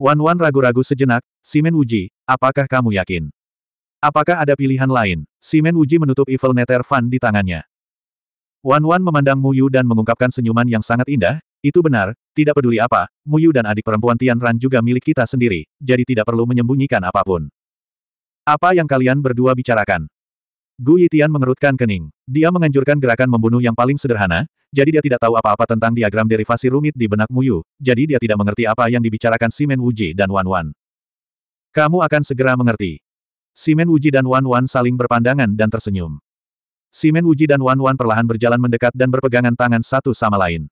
Wan-Wan ragu-ragu sejenak, Simen Wuji, apakah kamu yakin? Apakah ada pilihan lain? Simen Wuji menutup Evil Nether Fan di tangannya. Wan-Wan memandang Muyu dan mengungkapkan senyuman yang sangat indah, itu benar, tidak peduli apa, Muyu dan adik perempuan Tian Ran juga milik kita sendiri, jadi tidak perlu menyembunyikan apapun. Apa yang kalian berdua bicarakan? Gu Yitian mengerutkan kening. Dia menganjurkan gerakan membunuh yang paling sederhana, jadi dia tidak tahu apa-apa tentang diagram derivasi rumit di benak Muyu, jadi dia tidak mengerti apa yang dibicarakan Simen Wuji dan Wan Wan. Kamu akan segera mengerti. Simen Wuji dan Wan Wan saling berpandangan dan tersenyum. Simen Wuji dan Wan Wan perlahan berjalan mendekat dan berpegangan tangan satu sama lain.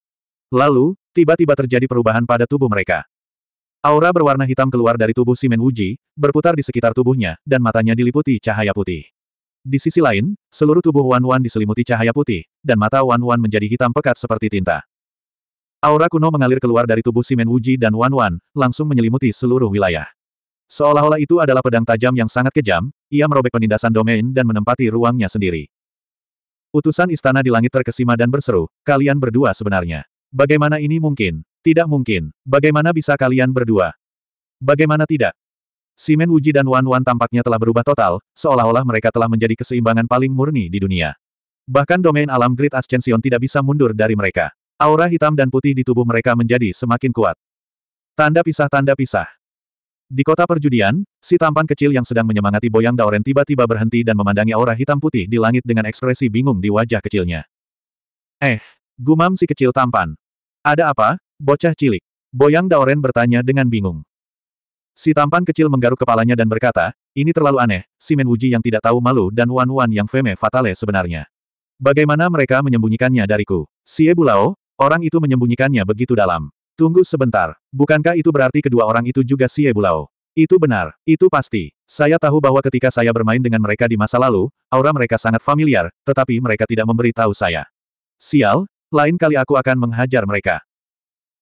Lalu, tiba-tiba terjadi perubahan pada tubuh mereka. Aura berwarna hitam keluar dari tubuh Simen Wuji, berputar di sekitar tubuhnya, dan matanya diliputi cahaya putih. Di sisi lain, seluruh tubuh Wan Wan diselimuti cahaya putih, dan mata Wan Wan menjadi hitam pekat seperti tinta. Aura kuno mengalir keluar dari tubuh Simen Wuji dan Wan Wan, langsung menyelimuti seluruh wilayah. Seolah-olah itu adalah pedang tajam yang sangat kejam, ia merobek penindasan domain dan menempati ruangnya sendiri. Utusan istana di langit terkesima dan berseru, kalian berdua sebenarnya. Bagaimana ini mungkin? Tidak mungkin. Bagaimana bisa kalian berdua? Bagaimana tidak? Simen Wuji dan Wan Wan tampaknya telah berubah total, seolah-olah mereka telah menjadi keseimbangan paling murni di dunia. Bahkan domain alam Great Ascension tidak bisa mundur dari mereka. Aura hitam dan putih di tubuh mereka menjadi semakin kuat. Tanda pisah-tanda pisah. Di kota perjudian, si tampan kecil yang sedang menyemangati Boyang Daoren tiba-tiba berhenti dan memandangi aura hitam putih di langit dengan ekspresi bingung di wajah kecilnya. Eh, gumam si kecil tampan. Ada apa, bocah cilik? Boyang Daoren bertanya dengan bingung. Si tampan kecil menggaruk kepalanya dan berkata, ini terlalu aneh, si Men yang tidak tahu malu dan Wan Wan yang feme fatale sebenarnya. Bagaimana mereka menyembunyikannya dariku? Si Bulao, orang itu menyembunyikannya begitu dalam. Tunggu sebentar, bukankah itu berarti kedua orang itu juga si Bulao? Itu benar, itu pasti. Saya tahu bahwa ketika saya bermain dengan mereka di masa lalu, aura mereka sangat familiar, tetapi mereka tidak memberi tahu saya. Sial, lain kali aku akan menghajar mereka.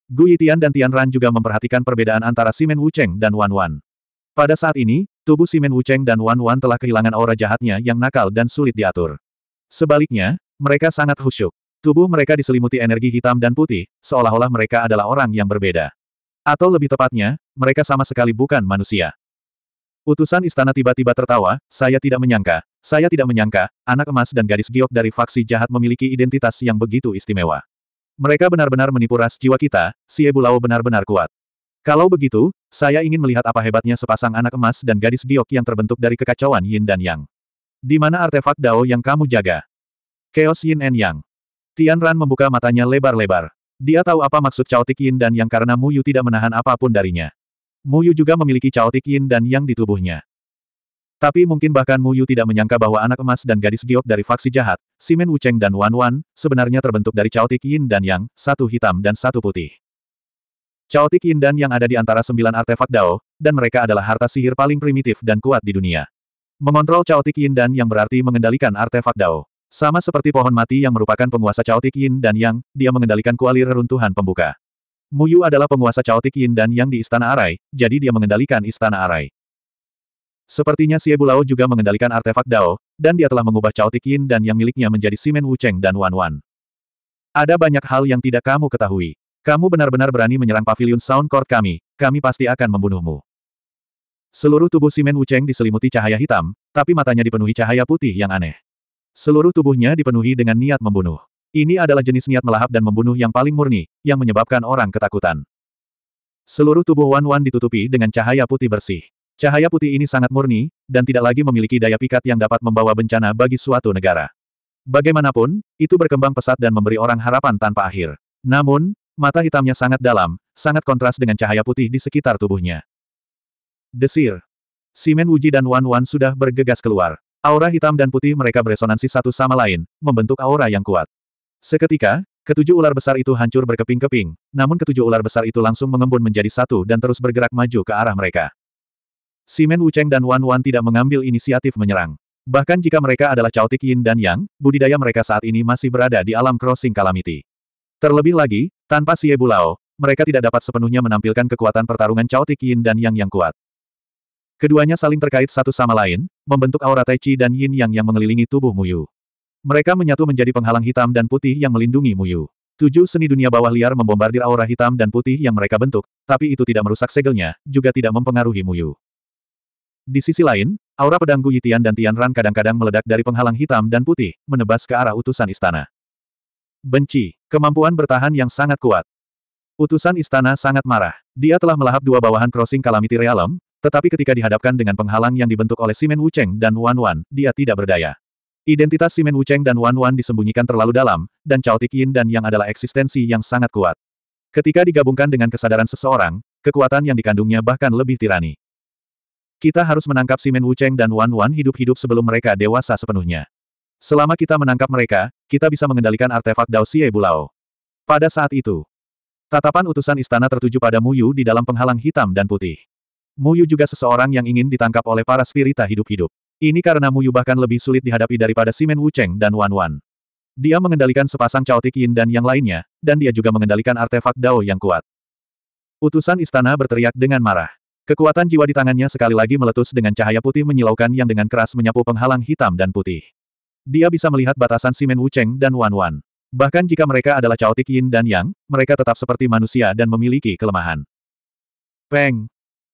Gu Yitian dan Tian Ran juga memperhatikan perbedaan antara Simen Wucheng dan Wan Wan. Pada saat ini, tubuh Simen Wucheng dan Wan Wan telah kehilangan aura jahatnya yang nakal dan sulit diatur. Sebaliknya, mereka sangat khusyuk. Tubuh mereka diselimuti energi hitam dan putih, seolah-olah mereka adalah orang yang berbeda. Atau lebih tepatnya, mereka sama sekali bukan manusia. Utusan istana tiba-tiba tertawa, saya tidak menyangka, saya tidak menyangka, anak emas dan gadis giok dari faksi jahat memiliki identitas yang begitu istimewa. Mereka benar-benar menipu ras jiwa kita, si Ebu Lao benar-benar kuat. Kalau begitu, saya ingin melihat apa hebatnya sepasang anak emas dan gadis giok yang terbentuk dari kekacauan Yin dan Yang. Di mana artefak Dao yang kamu jaga? Chaos Yin and Yang. Tian Ran membuka matanya lebar-lebar. Dia tahu apa maksud caotik Yin dan Yang karena Mu Yu tidak menahan apapun darinya. Mu Yu juga memiliki caotik Yin dan Yang di tubuhnya. Tapi mungkin bahkan Mu Yu tidak menyangka bahwa anak emas dan gadis giok dari faksi jahat, Simen Wucheng dan Wan Wan, sebenarnya terbentuk dari caotik yin dan yang, satu hitam dan satu putih. Caotik yin dan yang ada di antara sembilan artefak dao, dan mereka adalah harta sihir paling primitif dan kuat di dunia. Mengontrol caotik yin dan yang berarti mengendalikan artefak dao. Sama seperti pohon mati yang merupakan penguasa caotik yin dan yang, dia mengendalikan kualir reruntuhan pembuka. Mu Yu adalah penguasa caotik yin dan yang di Istana Arai, jadi dia mengendalikan Istana Arai. Sepertinya Xie Bulao juga mengendalikan artefak Dao, dan dia telah mengubah Cao Tikin dan yang miliknya menjadi Simen Wu dan Wan Wan. Ada banyak hal yang tidak kamu ketahui. Kamu benar-benar berani menyerang pavilion Sound Court kami, kami pasti akan membunuhmu. Seluruh tubuh Simen Wu diselimuti cahaya hitam, tapi matanya dipenuhi cahaya putih yang aneh. Seluruh tubuhnya dipenuhi dengan niat membunuh. Ini adalah jenis niat melahap dan membunuh yang paling murni, yang menyebabkan orang ketakutan. Seluruh tubuh Wan Wan ditutupi dengan cahaya putih bersih. Cahaya putih ini sangat murni, dan tidak lagi memiliki daya pikat yang dapat membawa bencana bagi suatu negara. Bagaimanapun, itu berkembang pesat dan memberi orang harapan tanpa akhir. Namun, mata hitamnya sangat dalam, sangat kontras dengan cahaya putih di sekitar tubuhnya. Desir. Simen Wuji dan Wan Wan sudah bergegas keluar. Aura hitam dan putih mereka beresonansi satu sama lain, membentuk aura yang kuat. Seketika, ketujuh ular besar itu hancur berkeping-keping, namun ketujuh ular besar itu langsung mengembun menjadi satu dan terus bergerak maju ke arah mereka. Simen Wucheng dan Wan Wan tidak mengambil inisiatif menyerang. Bahkan jika mereka adalah caotik yin dan yang, budidaya mereka saat ini masih berada di alam crossing calamity. Terlebih lagi, tanpa Xie Bulao, mereka tidak dapat sepenuhnya menampilkan kekuatan pertarungan caotik yin dan yang yang kuat. Keduanya saling terkait satu sama lain, membentuk aura tai chi dan yin yang yang mengelilingi tubuh Muyu. Mereka menyatu menjadi penghalang hitam dan putih yang melindungi Muyu. Tujuh seni dunia bawah liar membombardir aura hitam dan putih yang mereka bentuk, tapi itu tidak merusak segelnya, juga tidak mempengaruhi Muyu. Di sisi lain, aura pedang Gu Yitian dan Tian Ran kadang-kadang meledak dari penghalang hitam dan putih, menebas ke arah utusan istana. Benci, kemampuan bertahan yang sangat kuat. Utusan istana sangat marah. Dia telah melahap dua bawahan crossing Calamity Realm, tetapi ketika dihadapkan dengan penghalang yang dibentuk oleh Simen Wucheng dan Wan Wan, dia tidak berdaya. Identitas Simen Wucheng dan Wan Wan disembunyikan terlalu dalam, dan Cao Tik dan Yang adalah eksistensi yang sangat kuat. Ketika digabungkan dengan kesadaran seseorang, kekuatan yang dikandungnya bahkan lebih tirani. Kita harus menangkap Simen Wucheng dan Wan Wan hidup-hidup sebelum mereka dewasa sepenuhnya. Selama kita menangkap mereka, kita bisa mengendalikan artefak Dao Xie Bulao. Pada saat itu, tatapan utusan istana tertuju pada Mu Yu di dalam penghalang hitam dan putih. Mu Yu juga seseorang yang ingin ditangkap oleh para spirita hidup-hidup. Ini karena Mu Yu bahkan lebih sulit dihadapi daripada Simen Wucheng dan Wan Wan. Dia mengendalikan sepasang caotik yin dan yang lainnya, dan dia juga mengendalikan artefak Dao yang kuat. Utusan istana berteriak dengan marah. Kekuatan jiwa di tangannya sekali lagi meletus dengan cahaya putih menyilaukan yang dengan keras menyapu penghalang hitam dan putih. Dia bisa melihat batasan Simen Wucheng dan Wan Wan. Bahkan jika mereka adalah caotik yin dan yang, mereka tetap seperti manusia dan memiliki kelemahan. Peng!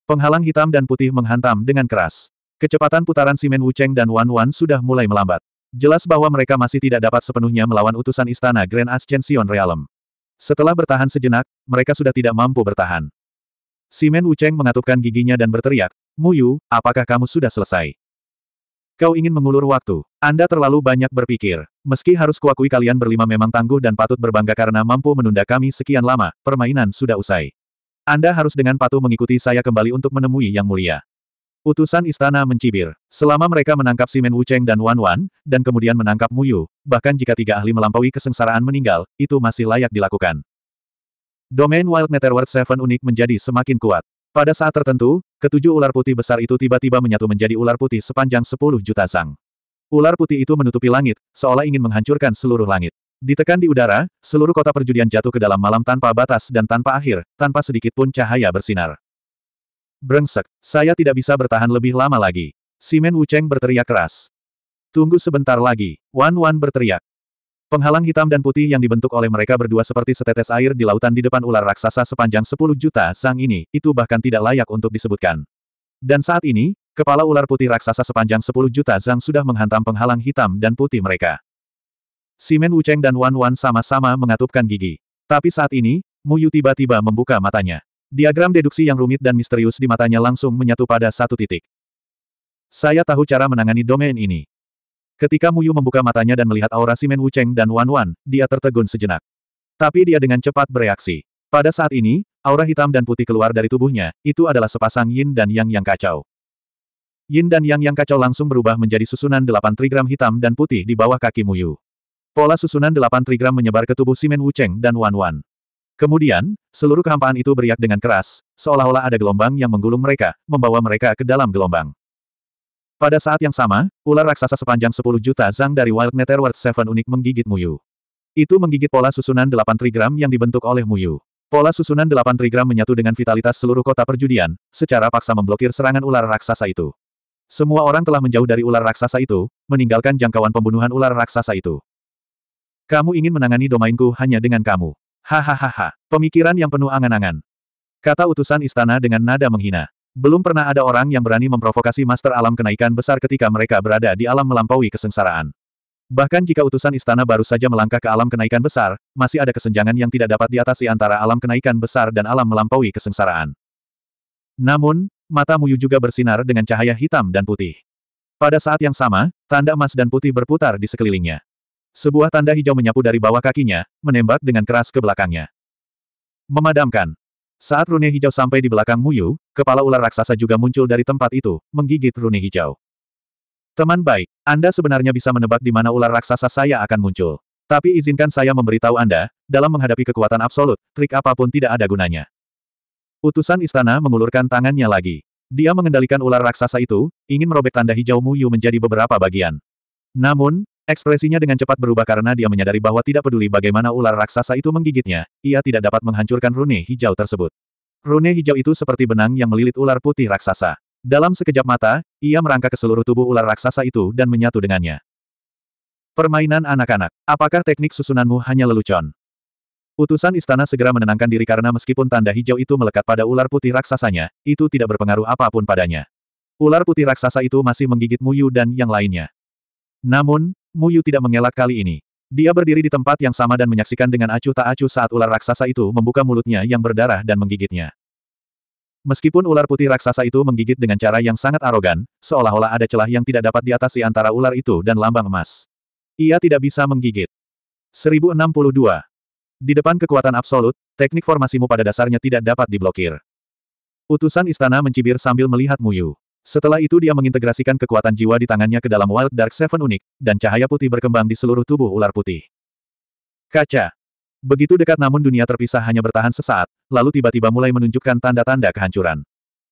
Penghalang hitam dan putih menghantam dengan keras. Kecepatan putaran Simen Wucheng dan Wan Wan sudah mulai melambat. Jelas bahwa mereka masih tidak dapat sepenuhnya melawan utusan istana Grand Ascension Realm. Setelah bertahan sejenak, mereka sudah tidak mampu bertahan. Simen Wucheng mengatupkan giginya dan berteriak, Muyu, apakah kamu sudah selesai? Kau ingin mengulur waktu. Anda terlalu banyak berpikir. Meski harus kuakui kalian berlima memang tangguh dan patut berbangga karena mampu menunda kami sekian lama, permainan sudah usai. Anda harus dengan patuh mengikuti saya kembali untuk menemui Yang Mulia. Utusan istana mencibir. Selama mereka menangkap Simen Wucheng dan Wan Wan, dan kemudian menangkap Muyu, bahkan jika tiga ahli melampaui kesengsaraan meninggal, itu masih layak dilakukan. Domain Wild Netherworld Seven unik menjadi semakin kuat. Pada saat tertentu, ketujuh ular putih besar itu tiba-tiba menyatu menjadi ular putih sepanjang 10 juta sang. Ular putih itu menutupi langit, seolah ingin menghancurkan seluruh langit. Ditekan di udara, seluruh kota perjudian jatuh ke dalam malam tanpa batas dan tanpa akhir, tanpa sedikit pun cahaya bersinar. Brengsek, saya tidak bisa bertahan lebih lama lagi. Simen Wucheng berteriak keras. Tunggu sebentar lagi, Wan Wan berteriak. Penghalang hitam dan putih yang dibentuk oleh mereka berdua seperti setetes air di lautan di depan ular raksasa sepanjang 10 juta sang ini, itu bahkan tidak layak untuk disebutkan. Dan saat ini, kepala ular putih raksasa sepanjang 10 juta zang sudah menghantam penghalang hitam dan putih mereka. Simen Wucheng dan Wan Wan sama-sama mengatupkan gigi. Tapi saat ini, Muyu tiba-tiba membuka matanya. Diagram deduksi yang rumit dan misterius di matanya langsung menyatu pada satu titik. Saya tahu cara menangani domain ini. Ketika Muyu membuka matanya dan melihat aura Simen Wucheng dan Wan Wan, dia tertegun sejenak. Tapi dia dengan cepat bereaksi. Pada saat ini, aura hitam dan putih keluar dari tubuhnya, itu adalah sepasang yin dan yang yang kacau. Yin dan yang yang kacau langsung berubah menjadi susunan delapan trigram hitam dan putih di bawah kaki Muyu. Pola susunan delapan trigram menyebar ke tubuh Simen Wucheng dan Wan Wan. Kemudian, seluruh kehampaan itu beriak dengan keras, seolah-olah ada gelombang yang menggulung mereka, membawa mereka ke dalam gelombang. Pada saat yang sama, ular raksasa sepanjang 10 juta zang dari Wild Netherworld 7 unik menggigit Muyu. Itu menggigit pola susunan 8 trigram yang dibentuk oleh Muyu. Pola susunan 8 trigram menyatu dengan vitalitas seluruh kota perjudian, secara paksa memblokir serangan ular raksasa itu. Semua orang telah menjauh dari ular raksasa itu, meninggalkan jangkauan pembunuhan ular raksasa itu. Kamu ingin menangani domainku hanya dengan kamu. Hahaha, pemikiran yang penuh angan-angan. Kata utusan istana dengan nada menghina. Belum pernah ada orang yang berani memprovokasi Master Alam Kenaikan Besar ketika mereka berada di alam melampaui kesengsaraan. Bahkan jika utusan istana baru saja melangkah ke alam kenaikan besar, masih ada kesenjangan yang tidak dapat diatasi antara alam kenaikan besar dan alam melampaui kesengsaraan. Namun, mata Muyu juga bersinar dengan cahaya hitam dan putih. Pada saat yang sama, tanda emas dan putih berputar di sekelilingnya. Sebuah tanda hijau menyapu dari bawah kakinya, menembak dengan keras ke belakangnya. Memadamkan. Saat rune hijau sampai di belakang Muyu, kepala ular raksasa juga muncul dari tempat itu, menggigit rune hijau. Teman baik, Anda sebenarnya bisa menebak di mana ular raksasa saya akan muncul. Tapi izinkan saya memberitahu Anda, dalam menghadapi kekuatan absolut, trik apapun tidak ada gunanya. Utusan istana mengulurkan tangannya lagi. Dia mengendalikan ular raksasa itu, ingin merobek tanda hijau Muyu menjadi beberapa bagian. Namun, Ekspresinya dengan cepat berubah karena dia menyadari bahwa tidak peduli bagaimana ular raksasa itu menggigitnya, ia tidak dapat menghancurkan rune hijau tersebut. Rune hijau itu seperti benang yang melilit ular putih raksasa. Dalam sekejap mata, ia merangkak ke seluruh tubuh ular raksasa itu dan menyatu dengannya. Permainan anak-anak. Apakah teknik susunanmu hanya lelucon? Utusan istana segera menenangkan diri karena meskipun tanda hijau itu melekat pada ular putih raksasanya, itu tidak berpengaruh apapun padanya. Ular putih raksasa itu masih menggigit Muyu dan yang lainnya. Namun, Muyu tidak mengelak kali ini. Dia berdiri di tempat yang sama dan menyaksikan dengan acuh tak acuh saat ular raksasa itu membuka mulutnya yang berdarah dan menggigitnya. Meskipun ular putih raksasa itu menggigit dengan cara yang sangat arogan, seolah-olah ada celah yang tidak dapat diatasi antara ular itu dan lambang emas. Ia tidak bisa menggigit. 1062. Di depan kekuatan absolut, teknik formasimu pada dasarnya tidak dapat diblokir. Utusan istana mencibir sambil melihat Muyu. Setelah itu dia mengintegrasikan kekuatan jiwa di tangannya ke dalam Wild Dark Seven unik, dan cahaya putih berkembang di seluruh tubuh ular putih. Kaca. Begitu dekat namun dunia terpisah hanya bertahan sesaat, lalu tiba-tiba mulai menunjukkan tanda-tanda kehancuran.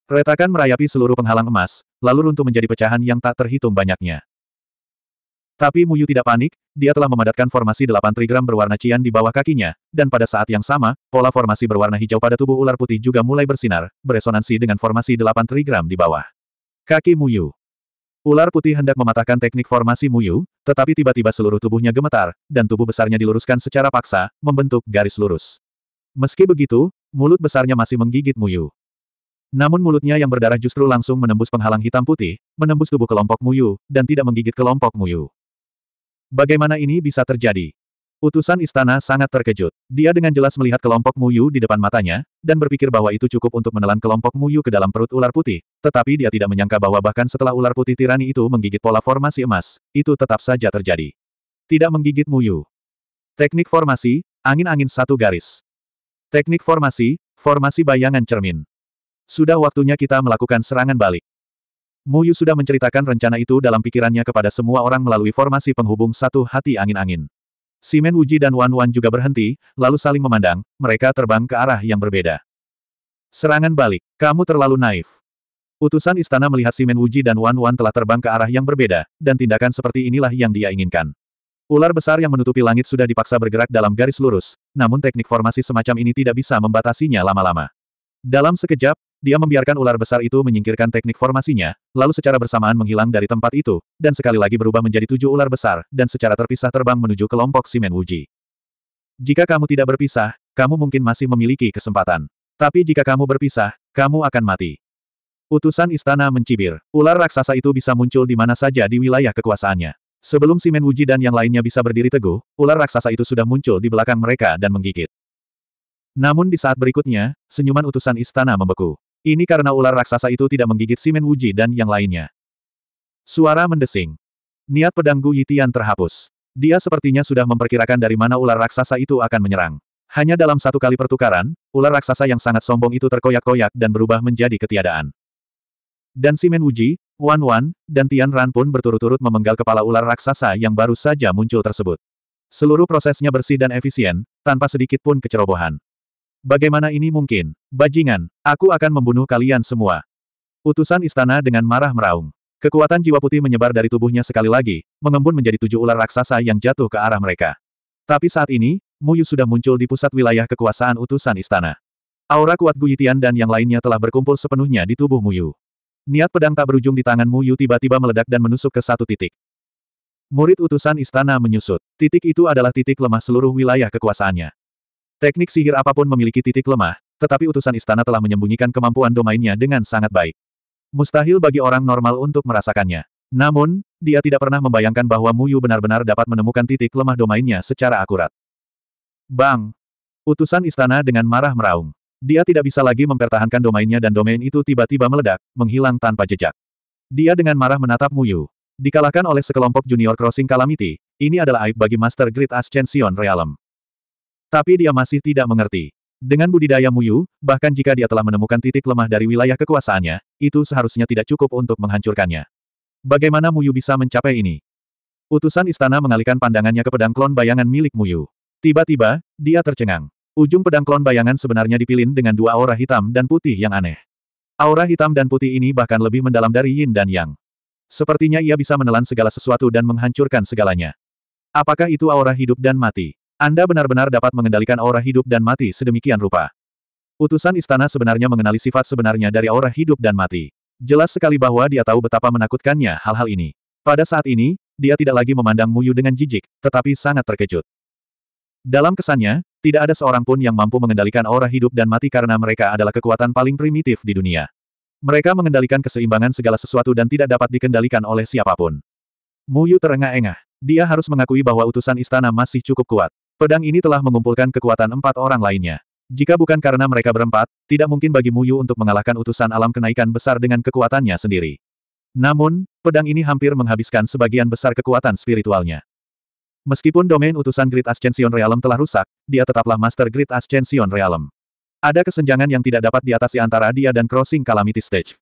Retakan merayapi seluruh penghalang emas, lalu runtuh menjadi pecahan yang tak terhitung banyaknya. Tapi Muyu tidak panik, dia telah memadatkan formasi delapan trigram berwarna cian di bawah kakinya, dan pada saat yang sama, pola formasi berwarna hijau pada tubuh ular putih juga mulai bersinar, beresonansi dengan formasi delapan trigram di bawah. Kaki Muyu. Ular putih hendak mematahkan teknik formasi Muyu, tetapi tiba-tiba seluruh tubuhnya gemetar, dan tubuh besarnya diluruskan secara paksa, membentuk garis lurus. Meski begitu, mulut besarnya masih menggigit Muyu. Namun mulutnya yang berdarah justru langsung menembus penghalang hitam putih, menembus tubuh kelompok Muyu, dan tidak menggigit kelompok Muyu. Bagaimana ini bisa terjadi? Utusan istana sangat terkejut. Dia dengan jelas melihat kelompok Muyu di depan matanya, dan berpikir bahwa itu cukup untuk menelan kelompok Muyu ke dalam perut ular putih, tetapi dia tidak menyangka bahwa bahkan setelah ular putih tirani itu menggigit pola formasi emas, itu tetap saja terjadi. Tidak menggigit Muyu. Teknik formasi, angin-angin satu garis. Teknik formasi, formasi bayangan cermin. Sudah waktunya kita melakukan serangan balik. Muyu sudah menceritakan rencana itu dalam pikirannya kepada semua orang melalui formasi penghubung satu hati angin-angin. Simen Wuji dan Wan Wan juga berhenti, lalu saling memandang, mereka terbang ke arah yang berbeda. Serangan balik, kamu terlalu naif. Utusan istana melihat Simen Wuji dan Wan Wan telah terbang ke arah yang berbeda, dan tindakan seperti inilah yang dia inginkan. Ular besar yang menutupi langit sudah dipaksa bergerak dalam garis lurus, namun teknik formasi semacam ini tidak bisa membatasinya lama-lama. Dalam sekejap, dia membiarkan ular besar itu menyingkirkan teknik formasinya, lalu secara bersamaan menghilang dari tempat itu, dan sekali lagi berubah menjadi tujuh ular besar, dan secara terpisah terbang menuju kelompok Simen Wuji. Jika kamu tidak berpisah, kamu mungkin masih memiliki kesempatan. Tapi jika kamu berpisah, kamu akan mati. Utusan istana mencibir, ular raksasa itu bisa muncul di mana saja di wilayah kekuasaannya. Sebelum Simen Wuji dan yang lainnya bisa berdiri teguh, ular raksasa itu sudah muncul di belakang mereka dan menggigit. Namun di saat berikutnya, senyuman utusan istana membeku. Ini karena ular raksasa itu tidak menggigit Simen Wuji dan yang lainnya. Suara mendesing. Niat pedang Gu Yitian terhapus. Dia sepertinya sudah memperkirakan dari mana ular raksasa itu akan menyerang. Hanya dalam satu kali pertukaran, ular raksasa yang sangat sombong itu terkoyak-koyak dan berubah menjadi ketiadaan. Dan Simen Wuji, Wan Wan, dan Tian Ran pun berturut-turut memenggal kepala ular raksasa yang baru saja muncul tersebut. Seluruh prosesnya bersih dan efisien, tanpa sedikit pun kecerobohan. Bagaimana ini mungkin? Bajingan, aku akan membunuh kalian semua. Utusan istana dengan marah meraung. Kekuatan jiwa putih menyebar dari tubuhnya sekali lagi, mengembun menjadi tujuh ular raksasa yang jatuh ke arah mereka. Tapi saat ini, Muyu sudah muncul di pusat wilayah kekuasaan utusan istana. Aura kuat Guyitian dan yang lainnya telah berkumpul sepenuhnya di tubuh Muyu. Niat pedang tak berujung di tangan Muyu tiba-tiba meledak dan menusuk ke satu titik. Murid utusan istana menyusut. Titik itu adalah titik lemah seluruh wilayah kekuasaannya. Teknik sihir apapun memiliki titik lemah, tetapi utusan istana telah menyembunyikan kemampuan domainnya dengan sangat baik. Mustahil bagi orang normal untuk merasakannya. Namun, dia tidak pernah membayangkan bahwa Muyu benar-benar dapat menemukan titik lemah domainnya secara akurat. Bang! Utusan istana dengan marah meraung. Dia tidak bisa lagi mempertahankan domainnya dan domain itu tiba-tiba meledak, menghilang tanpa jejak. Dia dengan marah menatap Muyu. Dikalahkan oleh sekelompok junior crossing calamity, ini adalah aib bagi Master Great Ascension Realm. Tapi dia masih tidak mengerti. Dengan budidaya Muyu, bahkan jika dia telah menemukan titik lemah dari wilayah kekuasaannya, itu seharusnya tidak cukup untuk menghancurkannya. Bagaimana Muyu bisa mencapai ini? Utusan istana mengalihkan pandangannya ke pedang klon bayangan milik Muyu. Tiba-tiba, dia tercengang. Ujung pedang klon bayangan sebenarnya dipilin dengan dua aura hitam dan putih yang aneh. Aura hitam dan putih ini bahkan lebih mendalam dari yin dan yang. Sepertinya ia bisa menelan segala sesuatu dan menghancurkan segalanya. Apakah itu aura hidup dan mati? Anda benar-benar dapat mengendalikan aura hidup dan mati sedemikian rupa. Utusan istana sebenarnya mengenali sifat sebenarnya dari aura hidup dan mati. Jelas sekali bahwa dia tahu betapa menakutkannya hal-hal ini. Pada saat ini, dia tidak lagi memandang Muyu dengan jijik, tetapi sangat terkejut. Dalam kesannya, tidak ada seorang pun yang mampu mengendalikan aura hidup dan mati karena mereka adalah kekuatan paling primitif di dunia. Mereka mengendalikan keseimbangan segala sesuatu dan tidak dapat dikendalikan oleh siapapun. Muyu terengah-engah. Dia harus mengakui bahwa utusan istana masih cukup kuat. Pedang ini telah mengumpulkan kekuatan empat orang lainnya. Jika bukan karena mereka berempat, tidak mungkin bagi Muyu untuk mengalahkan utusan alam kenaikan besar dengan kekuatannya sendiri. Namun, pedang ini hampir menghabiskan sebagian besar kekuatan spiritualnya. Meskipun domain utusan Great Ascension Realm telah rusak, dia tetaplah Master Great Ascension Realm. Ada kesenjangan yang tidak dapat diatasi antara dia dan Crossing Calamity Stage.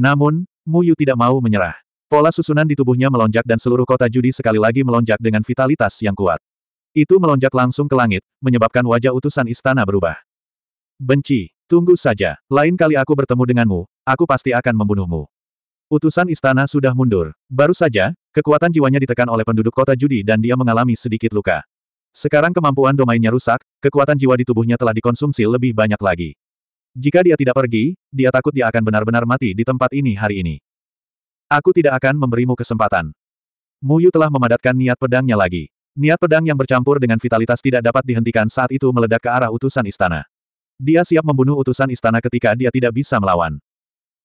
Namun, Muyu tidak mau menyerah. Pola susunan di tubuhnya melonjak dan seluruh kota judi sekali lagi melonjak dengan vitalitas yang kuat. Itu melonjak langsung ke langit, menyebabkan wajah utusan istana berubah. Benci, tunggu saja, lain kali aku bertemu denganmu, aku pasti akan membunuhmu. Utusan istana sudah mundur. Baru saja, kekuatan jiwanya ditekan oleh penduduk kota judi dan dia mengalami sedikit luka. Sekarang kemampuan domainnya rusak, kekuatan jiwa di tubuhnya telah dikonsumsi lebih banyak lagi. Jika dia tidak pergi, dia takut dia akan benar-benar mati di tempat ini hari ini. Aku tidak akan memberimu kesempatan. Muyu telah memadatkan niat pedangnya lagi. Niat pedang yang bercampur dengan vitalitas tidak dapat dihentikan saat itu meledak ke arah utusan istana. Dia siap membunuh utusan istana ketika dia tidak bisa melawan.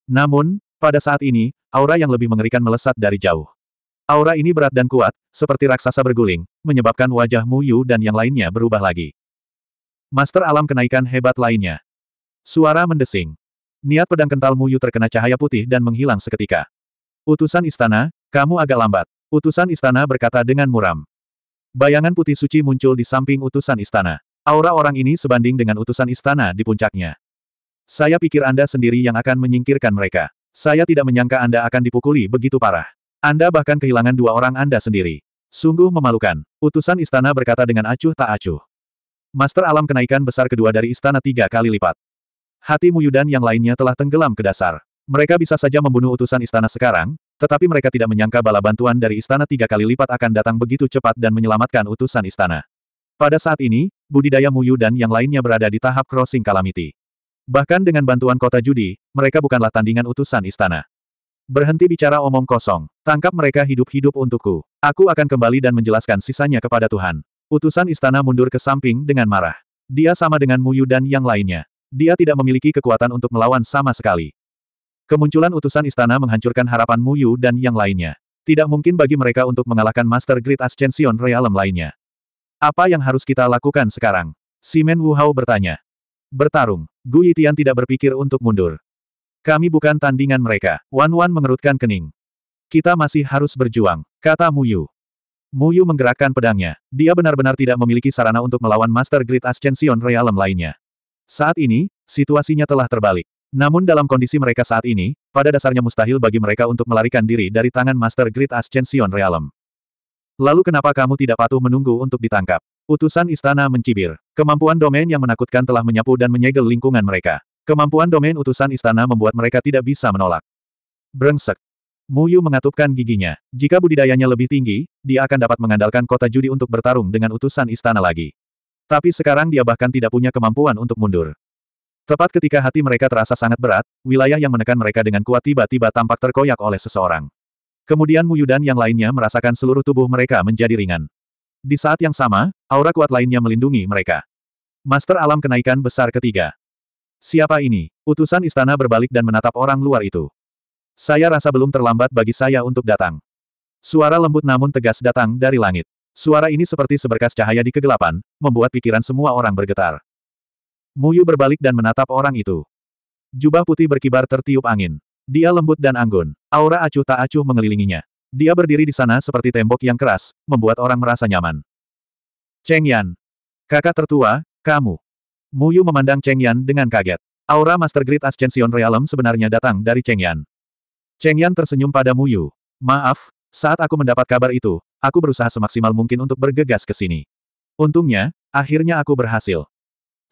Namun, pada saat ini, aura yang lebih mengerikan melesat dari jauh. Aura ini berat dan kuat, seperti raksasa berguling, menyebabkan wajah Mu Yu dan yang lainnya berubah lagi. Master alam kenaikan hebat lainnya. Suara mendesing. Niat pedang kental Mu Yu terkena cahaya putih dan menghilang seketika. Utusan istana, kamu agak lambat. Utusan istana berkata dengan muram. Bayangan putih suci muncul di samping utusan istana. Aura orang ini sebanding dengan utusan istana di puncaknya. Saya pikir Anda sendiri yang akan menyingkirkan mereka. Saya tidak menyangka Anda akan dipukuli begitu parah. Anda bahkan kehilangan dua orang Anda sendiri. Sungguh memalukan. Utusan istana berkata dengan acuh tak acuh. Master alam kenaikan besar kedua dari istana tiga kali lipat. Hati Muyudan yang lainnya telah tenggelam ke dasar. Mereka bisa saja membunuh utusan istana sekarang, tetapi mereka tidak menyangka bala bantuan dari istana tiga kali lipat akan datang begitu cepat dan menyelamatkan utusan istana. Pada saat ini, budidaya Muyu dan yang lainnya berada di tahap crossing calamity. Bahkan dengan bantuan kota judi, mereka bukanlah tandingan utusan istana. Berhenti bicara omong kosong. Tangkap mereka hidup-hidup untukku. Aku akan kembali dan menjelaskan sisanya kepada Tuhan. Utusan istana mundur ke samping dengan marah. Dia sama dengan Muyu dan yang lainnya. Dia tidak memiliki kekuatan untuk melawan sama sekali. Kemunculan utusan istana menghancurkan harapan Mu Yu dan yang lainnya. Tidak mungkin bagi mereka untuk mengalahkan Master Great Ascension Realm lainnya. Apa yang harus kita lakukan sekarang? Simen Hao bertanya. Bertarung. Gu Yitian tidak berpikir untuk mundur. Kami bukan tandingan mereka. Wan Wan mengerutkan kening. Kita masih harus berjuang, kata Mu Yu. Mu Yu menggerakkan pedangnya. Dia benar-benar tidak memiliki sarana untuk melawan Master Great Ascension Realm lainnya. Saat ini, situasinya telah terbalik. Namun dalam kondisi mereka saat ini, pada dasarnya mustahil bagi mereka untuk melarikan diri dari tangan Master Great Ascension Realm. Lalu kenapa kamu tidak patuh menunggu untuk ditangkap? Utusan istana mencibir. Kemampuan domain yang menakutkan telah menyapu dan menyegel lingkungan mereka. Kemampuan domain utusan istana membuat mereka tidak bisa menolak. Brengsek. Muyu mengatupkan giginya. Jika budidayanya lebih tinggi, dia akan dapat mengandalkan kota judi untuk bertarung dengan utusan istana lagi. Tapi sekarang dia bahkan tidak punya kemampuan untuk mundur. Tepat ketika hati mereka terasa sangat berat, wilayah yang menekan mereka dengan kuat tiba-tiba tampak terkoyak oleh seseorang. Kemudian Muyu dan yang lainnya merasakan seluruh tubuh mereka menjadi ringan. Di saat yang sama, aura kuat lainnya melindungi mereka. Master alam kenaikan besar ketiga. Siapa ini? Utusan istana berbalik dan menatap orang luar itu. Saya rasa belum terlambat bagi saya untuk datang. Suara lembut namun tegas datang dari langit. Suara ini seperti seberkas cahaya di kegelapan, membuat pikiran semua orang bergetar. Muyu berbalik dan menatap orang itu. Jubah putih berkibar tertiup angin. Dia lembut dan anggun. Aura acuh tak acuh mengelilinginya. Dia berdiri di sana seperti tembok yang keras, membuat orang merasa nyaman. Cheng Yan. Kakak tertua, kamu. Muyu memandang Cheng Yan dengan kaget. Aura Master Grid Ascension Realm sebenarnya datang dari Cheng Yan. Cheng Yan tersenyum pada Muyu. Maaf, saat aku mendapat kabar itu, aku berusaha semaksimal mungkin untuk bergegas ke sini. Untungnya, akhirnya aku berhasil.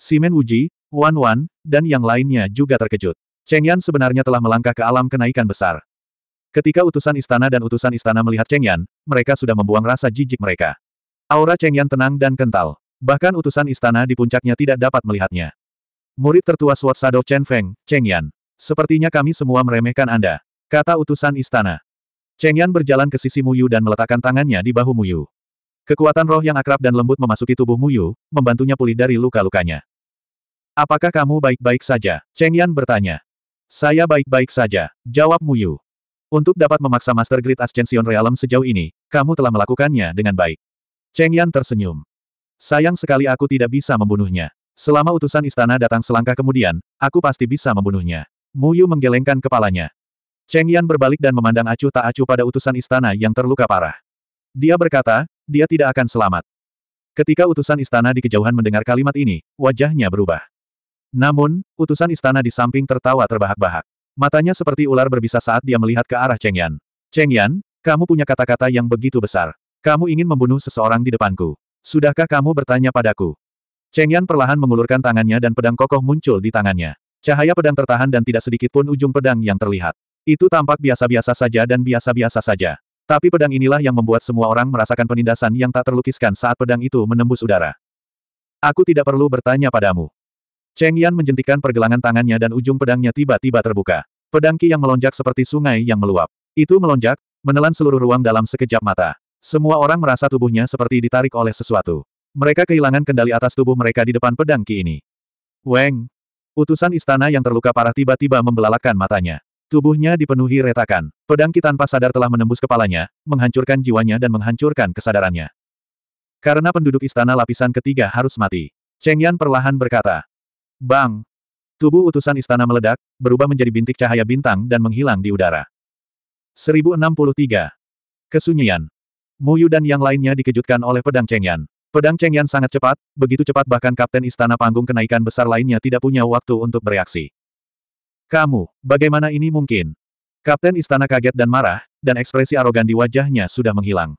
Simen Wuji, Wan Wan, dan yang lainnya juga terkejut. Cheng Yan sebenarnya telah melangkah ke alam kenaikan besar. Ketika utusan istana dan utusan istana melihat Cheng Yan, mereka sudah membuang rasa jijik mereka. Aura Cheng Yan tenang dan kental. Bahkan utusan istana di puncaknya tidak dapat melihatnya. Murid tertua Sword Sado Chen Feng, Cheng Yan. Sepertinya kami semua meremehkan Anda. Kata utusan istana. Cheng Yan berjalan ke sisi Muyu dan meletakkan tangannya di bahu Muyu. Kekuatan roh yang akrab dan lembut memasuki tubuh Muyu, membantunya pulih dari luka-lukanya. Apakah kamu baik-baik saja? Cheng Yan bertanya. Saya baik-baik saja, jawab Mu Yu. Untuk dapat memaksa Master Grid Ascension Realm sejauh ini, kamu telah melakukannya dengan baik. Cheng Yan tersenyum. Sayang sekali aku tidak bisa membunuhnya. Selama utusan istana datang selangkah kemudian, aku pasti bisa membunuhnya. Mu Yu menggelengkan kepalanya. Cheng Yan berbalik dan memandang acuh tak acuh pada utusan istana yang terluka parah. Dia berkata, dia tidak akan selamat. Ketika utusan istana di kejauhan mendengar kalimat ini, wajahnya berubah. Namun, utusan istana di samping tertawa terbahak-bahak. Matanya seperti ular berbisa saat dia melihat ke arah Cheng Yan. Cheng Yan, kamu punya kata-kata yang begitu besar. Kamu ingin membunuh seseorang di depanku. Sudahkah kamu bertanya padaku? Cheng Yan perlahan mengulurkan tangannya dan pedang kokoh muncul di tangannya. Cahaya pedang tertahan dan tidak sedikit pun ujung pedang yang terlihat. Itu tampak biasa-biasa saja dan biasa-biasa saja. Tapi pedang inilah yang membuat semua orang merasakan penindasan yang tak terlukiskan saat pedang itu menembus udara. Aku tidak perlu bertanya padamu. Cheng Yan menjentikan pergelangan tangannya dan ujung pedangnya tiba-tiba terbuka. Pedang Qi yang melonjak seperti sungai yang meluap. Itu melonjak, menelan seluruh ruang dalam sekejap mata. Semua orang merasa tubuhnya seperti ditarik oleh sesuatu. Mereka kehilangan kendali atas tubuh mereka di depan pedang Qi ini. Weng! Utusan istana yang terluka parah tiba-tiba membelalakan matanya. Tubuhnya dipenuhi retakan. Pedang Qi tanpa sadar telah menembus kepalanya, menghancurkan jiwanya dan menghancurkan kesadarannya. Karena penduduk istana lapisan ketiga harus mati. Cheng Yan perlahan berkata, Bang! Tubuh utusan istana meledak, berubah menjadi bintik cahaya bintang dan menghilang di udara. 1063. Kesunyian. Muyu dan yang lainnya dikejutkan oleh pedang Yan. Pedang Yan sangat cepat, begitu cepat bahkan kapten istana panggung kenaikan besar lainnya tidak punya waktu untuk bereaksi. Kamu, bagaimana ini mungkin? Kapten istana kaget dan marah, dan ekspresi arogan di wajahnya sudah menghilang.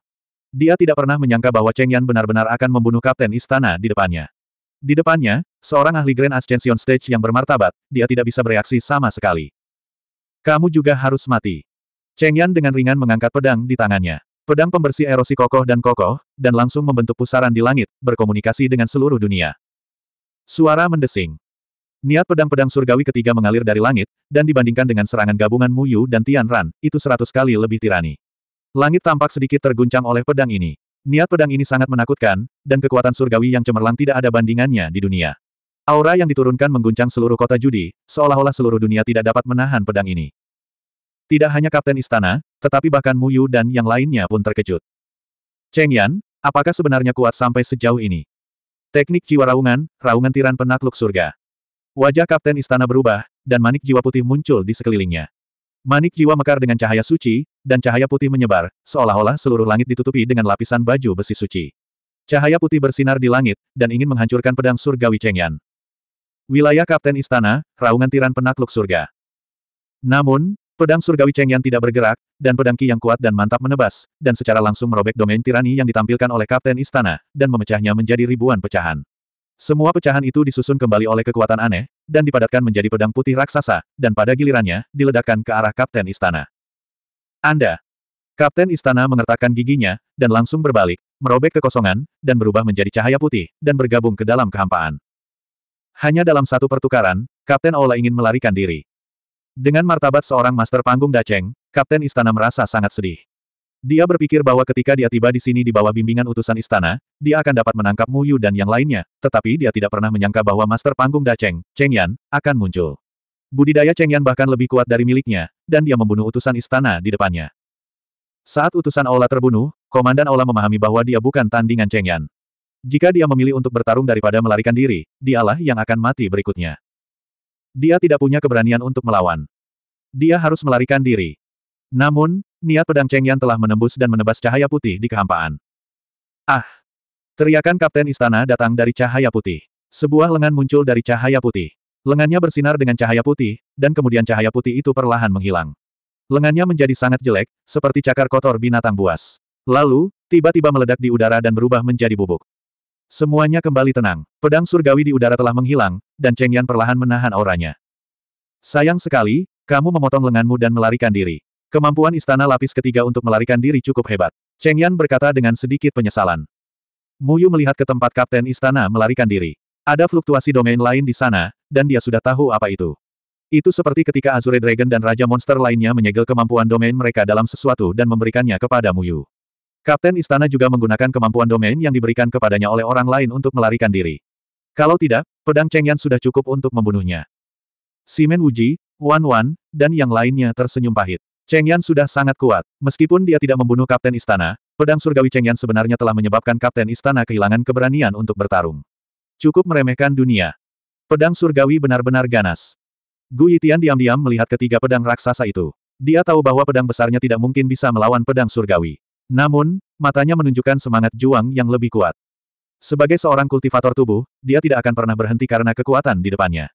Dia tidak pernah menyangka bahwa Cheng Yan benar-benar akan membunuh kapten istana di depannya. Di depannya, Seorang ahli Grand Ascension Stage yang bermartabat, dia tidak bisa bereaksi sama sekali. Kamu juga harus mati. Cheng Yan dengan ringan mengangkat pedang di tangannya. Pedang pembersih erosi kokoh dan kokoh, dan langsung membentuk pusaran di langit, berkomunikasi dengan seluruh dunia. Suara mendesing. Niat pedang-pedang surgawi ketiga mengalir dari langit, dan dibandingkan dengan serangan gabungan Mu Yu dan Tian Ran, itu seratus kali lebih tirani. Langit tampak sedikit terguncang oleh pedang ini. Niat pedang ini sangat menakutkan, dan kekuatan surgawi yang cemerlang tidak ada bandingannya di dunia. Aura yang diturunkan mengguncang seluruh kota judi, seolah-olah seluruh dunia tidak dapat menahan pedang ini. Tidak hanya Kapten Istana, tetapi bahkan Mu Yu dan yang lainnya pun terkejut. Cheng Yan, apakah sebenarnya kuat sampai sejauh ini? Teknik jiwa raungan, raungan tiran penakluk surga. Wajah Kapten Istana berubah, dan manik jiwa putih muncul di sekelilingnya. Manik jiwa mekar dengan cahaya suci, dan cahaya putih menyebar, seolah-olah seluruh langit ditutupi dengan lapisan baju besi suci. Cahaya putih bersinar di langit, dan ingin menghancurkan pedang surgawi Cheng Yan. Wilayah Kapten Istana, Raungan Tiran Penakluk Surga. Namun, pedang surgawi Cheng Yan tidak bergerak, dan pedang Qi yang kuat dan mantap menebas, dan secara langsung merobek domain tirani yang ditampilkan oleh Kapten Istana, dan memecahnya menjadi ribuan pecahan. Semua pecahan itu disusun kembali oleh kekuatan aneh, dan dipadatkan menjadi pedang putih raksasa, dan pada gilirannya, diledakkan ke arah Kapten Istana. Anda. Kapten Istana mengertakkan giginya, dan langsung berbalik, merobek kekosongan, dan berubah menjadi cahaya putih, dan bergabung ke dalam kehampaan. Hanya dalam satu pertukaran, Kapten Ola ingin melarikan diri. Dengan martabat seorang master panggung Daceng, Kapten Istana merasa sangat sedih. Dia berpikir bahwa ketika dia tiba di sini di bawah bimbingan utusan istana, dia akan dapat menangkap Mu Yu dan yang lainnya, tetapi dia tidak pernah menyangka bahwa master panggung Daceng, Cheng Yan, akan muncul. Budidaya Cheng Yan bahkan lebih kuat dari miliknya, dan dia membunuh utusan istana di depannya. Saat utusan Ola terbunuh, Komandan Ola memahami bahwa dia bukan tandingan Cheng Yan. Jika dia memilih untuk bertarung daripada melarikan diri, dialah yang akan mati berikutnya. Dia tidak punya keberanian untuk melawan. Dia harus melarikan diri. Namun, niat pedang Cheng Yan telah menembus dan menebas cahaya putih di kehampaan. Ah! Teriakan Kapten Istana datang dari cahaya putih. Sebuah lengan muncul dari cahaya putih. Lengannya bersinar dengan cahaya putih, dan kemudian cahaya putih itu perlahan menghilang. Lengannya menjadi sangat jelek, seperti cakar kotor binatang buas. Lalu, tiba-tiba meledak di udara dan berubah menjadi bubuk. Semuanya kembali tenang, pedang surgawi di udara telah menghilang, dan Cheng Yan perlahan menahan auranya. Sayang sekali, kamu memotong lenganmu dan melarikan diri. Kemampuan istana lapis ketiga untuk melarikan diri cukup hebat. Cheng Yan berkata dengan sedikit penyesalan. Muyu melihat ke tempat kapten istana melarikan diri. Ada fluktuasi domain lain di sana, dan dia sudah tahu apa itu. Itu seperti ketika Azure Dragon dan Raja Monster lainnya menyegel kemampuan domain mereka dalam sesuatu dan memberikannya kepada Muyu. Kapten Istana juga menggunakan kemampuan domain yang diberikan kepadanya oleh orang lain untuk melarikan diri. Kalau tidak, pedang Cheng Yan sudah cukup untuk membunuhnya. Simen Wuji, Wan Wan, dan yang lainnya tersenyum pahit. Cheng Yan sudah sangat kuat. Meskipun dia tidak membunuh Kapten Istana, pedang surgawi Cheng Yan sebenarnya telah menyebabkan Kapten Istana kehilangan keberanian untuk bertarung. Cukup meremehkan dunia. Pedang surgawi benar-benar ganas. Gu Yitian diam-diam melihat ketiga pedang raksasa itu. Dia tahu bahwa pedang besarnya tidak mungkin bisa melawan pedang surgawi. Namun, matanya menunjukkan semangat juang yang lebih kuat. Sebagai seorang kultivator tubuh, dia tidak akan pernah berhenti karena kekuatan di depannya.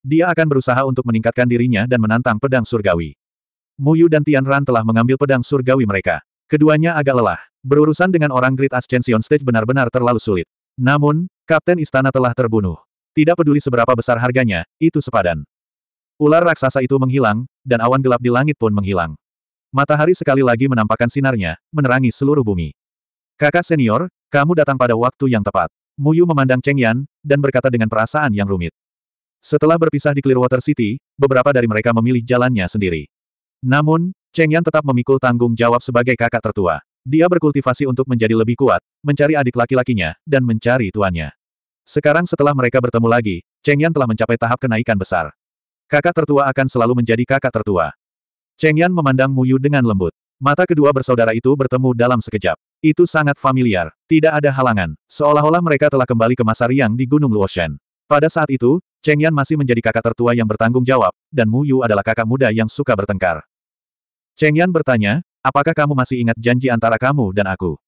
Dia akan berusaha untuk meningkatkan dirinya dan menantang pedang surgawi. Muyu dan Tian Ran telah mengambil pedang surgawi mereka. Keduanya agak lelah. Berurusan dengan orang Great Ascension Stage benar-benar terlalu sulit. Namun, Kapten Istana telah terbunuh. Tidak peduli seberapa besar harganya, itu sepadan. Ular raksasa itu menghilang, dan awan gelap di langit pun menghilang. Matahari sekali lagi menampakkan sinarnya, menerangi seluruh bumi. Kakak senior, kamu datang pada waktu yang tepat. Muyu memandang Cheng Yan, dan berkata dengan perasaan yang rumit. Setelah berpisah di Clearwater City, beberapa dari mereka memilih jalannya sendiri. Namun, Cheng Yan tetap memikul tanggung jawab sebagai kakak tertua. Dia berkultivasi untuk menjadi lebih kuat, mencari adik laki-lakinya, dan mencari tuannya. Sekarang setelah mereka bertemu lagi, Cheng Yan telah mencapai tahap kenaikan besar. Kakak tertua akan selalu menjadi kakak tertua. Cheng Yan memandang Mu Yu dengan lembut. Mata kedua bersaudara itu bertemu dalam sekejap. Itu sangat familiar, tidak ada halangan, seolah-olah mereka telah kembali ke masa riang di Gunung Luoshan. Pada saat itu, Cheng Yan masih menjadi kakak tertua yang bertanggung jawab, dan Mu Yu adalah kakak muda yang suka bertengkar. Cheng Yan bertanya, apakah kamu masih ingat janji antara kamu dan aku?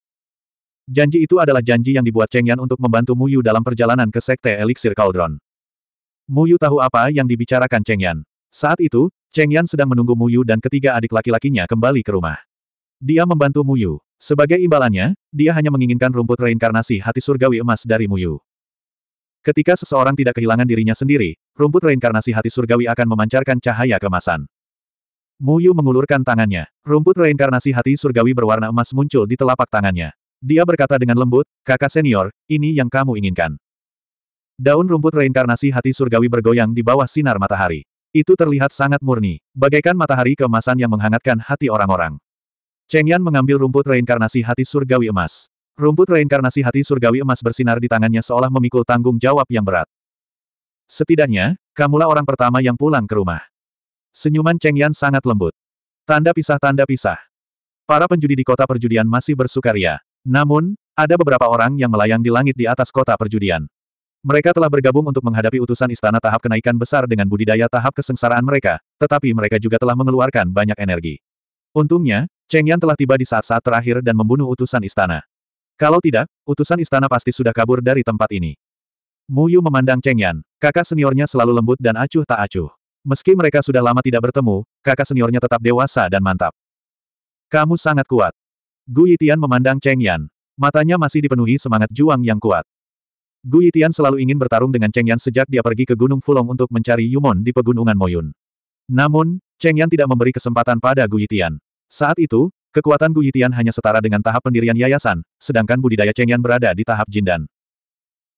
Janji itu adalah janji yang dibuat Cheng Yan untuk membantu Mu Yu dalam perjalanan ke Sekte Elixir Cauldron. Mu Yu tahu apa yang dibicarakan Cheng Yan. Saat itu, Cheng Yan sedang menunggu Mu Yu dan ketiga adik laki-lakinya kembali ke rumah. Dia membantu Mu Yu. Sebagai imbalannya, dia hanya menginginkan rumput reinkarnasi hati surgawi emas dari Mu Yu. Ketika seseorang tidak kehilangan dirinya sendiri, rumput reinkarnasi hati surgawi akan memancarkan cahaya kemasan. Mu Yu mengulurkan tangannya. Rumput reinkarnasi hati surgawi berwarna emas muncul di telapak tangannya. Dia berkata dengan lembut, kakak senior, ini yang kamu inginkan. Daun rumput reinkarnasi hati surgawi bergoyang di bawah sinar matahari. Itu terlihat sangat murni, bagaikan matahari keemasan yang menghangatkan hati orang-orang. Cheng Yan mengambil rumput reinkarnasi hati surgawi emas. Rumput reinkarnasi hati surgawi emas bersinar di tangannya seolah memikul tanggung jawab yang berat. Setidaknya, kamulah orang pertama yang pulang ke rumah. Senyuman Cheng Yan sangat lembut. Tanda pisah-tanda pisah. Para penjudi di kota perjudian masih bersukaria. Namun, ada beberapa orang yang melayang di langit di atas kota perjudian. Mereka telah bergabung untuk menghadapi utusan istana tahap kenaikan besar dengan budidaya tahap kesengsaraan mereka, tetapi mereka juga telah mengeluarkan banyak energi. Untungnya, Cheng Yan telah tiba di saat-saat terakhir dan membunuh utusan istana. Kalau tidak, utusan istana pasti sudah kabur dari tempat ini. Mu Yu memandang Cheng Yan, kakak seniornya selalu lembut dan acuh tak acuh. Meski mereka sudah lama tidak bertemu, kakak seniornya tetap dewasa dan mantap. Kamu sangat kuat. Gu Yitian memandang Cheng Yan. Matanya masih dipenuhi semangat juang yang kuat. Gu Yitian selalu ingin bertarung dengan Cheng Yan sejak dia pergi ke Gunung Fulong untuk mencari Yumon di pegunungan Moyun. Namun, Cheng Yan tidak memberi kesempatan pada Gu Yitian. Saat itu, kekuatan Gu Yitian hanya setara dengan tahap pendirian yayasan, sedangkan budidaya Cheng Yan berada di tahap jindan.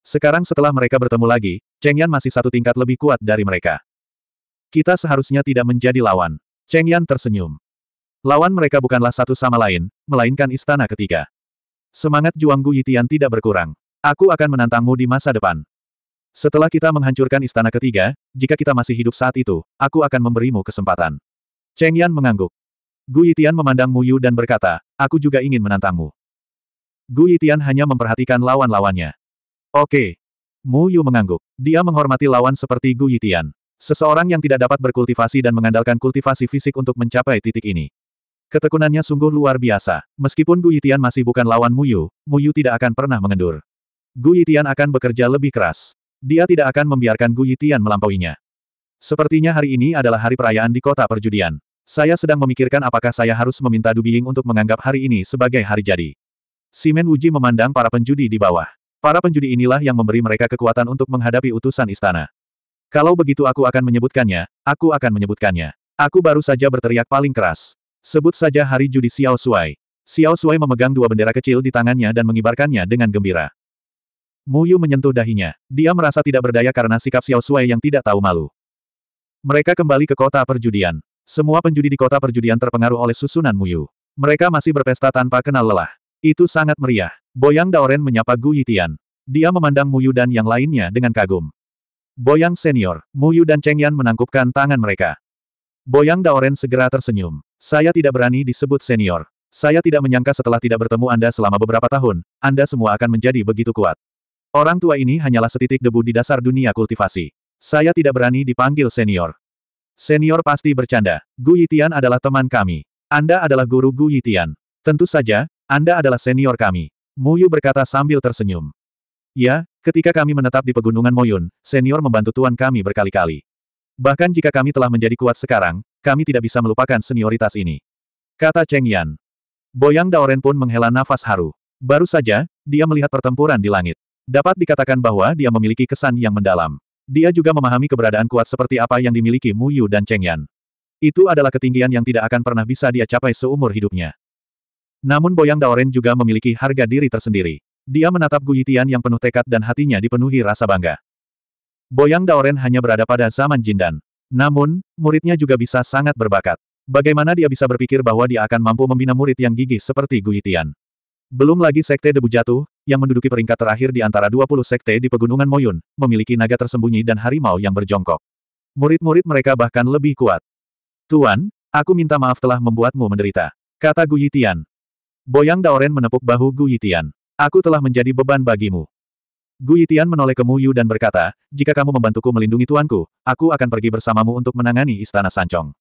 Sekarang setelah mereka bertemu lagi, Cheng Yan masih satu tingkat lebih kuat dari mereka. Kita seharusnya tidak menjadi lawan. Cheng Yan tersenyum. Lawan mereka bukanlah satu sama lain, melainkan istana ketiga. Semangat Juang Gu Yitian tidak berkurang. Aku akan menantangmu di masa depan. Setelah kita menghancurkan istana ketiga, jika kita masih hidup saat itu, aku akan memberimu kesempatan. Cheng Yan mengangguk. Gu Yitian memandang Mu Yu dan berkata, aku juga ingin menantangmu. Gu Yitian hanya memperhatikan lawan-lawannya. Oke. Mu Yu mengangguk. Dia menghormati lawan seperti Gu Yitian. Seseorang yang tidak dapat berkultivasi dan mengandalkan kultivasi fisik untuk mencapai titik ini. Ketekunannya sungguh luar biasa. Meskipun Gu Yitian masih bukan lawan Mu Yu, Mu Yu tidak akan pernah mengendur. Gu Yitian akan bekerja lebih keras. Dia tidak akan membiarkan Gu Yitian melampauinya. Sepertinya hari ini adalah hari perayaan di kota perjudian. Saya sedang memikirkan apakah saya harus meminta Du Bing untuk menganggap hari ini sebagai hari jadi. Simen Wuji memandang para penjudi di bawah. Para penjudi inilah yang memberi mereka kekuatan untuk menghadapi utusan istana. Kalau begitu aku akan menyebutkannya, aku akan menyebutkannya. Aku baru saja berteriak paling keras. Sebut saja hari judi Xiao Sui. Xiao Sui memegang dua bendera kecil di tangannya dan mengibarkannya dengan gembira. Mu Yu menyentuh dahinya. Dia merasa tidak berdaya karena sikap Xiao Sui yang tidak tahu malu. Mereka kembali ke kota perjudian. Semua penjudi di kota perjudian terpengaruh oleh susunan Mu Yu. Mereka masih berpesta tanpa kenal lelah. Itu sangat meriah. Boyang Daoren menyapa Gu Yitian. Dia memandang Mu Yu dan yang lainnya dengan kagum. Boyang senior, Mu Yu dan Cheng Yan menangkupkan tangan mereka. Boyang Daoren segera tersenyum. Saya tidak berani disebut senior. Saya tidak menyangka setelah tidak bertemu Anda selama beberapa tahun, Anda semua akan menjadi begitu kuat. Orang tua ini hanyalah setitik debu di dasar dunia kultivasi. Saya tidak berani dipanggil senior. Senior pasti bercanda. Gu Yitian adalah teman kami. Anda adalah guru Gu Yitian. Tentu saja, Anda adalah senior kami. Muyu berkata sambil tersenyum. Ya, ketika kami menetap di pegunungan Moyun, senior membantu tuan kami berkali-kali. Bahkan jika kami telah menjadi kuat sekarang, kami tidak bisa melupakan senioritas ini. Kata Cheng Yan. Boyang Daoren pun menghela nafas haru. Baru saja, dia melihat pertempuran di langit. Dapat dikatakan bahwa dia memiliki kesan yang mendalam. Dia juga memahami keberadaan kuat seperti apa yang dimiliki Mu Yu dan Cheng Yan. Itu adalah ketinggian yang tidak akan pernah bisa dia capai seumur hidupnya. Namun Boyang Daoren juga memiliki harga diri tersendiri. Dia menatap Yitian yang penuh tekad dan hatinya dipenuhi rasa bangga. Boyang Daoren hanya berada pada zaman Jindan. Namun, muridnya juga bisa sangat berbakat. Bagaimana dia bisa berpikir bahwa dia akan mampu membina murid yang gigih seperti Yitian? Belum lagi Sekte Debu Jatuh, yang menduduki peringkat terakhir di antara 20 sekte di Pegunungan Moyun, memiliki naga tersembunyi dan harimau yang berjongkok. Murid-murid mereka bahkan lebih kuat. Tuan, aku minta maaf telah membuatmu menderita. Kata Gu Yitian. Boyang Daoren menepuk bahu Gu Yitian. Aku telah menjadi beban bagimu. Gu Yitian menoleh ke Muyu dan berkata, jika kamu membantuku melindungi tuanku, aku akan pergi bersamamu untuk menangani Istana Sancong.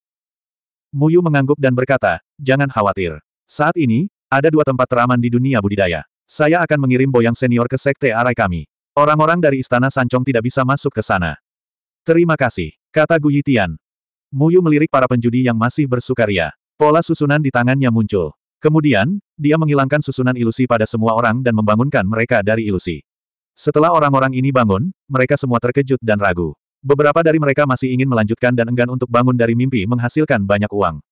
Muyu mengangguk dan berkata, jangan khawatir. Saat ini, ada dua tempat teraman di dunia budidaya. Saya akan mengirim Boyang Senior ke Sekte Arai kami. Orang-orang dari Istana Sancong tidak bisa masuk ke sana. Terima kasih, kata Guyitian. Muyu melirik para penjudi yang masih bersukaria. Pola susunan di tangannya muncul. Kemudian, dia menghilangkan susunan ilusi pada semua orang dan membangunkan mereka dari ilusi. Setelah orang-orang ini bangun, mereka semua terkejut dan ragu. Beberapa dari mereka masih ingin melanjutkan dan enggan untuk bangun dari mimpi menghasilkan banyak uang.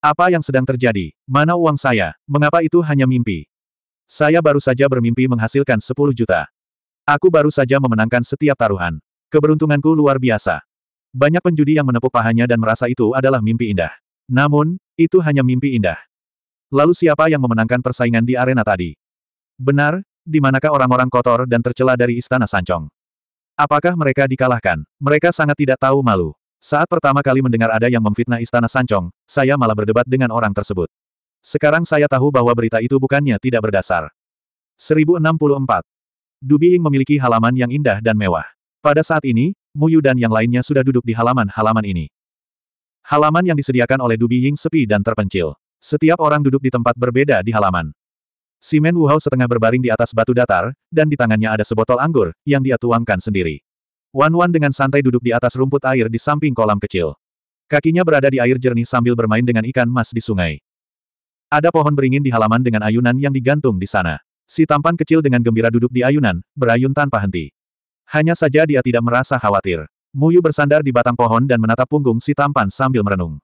Apa yang sedang terjadi? Mana uang saya? Mengapa itu hanya mimpi? Saya baru saja bermimpi menghasilkan 10 juta. Aku baru saja memenangkan setiap taruhan. Keberuntunganku luar biasa. Banyak penjudi yang menepuk pahanya dan merasa itu adalah mimpi indah. Namun, itu hanya mimpi indah. Lalu siapa yang memenangkan persaingan di arena tadi? Benar, di manakah orang-orang kotor dan tercela dari Istana Sancong? Apakah mereka dikalahkan? Mereka sangat tidak tahu malu. Saat pertama kali mendengar ada yang memfitnah Istana Sancong, saya malah berdebat dengan orang tersebut. Sekarang saya tahu bahwa berita itu bukannya tidak berdasar. 1064. Ying memiliki halaman yang indah dan mewah. Pada saat ini, Muyu dan yang lainnya sudah duduk di halaman-halaman ini. Halaman yang disediakan oleh Dubi Ying sepi dan terpencil. Setiap orang duduk di tempat berbeda di halaman. Simen Hao setengah berbaring di atas batu datar, dan di tangannya ada sebotol anggur, yang dia tuangkan sendiri. Wan Wan dengan santai duduk di atas rumput air di samping kolam kecil. Kakinya berada di air jernih sambil bermain dengan ikan mas di sungai. Ada pohon beringin di halaman dengan ayunan yang digantung di sana. Si tampan kecil dengan gembira duduk di ayunan, berayun tanpa henti. Hanya saja dia tidak merasa khawatir. Muyu bersandar di batang pohon dan menatap punggung si tampan sambil merenung.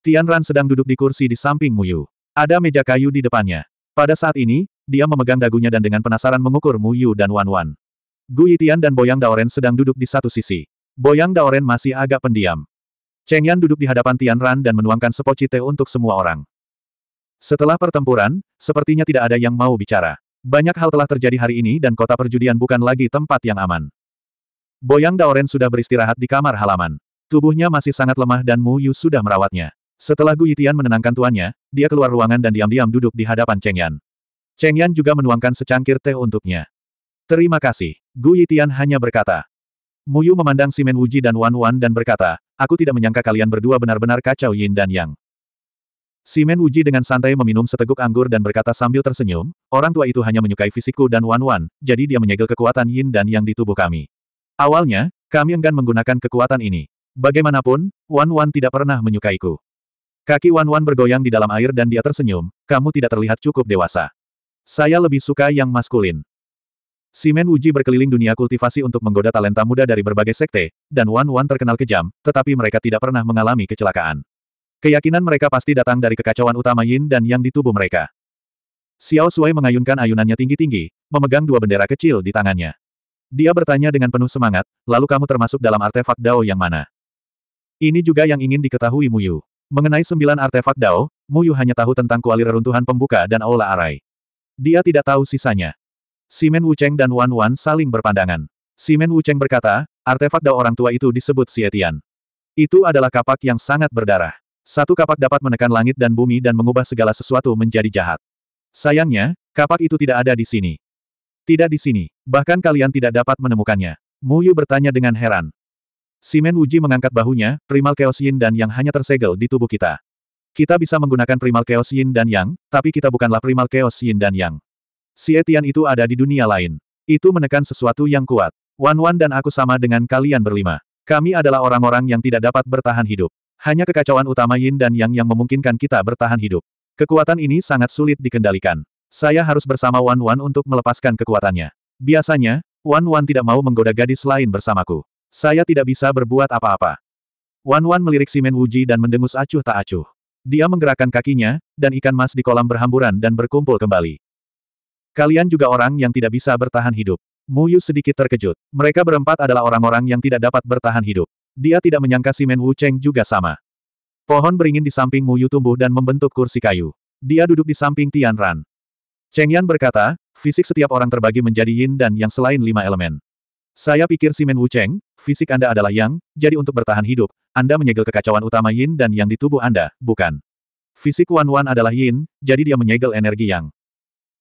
Tian Ran sedang duduk di kursi di samping Muyu. Ada meja kayu di depannya. Pada saat ini, dia memegang dagunya dan dengan penasaran mengukur Muyu dan Wan Wan. Gu Yitian dan Boyang Daoren sedang duduk di satu sisi. Boyang Daoren masih agak pendiam. Cheng Yan duduk di hadapan Tian Ran dan menuangkan sepoci teh untuk semua orang. Setelah pertempuran, sepertinya tidak ada yang mau bicara. Banyak hal telah terjadi hari ini dan kota perjudian bukan lagi tempat yang aman. Boyang Daoren sudah beristirahat di kamar halaman. Tubuhnya masih sangat lemah dan Mu Yu sudah merawatnya. Setelah Gu Yitian menenangkan tuannya, dia keluar ruangan dan diam-diam duduk di hadapan Cheng Yan. Cheng Yan juga menuangkan secangkir teh untuknya. Terima kasih. Gu Yitian hanya berkata. Muyu memandang Simen Wuji dan Wan Wan dan berkata, aku tidak menyangka kalian berdua benar-benar kacau Yin dan Yang. Simen Wuji dengan santai meminum seteguk anggur dan berkata sambil tersenyum, orang tua itu hanya menyukai fisikku dan Wan Wan, jadi dia menyegel kekuatan Yin dan Yang di tubuh kami. Awalnya, kami enggan menggunakan kekuatan ini. Bagaimanapun, Wan Wan tidak pernah menyukaiku. Kaki Wan Wan bergoyang di dalam air dan dia tersenyum, kamu tidak terlihat cukup dewasa. Saya lebih suka yang maskulin. Simen Wuji berkeliling dunia kultivasi untuk menggoda talenta muda dari berbagai sekte, dan Wan Wan terkenal kejam, tetapi mereka tidak pernah mengalami kecelakaan. Keyakinan mereka pasti datang dari kekacauan utama Yin dan Yang di tubuh mereka. Xiao Sui mengayunkan ayunannya tinggi-tinggi, memegang dua bendera kecil di tangannya. Dia bertanya dengan penuh semangat, lalu kamu termasuk dalam artefak Dao yang mana? Ini juga yang ingin diketahui Muyu. Mengenai sembilan artefak Dao, Muyu hanya tahu tentang kuali reruntuhan pembuka dan Aula Arai. Dia tidak tahu sisanya. Simen Wucheng dan Wan Wan saling berpandangan. Simen Wucheng berkata, artefak dao orang tua itu disebut Sietian. Itu adalah kapak yang sangat berdarah. Satu kapak dapat menekan langit dan bumi dan mengubah segala sesuatu menjadi jahat. Sayangnya, kapak itu tidak ada di sini. Tidak di sini, bahkan kalian tidak dapat menemukannya. Mu Yu bertanya dengan heran. Simen Wuji mengangkat bahunya, primal chaos yin dan yang hanya tersegel di tubuh kita. Kita bisa menggunakan primal chaos yin dan yang, tapi kita bukanlah primal chaos yin dan yang. Si Etian itu ada di dunia lain. Itu menekan sesuatu yang kuat. Wan Wan dan aku sama dengan kalian berlima. Kami adalah orang-orang yang tidak dapat bertahan hidup. Hanya kekacauan utama Yin dan Yang yang memungkinkan kita bertahan hidup. Kekuatan ini sangat sulit dikendalikan. Saya harus bersama Wan Wan untuk melepaskan kekuatannya. Biasanya, Wan Wan tidak mau menggoda gadis lain bersamaku. Saya tidak bisa berbuat apa-apa. Wan Wan melirik Simen Wuji dan mendengus acuh tak acuh. Dia menggerakkan kakinya, dan ikan mas di kolam berhamburan dan berkumpul kembali. Kalian juga orang yang tidak bisa bertahan hidup. Mu Yu sedikit terkejut. Mereka berempat adalah orang-orang yang tidak dapat bertahan hidup. Dia tidak menyangka si Men Wu Cheng juga sama. Pohon beringin di samping Mu Yu tumbuh dan membentuk kursi kayu. Dia duduk di samping Tian Ran. Cheng Yan berkata, fisik setiap orang terbagi menjadi yin dan yang selain lima elemen. Saya pikir si Men Wu Cheng, fisik Anda adalah yang, jadi untuk bertahan hidup, Anda menyegel kekacauan utama yin dan yang di tubuh Anda, bukan. Fisik Wan Wan adalah yin, jadi dia menyegel energi yang.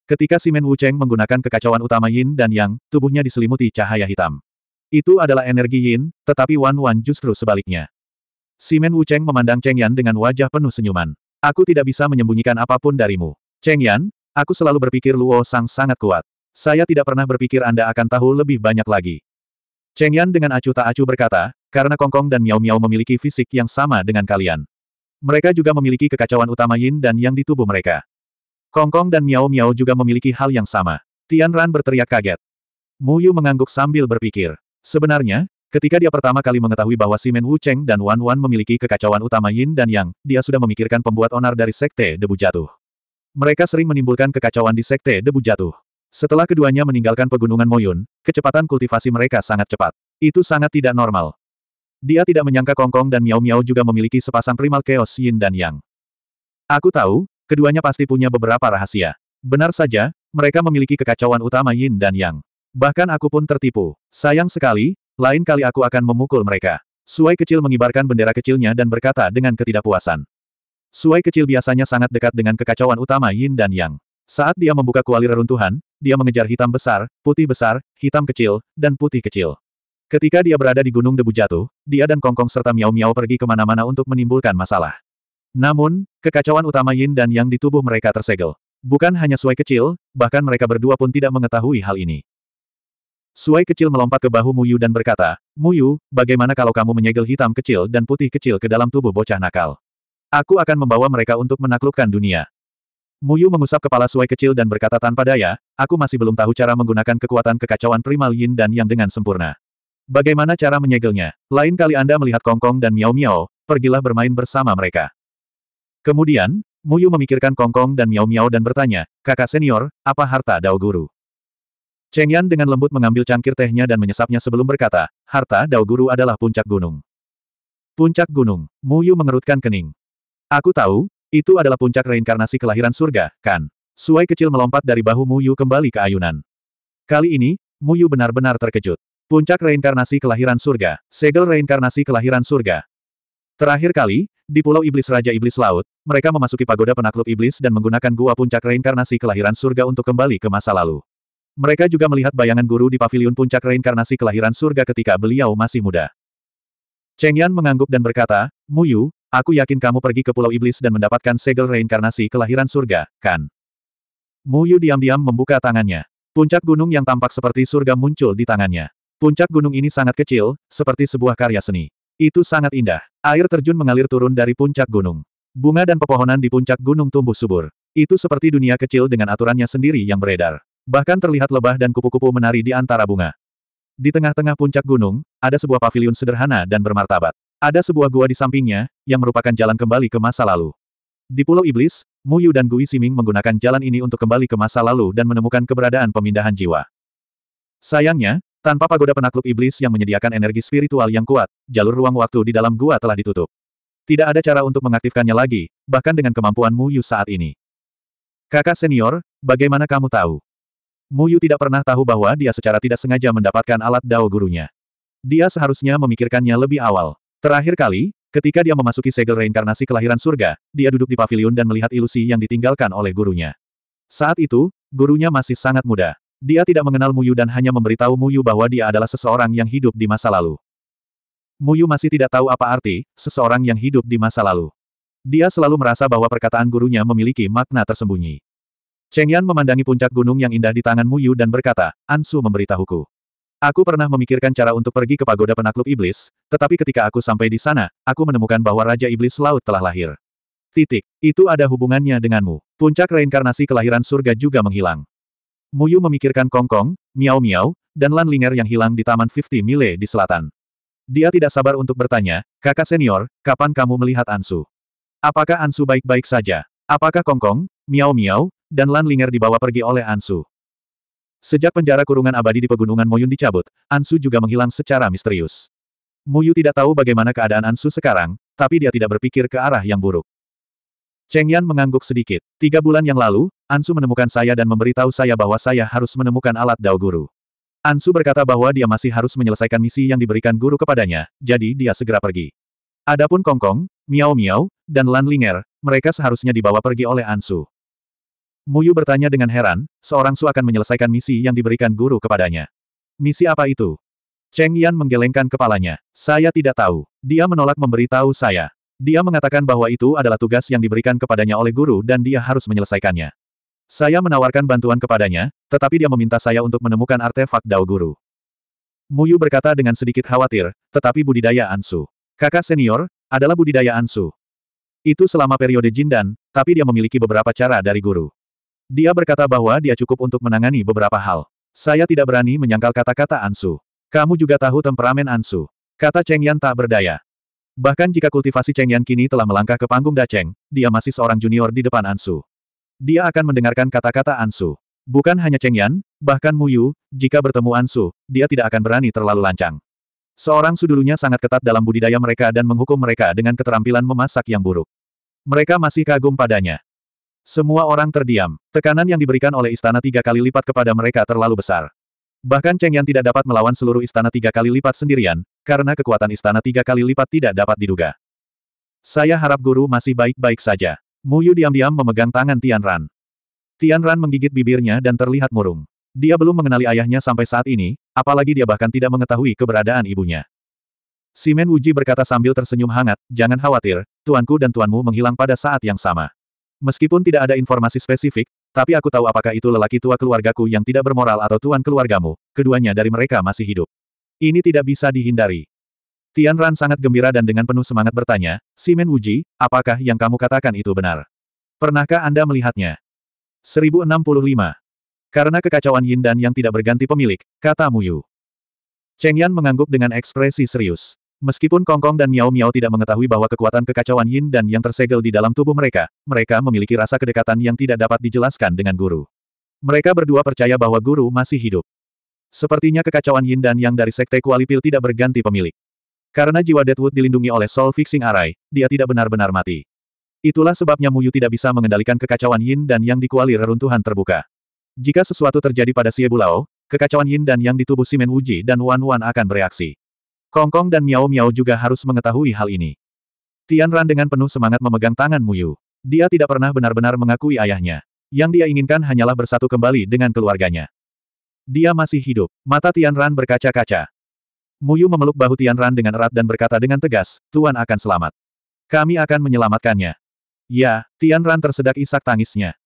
Ketika Simen Wu Cheng menggunakan kekacauan utama Yin dan Yang, tubuhnya diselimuti cahaya hitam. Itu adalah energi Yin, tetapi Wan Wan justru sebaliknya. Simen Wu Cheng memandang Cheng Yan dengan wajah penuh senyuman. Aku tidak bisa menyembunyikan apapun darimu. Cheng Yan, aku selalu berpikir Luo Sang sangat kuat. Saya tidak pernah berpikir Anda akan tahu lebih banyak lagi. Cheng Yan dengan acuh tak acuh berkata, karena Kongkong dan Miao Miao memiliki fisik yang sama dengan kalian. Mereka juga memiliki kekacauan utama Yin dan Yang di tubuh mereka. Kongkong dan Miao Miao juga memiliki hal yang sama. Tian Ran berteriak kaget. Mu Yu mengangguk sambil berpikir. Sebenarnya, ketika dia pertama kali mengetahui bahwa Simen Wu Cheng dan Wan Wan memiliki kekacauan utama Yin dan Yang, dia sudah memikirkan pembuat onar dari Sekte Debu Jatuh. Mereka sering menimbulkan kekacauan di Sekte Debu Jatuh. Setelah keduanya meninggalkan pegunungan Moyun, kecepatan kultivasi mereka sangat cepat. Itu sangat tidak normal. Dia tidak menyangka Kongkong dan Miao Miao juga memiliki sepasang primal chaos Yin dan Yang. Aku tahu, Keduanya pasti punya beberapa rahasia. Benar saja, mereka memiliki kekacauan utama Yin dan Yang. Bahkan aku pun tertipu. Sayang sekali, lain kali aku akan memukul mereka. Suai kecil mengibarkan bendera kecilnya dan berkata dengan ketidakpuasan. Suai kecil biasanya sangat dekat dengan kekacauan utama Yin dan Yang. Saat dia membuka kuali reruntuhan, dia mengejar hitam besar, putih besar, hitam kecil, dan putih kecil. Ketika dia berada di Gunung Debu Jatuh, dia dan Kongkong serta Miao Miao pergi kemana-mana untuk menimbulkan masalah. Namun, kekacauan utama Yin dan Yang di tubuh mereka tersegel. Bukan hanya Suai kecil, bahkan mereka berdua pun tidak mengetahui hal ini. Suai kecil melompat ke bahu Muyu dan berkata, Muyu, bagaimana kalau kamu menyegel hitam kecil dan putih kecil ke dalam tubuh bocah nakal? Aku akan membawa mereka untuk menaklukkan dunia. Muyu mengusap kepala Suai kecil dan berkata tanpa daya, aku masih belum tahu cara menggunakan kekuatan kekacauan primal Yin dan Yang dengan sempurna. Bagaimana cara menyegelnya? Lain kali Anda melihat Kongkong dan Miao Miao, pergilah bermain bersama mereka. Kemudian, Muyu memikirkan Kongkong -Kong dan Miao Miao dan bertanya, kakak senior, apa harta Dao Guru? Cheng Yan dengan lembut mengambil cangkir tehnya dan menyesapnya sebelum berkata, harta Dao Guru adalah puncak gunung. Puncak gunung, Muyu mengerutkan kening. Aku tahu, itu adalah puncak reinkarnasi kelahiran surga, kan? Suai kecil melompat dari bahu Muyu kembali ke ayunan. Kali ini, Muyu benar-benar terkejut. Puncak reinkarnasi kelahiran surga, segel reinkarnasi kelahiran surga, Terakhir kali, di Pulau Iblis Raja Iblis Laut, mereka memasuki pagoda penakluk iblis dan menggunakan gua puncak reinkarnasi kelahiran surga untuk kembali ke masa lalu. Mereka juga melihat bayangan guru di paviliun puncak reinkarnasi kelahiran surga ketika beliau masih muda. Cheng Yan mengangguk dan berkata, Muyu, aku yakin kamu pergi ke Pulau Iblis dan mendapatkan segel reinkarnasi kelahiran surga, kan? Muyu diam-diam membuka tangannya. Puncak gunung yang tampak seperti surga muncul di tangannya. Puncak gunung ini sangat kecil, seperti sebuah karya seni. Itu sangat indah. Air terjun mengalir turun dari puncak gunung. Bunga dan pepohonan di puncak gunung tumbuh subur. Itu seperti dunia kecil dengan aturannya sendiri yang beredar. Bahkan terlihat lebah dan kupu-kupu menari di antara bunga. Di tengah-tengah puncak gunung, ada sebuah paviliun sederhana dan bermartabat. Ada sebuah gua di sampingnya, yang merupakan jalan kembali ke masa lalu. Di Pulau Iblis, Mu Yu dan Gui Siming menggunakan jalan ini untuk kembali ke masa lalu dan menemukan keberadaan pemindahan jiwa. Sayangnya, tanpa pagoda penakluk iblis yang menyediakan energi spiritual yang kuat, jalur ruang waktu di dalam gua telah ditutup. Tidak ada cara untuk mengaktifkannya lagi, bahkan dengan kemampuan Mu Yu saat ini. Kakak senior, bagaimana kamu tahu? Mu Yu tidak pernah tahu bahwa dia secara tidak sengaja mendapatkan alat dao gurunya. Dia seharusnya memikirkannya lebih awal. Terakhir kali, ketika dia memasuki segel reinkarnasi kelahiran surga, dia duduk di pavilion dan melihat ilusi yang ditinggalkan oleh gurunya. Saat itu, gurunya masih sangat muda. Dia tidak mengenal Muyu dan hanya memberitahu Muyu bahwa dia adalah seseorang yang hidup di masa lalu. Muyu masih tidak tahu apa arti, seseorang yang hidup di masa lalu. Dia selalu merasa bahwa perkataan gurunya memiliki makna tersembunyi. Cheng Yan memandangi puncak gunung yang indah di tangan Muyu dan berkata, Ansu memberitahuku. Aku pernah memikirkan cara untuk pergi ke pagoda penakluk iblis, tetapi ketika aku sampai di sana, aku menemukan bahwa Raja Iblis Laut telah lahir. Titik. Itu ada hubungannya denganmu. Puncak reinkarnasi kelahiran surga juga menghilang. Muyu memikirkan Kongkong, Miao Miao, dan Lan Linger yang hilang di Taman 50 Mile di selatan. Dia tidak sabar untuk bertanya, kakak senior, kapan kamu melihat Ansu? Apakah Ansu baik-baik saja? Apakah Kongkong, Miao Miao, dan Lan Linger dibawa pergi oleh Ansu? Sejak penjara kurungan abadi di pegunungan Moyun dicabut, Ansu juga menghilang secara misterius. Muyu tidak tahu bagaimana keadaan Ansu sekarang, tapi dia tidak berpikir ke arah yang buruk. Cheng Yan mengangguk sedikit. Tiga bulan yang lalu, Ansu menemukan saya dan memberitahu saya bahwa saya harus menemukan alat Dao Guru. Ansu berkata bahwa dia masih harus menyelesaikan misi yang diberikan guru kepadanya, jadi dia segera pergi. Adapun Kongkong, Miao Miao, dan Lan Linger, mereka seharusnya dibawa pergi oleh Ansu. Muyu bertanya dengan heran, seorang Su akan menyelesaikan misi yang diberikan guru kepadanya. Misi apa itu? Cheng Yan menggelengkan kepalanya. Saya tidak tahu. Dia menolak memberitahu saya. Dia mengatakan bahwa itu adalah tugas yang diberikan kepadanya oleh guru dan dia harus menyelesaikannya. Saya menawarkan bantuan kepadanya, tetapi dia meminta saya untuk menemukan artefak Dao Guru. Muyu berkata dengan sedikit khawatir, tetapi budidaya Ansu. Kakak senior, adalah budidaya Ansu. Itu selama periode Jindan, tapi dia memiliki beberapa cara dari guru. Dia berkata bahwa dia cukup untuk menangani beberapa hal. Saya tidak berani menyangkal kata-kata Ansu. Kamu juga tahu temperamen Ansu. Kata Cheng Yan tak berdaya. Bahkan jika kultivasi Cheng Yan kini telah melangkah ke panggung Daceng, dia masih seorang junior di depan Ansu. Dia akan mendengarkan kata-kata Ansu. Bukan hanya Cheng Yan, bahkan Mu Yu, jika bertemu Ansu, dia tidak akan berani terlalu lancang. Seorang sudulunya sangat ketat dalam budidaya mereka dan menghukum mereka dengan keterampilan memasak yang buruk. Mereka masih kagum padanya. Semua orang terdiam. Tekanan yang diberikan oleh istana tiga kali lipat kepada mereka terlalu besar. Bahkan Cheng Yan tidak dapat melawan seluruh istana tiga kali lipat sendirian, karena kekuatan istana tiga kali lipat tidak dapat diduga. Saya harap guru masih baik-baik saja. Mu Yu diam-diam memegang tangan Tian Ran. Tian Ran menggigit bibirnya dan terlihat murung. Dia belum mengenali ayahnya sampai saat ini, apalagi dia bahkan tidak mengetahui keberadaan ibunya. Simen Wuji berkata sambil tersenyum hangat, jangan khawatir, tuanku dan tuanmu menghilang pada saat yang sama. Meskipun tidak ada informasi spesifik, tapi aku tahu apakah itu lelaki tua keluargaku yang tidak bermoral atau tuan keluargamu, keduanya dari mereka masih hidup. Ini tidak bisa dihindari. Tian Ran sangat gembira dan dengan penuh semangat bertanya, Simen Wuji, apakah yang kamu katakan itu benar? Pernahkah Anda melihatnya? 1065. Karena kekacauan Yin dan yang tidak berganti pemilik, kata Mu Yu. Cheng Yan mengangguk dengan ekspresi serius. Meskipun Kongkong dan Miao Miao tidak mengetahui bahwa kekuatan kekacauan Yin dan yang tersegel di dalam tubuh mereka, mereka memiliki rasa kedekatan yang tidak dapat dijelaskan dengan guru. Mereka berdua percaya bahwa guru masih hidup. Sepertinya kekacauan Yin dan yang dari Sekte Kualipil tidak berganti pemilik. Karena jiwa Deadwood dilindungi oleh Soul Fixing Array, dia tidak benar-benar mati. Itulah sebabnya Muyu tidak bisa mengendalikan kekacauan Yin dan yang di kuali reruntuhan terbuka. Jika sesuatu terjadi pada Siebulao, kekacauan Yin dan yang di tubuh Simen Wuji dan Wan Wan akan bereaksi. Kongkong dan Miao Miao juga harus mengetahui hal ini. Tian Ran dengan penuh semangat memegang tangan Mu Yu. Dia tidak pernah benar-benar mengakui ayahnya. Yang dia inginkan hanyalah bersatu kembali dengan keluarganya. Dia masih hidup. Mata Tian Ran berkaca-kaca. Mu Yu memeluk bahu Tian Ran dengan erat dan berkata dengan tegas, Tuan akan selamat. Kami akan menyelamatkannya. Ya, Tian Ran tersedak isak tangisnya.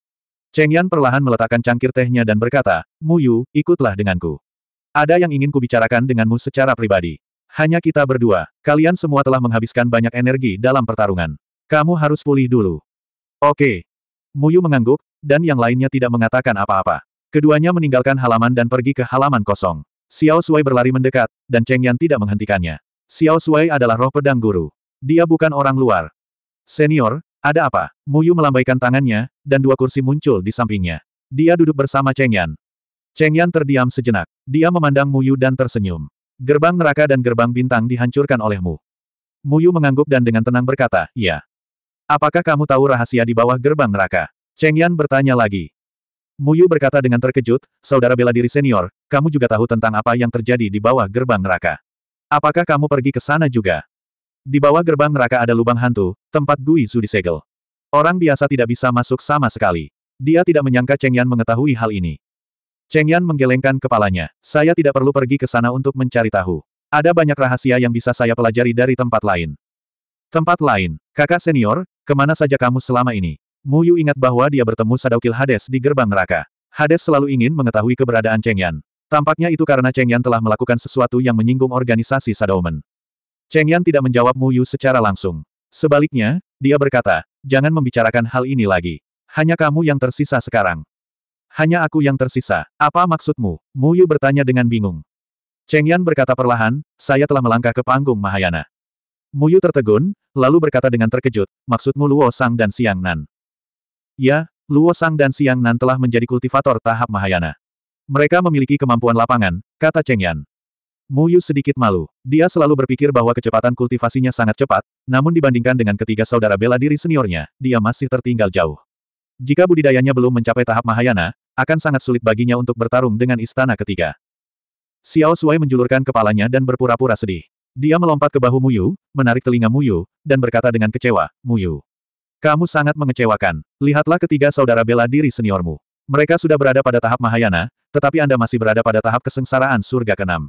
Cheng Yan perlahan meletakkan cangkir tehnya dan berkata, "Mu Yu, ikutlah denganku. Ada yang ingin kubicarakan denganmu secara pribadi. Hanya kita berdua. Kalian semua telah menghabiskan banyak energi dalam pertarungan. Kamu harus pulih dulu. Oke. Muyu mengangguk, dan yang lainnya tidak mengatakan apa-apa. Keduanya meninggalkan halaman dan pergi ke halaman kosong. Xiao Sui berlari mendekat, dan Cheng Yan tidak menghentikannya. Xiao Sui adalah roh pedang guru. Dia bukan orang luar. Senior, ada apa? Muyu melambaikan tangannya, dan dua kursi muncul di sampingnya. Dia duduk bersama Cheng Yan. Cheng Yan terdiam sejenak. Dia memandang Muyu dan tersenyum. Gerbang neraka dan gerbang bintang dihancurkan olehmu. Mu Yu mengangguk dan dengan tenang berkata, ya. Apakah kamu tahu rahasia di bawah gerbang neraka? Cheng Yan bertanya lagi. Mu Yu berkata dengan terkejut, saudara bela diri senior, kamu juga tahu tentang apa yang terjadi di bawah gerbang neraka. Apakah kamu pergi ke sana juga? Di bawah gerbang neraka ada lubang hantu, tempat Gui Zu disegel. Orang biasa tidak bisa masuk sama sekali. Dia tidak menyangka Cheng Yan mengetahui hal ini. Cheng Yan menggelengkan kepalanya. Saya tidak perlu pergi ke sana untuk mencari tahu. Ada banyak rahasia yang bisa saya pelajari dari tempat lain. Tempat lain, kakak senior, kemana saja kamu selama ini? Mu Yu ingat bahwa dia bertemu Sadaukil Hades di gerbang neraka. Hades selalu ingin mengetahui keberadaan Cheng Yan. Tampaknya itu karena Cheng Yan telah melakukan sesuatu yang menyinggung organisasi Sadaumen. Cheng Yan tidak menjawab Mu Yu secara langsung. Sebaliknya, dia berkata, jangan membicarakan hal ini lagi. Hanya kamu yang tersisa sekarang. Hanya aku yang tersisa. Apa maksudmu? Mu Yu bertanya dengan bingung. Cheng Yan berkata perlahan, saya telah melangkah ke panggung Mahayana. Mu Yu tertegun, lalu berkata dengan terkejut, maksudmu Luo Sang dan Siang Nan. Ya, Luo Sang dan Siang Nan telah menjadi kultivator tahap Mahayana. Mereka memiliki kemampuan lapangan, kata Cheng Yan. Mu Yu sedikit malu. Dia selalu berpikir bahwa kecepatan kultivasinya sangat cepat, namun dibandingkan dengan ketiga saudara bela diri seniornya, dia masih tertinggal jauh. Jika budidayanya belum mencapai tahap Mahayana, akan sangat sulit baginya untuk bertarung dengan istana ketiga. Xiao Sui menjulurkan kepalanya dan berpura-pura sedih. Dia melompat ke bahu Muyu, menarik telinga Muyu, dan berkata dengan kecewa, Muyu. Kamu sangat mengecewakan. Lihatlah ketiga saudara bela diri seniormu. Mereka sudah berada pada tahap Mahayana, tetapi Anda masih berada pada tahap kesengsaraan surga keenam.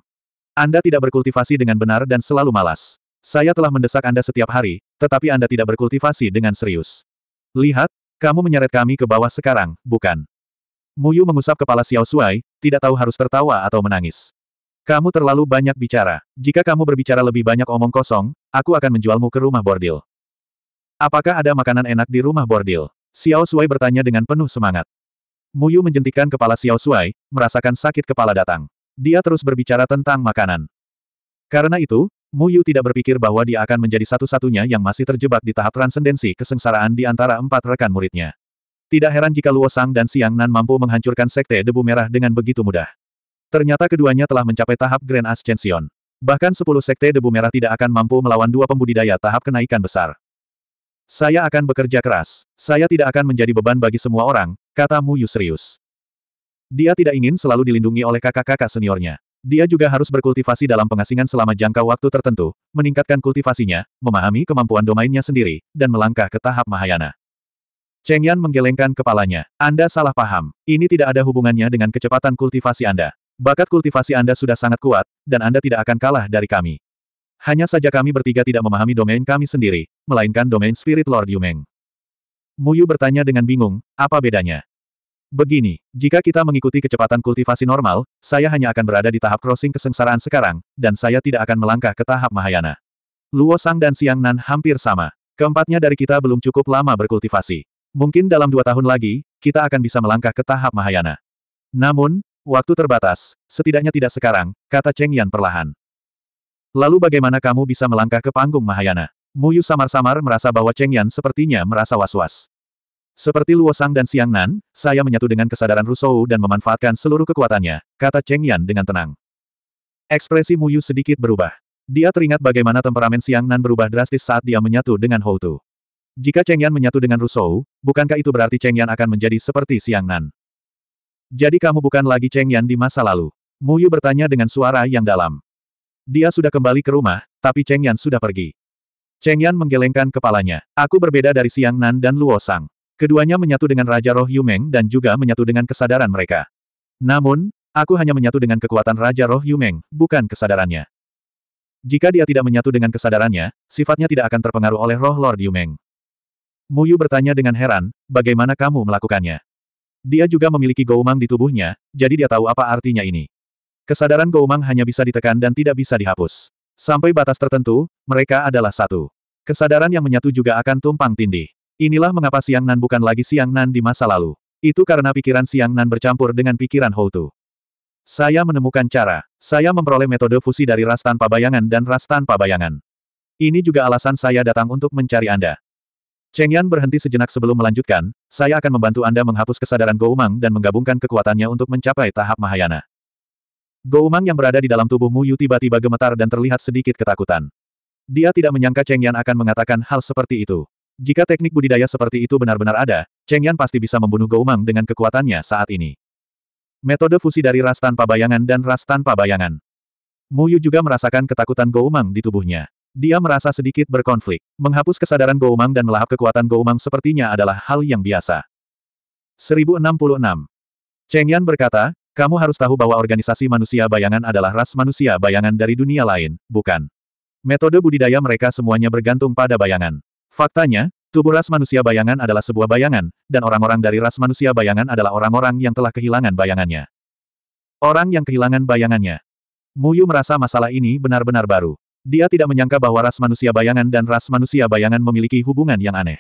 Anda tidak berkultivasi dengan benar dan selalu malas. Saya telah mendesak Anda setiap hari, tetapi Anda tidak berkultivasi dengan serius. Lihat, kamu menyeret kami ke bawah sekarang, bukan? Muyu mengusap kepala Xiao Shuai, tidak tahu harus tertawa atau menangis. Kamu terlalu banyak bicara. Jika kamu berbicara lebih banyak omong kosong, aku akan menjualmu ke rumah bordil. Apakah ada makanan enak di rumah bordil? Xiao Shuai bertanya dengan penuh semangat. Muyu menjentikan kepala Xiao Shuai, merasakan sakit kepala datang. Dia terus berbicara tentang makanan. Karena itu, Muyu tidak berpikir bahwa dia akan menjadi satu-satunya yang masih terjebak di tahap transendensi kesengsaraan di antara empat rekan muridnya. Tidak heran jika Luo Sang dan Siang Nan mampu menghancurkan Sekte Debu Merah dengan begitu mudah. Ternyata keduanya telah mencapai tahap Grand Ascension. Bahkan sepuluh Sekte Debu Merah tidak akan mampu melawan dua pembudidaya tahap kenaikan besar. Saya akan bekerja keras. Saya tidak akan menjadi beban bagi semua orang, kata Mu Yusrius. Dia tidak ingin selalu dilindungi oleh kakak-kakak seniornya. Dia juga harus berkultivasi dalam pengasingan selama jangka waktu tertentu, meningkatkan kultivasinya, memahami kemampuan domainnya sendiri, dan melangkah ke tahap Mahayana. Cheng Yan menggelengkan kepalanya. Anda salah paham. Ini tidak ada hubungannya dengan kecepatan kultivasi Anda. Bakat kultivasi Anda sudah sangat kuat, dan Anda tidak akan kalah dari kami. Hanya saja kami bertiga tidak memahami domain kami sendiri, melainkan domain spirit Lord Yumeng. Muyu bertanya dengan bingung, apa bedanya? Begini, jika kita mengikuti kecepatan kultivasi normal, saya hanya akan berada di tahap crossing kesengsaraan sekarang, dan saya tidak akan melangkah ke tahap Mahayana. Luo Sang dan Siang Nan hampir sama. Keempatnya dari kita belum cukup lama berkultivasi. Mungkin dalam dua tahun lagi, kita akan bisa melangkah ke tahap Mahayana. Namun, waktu terbatas, setidaknya tidak sekarang, kata Cheng Yan perlahan. Lalu bagaimana kamu bisa melangkah ke panggung Mahayana? Muyu samar-samar merasa bahwa Cheng Yan sepertinya merasa was-was. Seperti Luosang dan Siang Nan, saya menyatu dengan kesadaran Rusou dan memanfaatkan seluruh kekuatannya, kata Cheng Yan dengan tenang. Ekspresi Muyu sedikit berubah. Dia teringat bagaimana temperamen Siang Nan berubah drastis saat dia menyatu dengan Houtu. Jika Cheng Yan menyatu dengan Rusou, bukankah itu berarti Cheng Yan akan menjadi seperti Siang Nan? Jadi kamu bukan lagi Cheng Yan di masa lalu? Mu Yu bertanya dengan suara yang dalam. Dia sudah kembali ke rumah, tapi Cheng Yan sudah pergi. Cheng Yan menggelengkan kepalanya. Aku berbeda dari Siang Nan dan Luo Sang. Keduanya menyatu dengan Raja Roh Yumeng dan juga menyatu dengan kesadaran mereka. Namun, aku hanya menyatu dengan kekuatan Raja Roh Yumeng, bukan kesadarannya. Jika dia tidak menyatu dengan kesadarannya, sifatnya tidak akan terpengaruh oleh roh Lord Yumeng. Muyu bertanya dengan heran, bagaimana kamu melakukannya? Dia juga memiliki Goumang di tubuhnya, jadi dia tahu apa artinya ini. Kesadaran Goumang hanya bisa ditekan dan tidak bisa dihapus. Sampai batas tertentu, mereka adalah satu. Kesadaran yang menyatu juga akan tumpang tindih. Inilah mengapa Siang Nan bukan lagi Siang Nan di masa lalu. Itu karena pikiran Siang Nan bercampur dengan pikiran Houtu. Saya menemukan cara. Saya memperoleh metode fusi dari ras tanpa bayangan dan ras tanpa bayangan. Ini juga alasan saya datang untuk mencari Anda. Cheng Yan berhenti sejenak sebelum melanjutkan, saya akan membantu Anda menghapus kesadaran Mang dan menggabungkan kekuatannya untuk mencapai tahap Mahayana. Mang yang berada di dalam tubuh Yu tiba-tiba gemetar dan terlihat sedikit ketakutan. Dia tidak menyangka Cheng Yan akan mengatakan hal seperti itu. Jika teknik budidaya seperti itu benar-benar ada, Cheng Yan pasti bisa membunuh Mang dengan kekuatannya saat ini. Metode fusi dari ras tanpa bayangan dan ras tanpa bayangan. Mu Yu juga merasakan ketakutan Mang di tubuhnya. Dia merasa sedikit berkonflik. Menghapus kesadaran Goumang dan melahap kekuatan Goumang sepertinya adalah hal yang biasa. 1066. Cheng Yan berkata, kamu harus tahu bahwa organisasi manusia bayangan adalah ras manusia bayangan dari dunia lain, bukan. Metode budidaya mereka semuanya bergantung pada bayangan. Faktanya, tubuh ras manusia bayangan adalah sebuah bayangan, dan orang-orang dari ras manusia bayangan adalah orang-orang yang telah kehilangan bayangannya. Orang yang kehilangan bayangannya. Muyu merasa masalah ini benar-benar baru. Dia tidak menyangka bahwa ras manusia bayangan dan ras manusia bayangan memiliki hubungan yang aneh.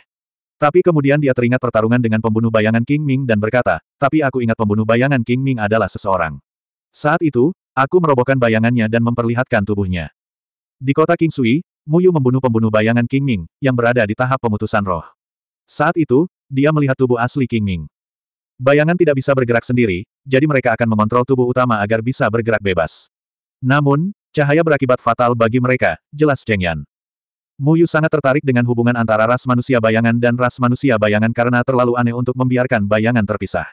Tapi kemudian dia teringat pertarungan dengan pembunuh bayangan King Ming dan berkata, tapi aku ingat pembunuh bayangan King Ming adalah seseorang. Saat itu, aku merobohkan bayangannya dan memperlihatkan tubuhnya. Di kota King Sui, Muyu membunuh pembunuh bayangan King Ming, yang berada di tahap pemutusan roh. Saat itu, dia melihat tubuh asli King Ming. Bayangan tidak bisa bergerak sendiri, jadi mereka akan mengontrol tubuh utama agar bisa bergerak bebas. Namun, Cahaya berakibat fatal bagi mereka, jelas Cheng Yan. Mu Yu sangat tertarik dengan hubungan antara ras manusia bayangan dan ras manusia bayangan karena terlalu aneh untuk membiarkan bayangan terpisah.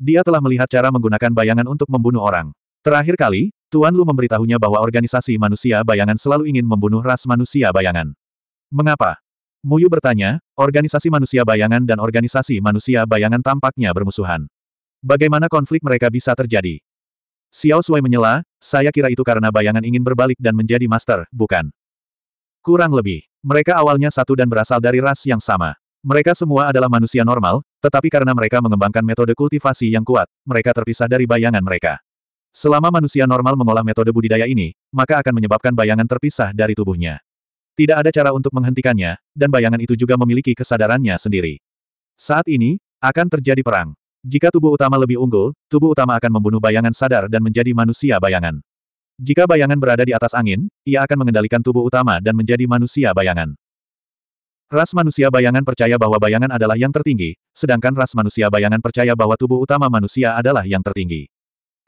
Dia telah melihat cara menggunakan bayangan untuk membunuh orang. Terakhir kali, Tuan Lu memberitahunya bahwa organisasi manusia bayangan selalu ingin membunuh ras manusia bayangan. Mengapa? Mu Yu bertanya, organisasi manusia bayangan dan organisasi manusia bayangan tampaknya bermusuhan. Bagaimana konflik mereka bisa terjadi? Xiao Sui menyela, saya kira itu karena bayangan ingin berbalik dan menjadi master, bukan? Kurang lebih. Mereka awalnya satu dan berasal dari ras yang sama. Mereka semua adalah manusia normal, tetapi karena mereka mengembangkan metode kultivasi yang kuat, mereka terpisah dari bayangan mereka. Selama manusia normal mengolah metode budidaya ini, maka akan menyebabkan bayangan terpisah dari tubuhnya. Tidak ada cara untuk menghentikannya, dan bayangan itu juga memiliki kesadarannya sendiri. Saat ini, akan terjadi perang. Jika tubuh utama lebih unggul, tubuh utama akan membunuh bayangan sadar dan menjadi manusia bayangan. Jika bayangan berada di atas angin, ia akan mengendalikan tubuh utama dan menjadi manusia bayangan. Ras manusia bayangan percaya bahwa bayangan adalah yang tertinggi, sedangkan ras manusia bayangan percaya bahwa tubuh utama manusia adalah yang tertinggi.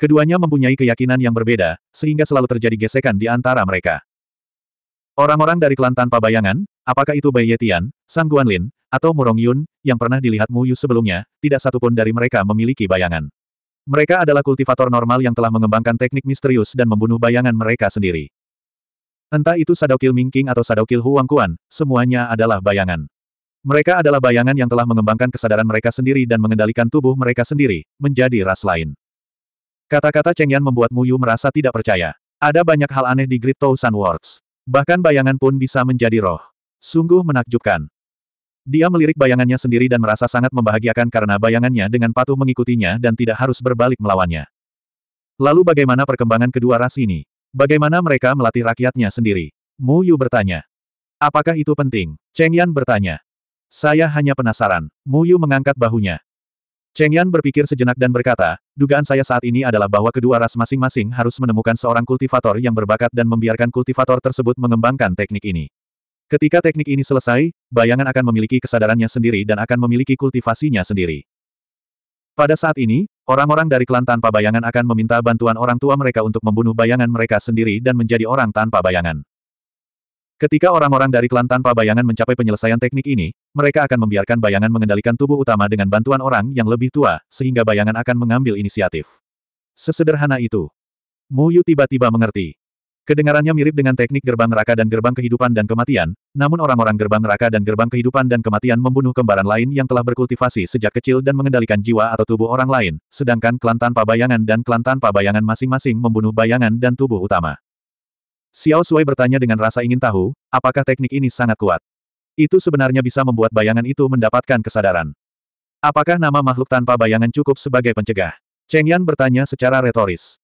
Keduanya mempunyai keyakinan yang berbeda, sehingga selalu terjadi gesekan di antara mereka. Orang-orang dari klan tanpa bayangan, Apakah itu Bai Yetian, Sang Guanlin, atau Murong Yun, yang pernah dilihat Mu Yu sebelumnya, tidak satupun dari mereka memiliki bayangan. Mereka adalah kultivator normal yang telah mengembangkan teknik misterius dan membunuh bayangan mereka sendiri. Entah itu Sadokil Mingking atau Sadokil Huang Kuan, semuanya adalah bayangan. Mereka adalah bayangan yang telah mengembangkan kesadaran mereka sendiri dan mengendalikan tubuh mereka sendiri, menjadi ras lain. Kata-kata Cheng Yan membuat Mu Yu merasa tidak percaya. Ada banyak hal aneh di Great Thousand Words. Bahkan bayangan pun bisa menjadi roh. Sungguh menakjubkan. Dia melirik bayangannya sendiri dan merasa sangat membahagiakan karena bayangannya dengan patuh mengikutinya dan tidak harus berbalik melawannya. Lalu bagaimana perkembangan kedua ras ini? Bagaimana mereka melatih rakyatnya sendiri? Mu Yu bertanya. Apakah itu penting? Cheng Yan bertanya. Saya hanya penasaran. Mu Yu mengangkat bahunya. Cheng Yan berpikir sejenak dan berkata, dugaan saya saat ini adalah bahwa kedua ras masing-masing harus menemukan seorang kultivator yang berbakat dan membiarkan kultivator tersebut mengembangkan teknik ini. Ketika teknik ini selesai, bayangan akan memiliki kesadarannya sendiri dan akan memiliki kultivasinya sendiri. Pada saat ini, orang-orang dari klan tanpa bayangan akan meminta bantuan orang tua mereka untuk membunuh bayangan mereka sendiri dan menjadi orang tanpa bayangan. Ketika orang-orang dari klan tanpa bayangan mencapai penyelesaian teknik ini, mereka akan membiarkan bayangan mengendalikan tubuh utama dengan bantuan orang yang lebih tua, sehingga bayangan akan mengambil inisiatif. Sesederhana itu. Mu Yu tiba-tiba mengerti. Kedengarannya mirip dengan teknik gerbang neraka dan gerbang kehidupan dan kematian, namun orang-orang gerbang neraka dan gerbang kehidupan dan kematian membunuh kembaran lain yang telah berkultivasi sejak kecil dan mengendalikan jiwa atau tubuh orang lain, sedangkan klan tanpa bayangan dan klan tanpa bayangan masing-masing membunuh bayangan dan tubuh utama. Xiao Sui bertanya dengan rasa ingin tahu, apakah teknik ini sangat kuat. Itu sebenarnya bisa membuat bayangan itu mendapatkan kesadaran. Apakah nama makhluk tanpa bayangan cukup sebagai pencegah? Cheng Yan bertanya secara retoris.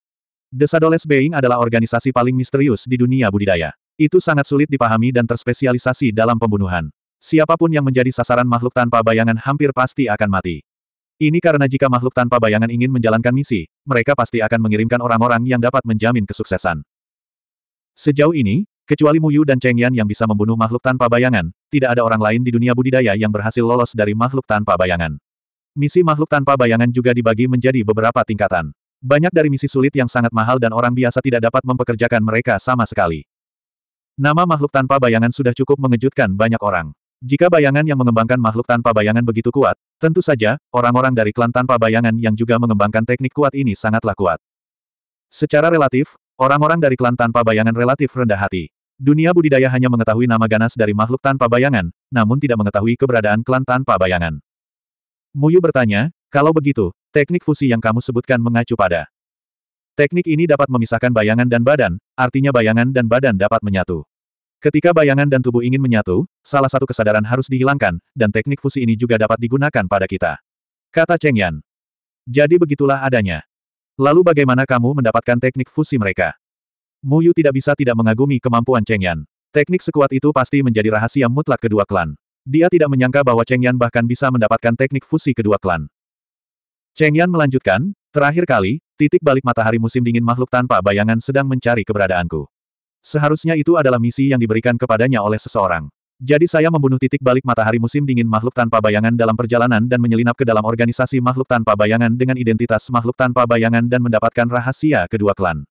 Desadoles Being adalah organisasi paling misterius di dunia budidaya. Itu sangat sulit dipahami dan terspesialisasi dalam pembunuhan. Siapapun yang menjadi sasaran makhluk tanpa bayangan hampir pasti akan mati. Ini karena jika makhluk tanpa bayangan ingin menjalankan misi, mereka pasti akan mengirimkan orang-orang yang dapat menjamin kesuksesan. Sejauh ini, kecuali Muyu dan Cheng Yan yang bisa membunuh makhluk tanpa bayangan, tidak ada orang lain di dunia budidaya yang berhasil lolos dari makhluk tanpa bayangan. Misi makhluk tanpa bayangan juga dibagi menjadi beberapa tingkatan. Banyak dari misi sulit yang sangat mahal dan orang biasa tidak dapat mempekerjakan mereka sama sekali. Nama makhluk tanpa bayangan sudah cukup mengejutkan banyak orang. Jika bayangan yang mengembangkan makhluk tanpa bayangan begitu kuat, tentu saja, orang-orang dari klan tanpa bayangan yang juga mengembangkan teknik kuat ini sangatlah kuat. Secara relatif, orang-orang dari klan tanpa bayangan relatif rendah hati. Dunia budidaya hanya mengetahui nama ganas dari makhluk tanpa bayangan, namun tidak mengetahui keberadaan klan tanpa bayangan. Muyu bertanya, kalau begitu, Teknik fusi yang kamu sebutkan mengacu pada. Teknik ini dapat memisahkan bayangan dan badan, artinya bayangan dan badan dapat menyatu. Ketika bayangan dan tubuh ingin menyatu, salah satu kesadaran harus dihilangkan, dan teknik fusi ini juga dapat digunakan pada kita. Kata Cheng Yan. Jadi begitulah adanya. Lalu bagaimana kamu mendapatkan teknik fusi mereka? Mu Yu tidak bisa tidak mengagumi kemampuan Cheng Yan. Teknik sekuat itu pasti menjadi rahasia mutlak kedua klan. Dia tidak menyangka bahwa Cheng Yan bahkan bisa mendapatkan teknik fusi kedua klan. Cheng Yan melanjutkan, terakhir kali, titik balik matahari musim dingin makhluk tanpa bayangan sedang mencari keberadaanku. Seharusnya itu adalah misi yang diberikan kepadanya oleh seseorang. Jadi saya membunuh titik balik matahari musim dingin makhluk tanpa bayangan dalam perjalanan dan menyelinap ke dalam organisasi makhluk tanpa bayangan dengan identitas makhluk tanpa bayangan dan mendapatkan rahasia kedua klan.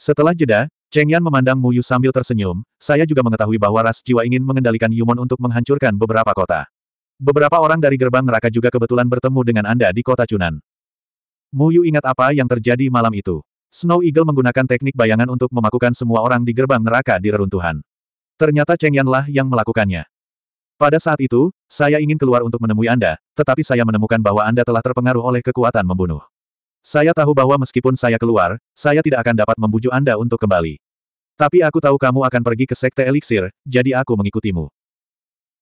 Setelah jeda, Cheng Yan memandang Mu Yu sambil tersenyum, saya juga mengetahui bahwa ras jiwa ingin mengendalikan Yumon untuk menghancurkan beberapa kota. Beberapa orang dari gerbang neraka juga kebetulan bertemu dengan Anda di kota Chunan. Muyu ingat apa yang terjadi malam itu. Snow Eagle menggunakan teknik bayangan untuk memakukan semua orang di gerbang neraka di reruntuhan. Ternyata Cheng Yanlah yang melakukannya. Pada saat itu, saya ingin keluar untuk menemui Anda, tetapi saya menemukan bahwa Anda telah terpengaruh oleh kekuatan membunuh. Saya tahu bahwa meskipun saya keluar, saya tidak akan dapat membujuk Anda untuk kembali. Tapi aku tahu kamu akan pergi ke Sekte Eliksir, jadi aku mengikutimu.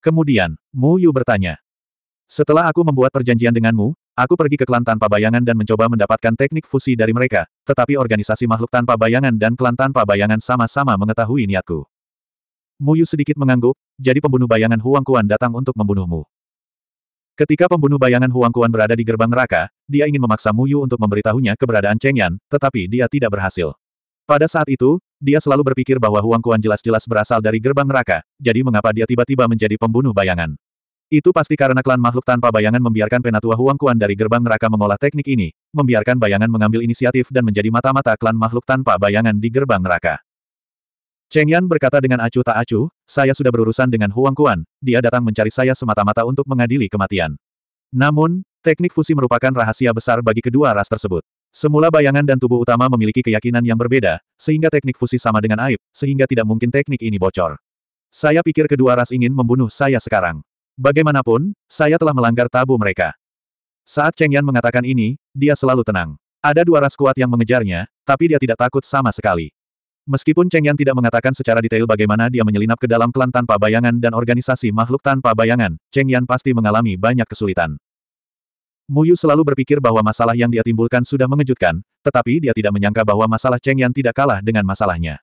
Kemudian, Mu Yu bertanya. Setelah aku membuat perjanjian denganmu, aku pergi ke klan tanpa bayangan dan mencoba mendapatkan teknik fusi dari mereka, tetapi organisasi makhluk tanpa bayangan dan klan tanpa bayangan sama-sama mengetahui niatku. Mu Yu sedikit mengangguk, jadi pembunuh bayangan Huang Kuan datang untuk membunuhmu. Ketika pembunuh bayangan Huang Kuan berada di gerbang neraka, dia ingin memaksa Mu Yu untuk memberitahunya keberadaan Cheng Yan, tetapi dia tidak berhasil. Pada saat itu, dia selalu berpikir bahwa Huang Kuan jelas-jelas berasal dari gerbang neraka, jadi mengapa dia tiba-tiba menjadi pembunuh bayangan. Itu pasti karena klan makhluk tanpa bayangan membiarkan penatua Huang Kuan dari gerbang neraka mengolah teknik ini, membiarkan bayangan mengambil inisiatif dan menjadi mata-mata klan makhluk tanpa bayangan di gerbang neraka. Cheng Yan berkata dengan acuh tak acuh, saya sudah berurusan dengan Huang Kuan, dia datang mencari saya semata-mata untuk mengadili kematian. Namun, teknik fusi merupakan rahasia besar bagi kedua ras tersebut. Semula bayangan dan tubuh utama memiliki keyakinan yang berbeda, sehingga teknik fusi sama dengan aib, sehingga tidak mungkin teknik ini bocor. Saya pikir kedua ras ingin membunuh saya sekarang. Bagaimanapun, saya telah melanggar tabu mereka. Saat Cheng Yan mengatakan ini, dia selalu tenang. Ada dua ras kuat yang mengejarnya, tapi dia tidak takut sama sekali. Meskipun Cheng Yan tidak mengatakan secara detail bagaimana dia menyelinap ke dalam klan tanpa bayangan dan organisasi makhluk tanpa bayangan, Cheng Yan pasti mengalami banyak kesulitan. Muyu selalu berpikir bahwa masalah yang dia timbulkan sudah mengejutkan, tetapi dia tidak menyangka bahwa masalah Cheng Yan tidak kalah dengan masalahnya.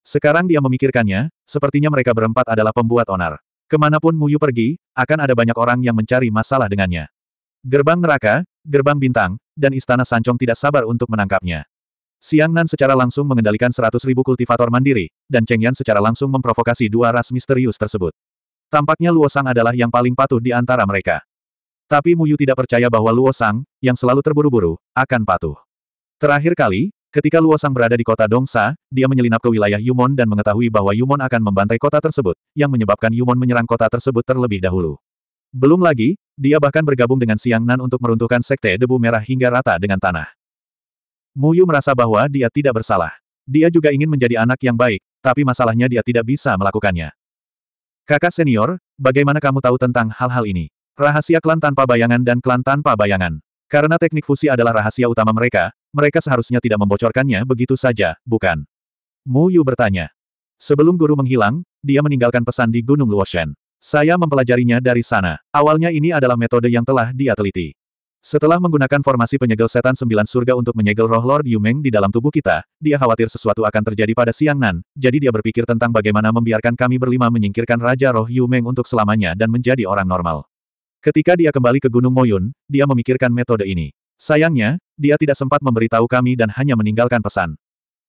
Sekarang dia memikirkannya, sepertinya mereka berempat adalah pembuat onar. Kemanapun Muyu pergi, akan ada banyak orang yang mencari masalah dengannya. Gerbang neraka, gerbang bintang, dan istana Sancong tidak sabar untuk menangkapnya. Siang Nan secara langsung mengendalikan seratus ribu kultivator mandiri, dan Cheng Yan secara langsung memprovokasi dua ras misterius tersebut. Tampaknya Luo Sang adalah yang paling patuh di antara mereka. Tapi Muyu tidak percaya bahwa Luo Sang, yang selalu terburu-buru, akan patuh. Terakhir kali, ketika Luo Sang berada di kota Dongsa, dia menyelinap ke wilayah Yumon dan mengetahui bahwa Yumon akan membantai kota tersebut, yang menyebabkan Yumon menyerang kota tersebut terlebih dahulu. Belum lagi, dia bahkan bergabung dengan Siang Nan untuk meruntuhkan Sekte Debu Merah hingga rata dengan tanah. Muyu merasa bahwa dia tidak bersalah. Dia juga ingin menjadi anak yang baik, tapi masalahnya dia tidak bisa melakukannya. Kakak senior, bagaimana kamu tahu tentang hal-hal ini? Rahasia klan tanpa bayangan dan klan tanpa bayangan. Karena teknik fusi adalah rahasia utama mereka, mereka seharusnya tidak membocorkannya begitu saja, bukan? Mu Yu bertanya. Sebelum guru menghilang, dia meninggalkan pesan di Gunung Luoshen. Saya mempelajarinya dari sana. Awalnya ini adalah metode yang telah dia teliti. Setelah menggunakan formasi penyegel setan sembilan surga untuk menyegel roh Lord Yumeng di dalam tubuh kita, dia khawatir sesuatu akan terjadi pada siang Nan, jadi dia berpikir tentang bagaimana membiarkan kami berlima menyingkirkan Raja Roh Yumeng untuk selamanya dan menjadi orang normal. Ketika dia kembali ke Gunung Moyun, dia memikirkan metode ini. Sayangnya, dia tidak sempat memberitahu kami dan hanya meninggalkan pesan.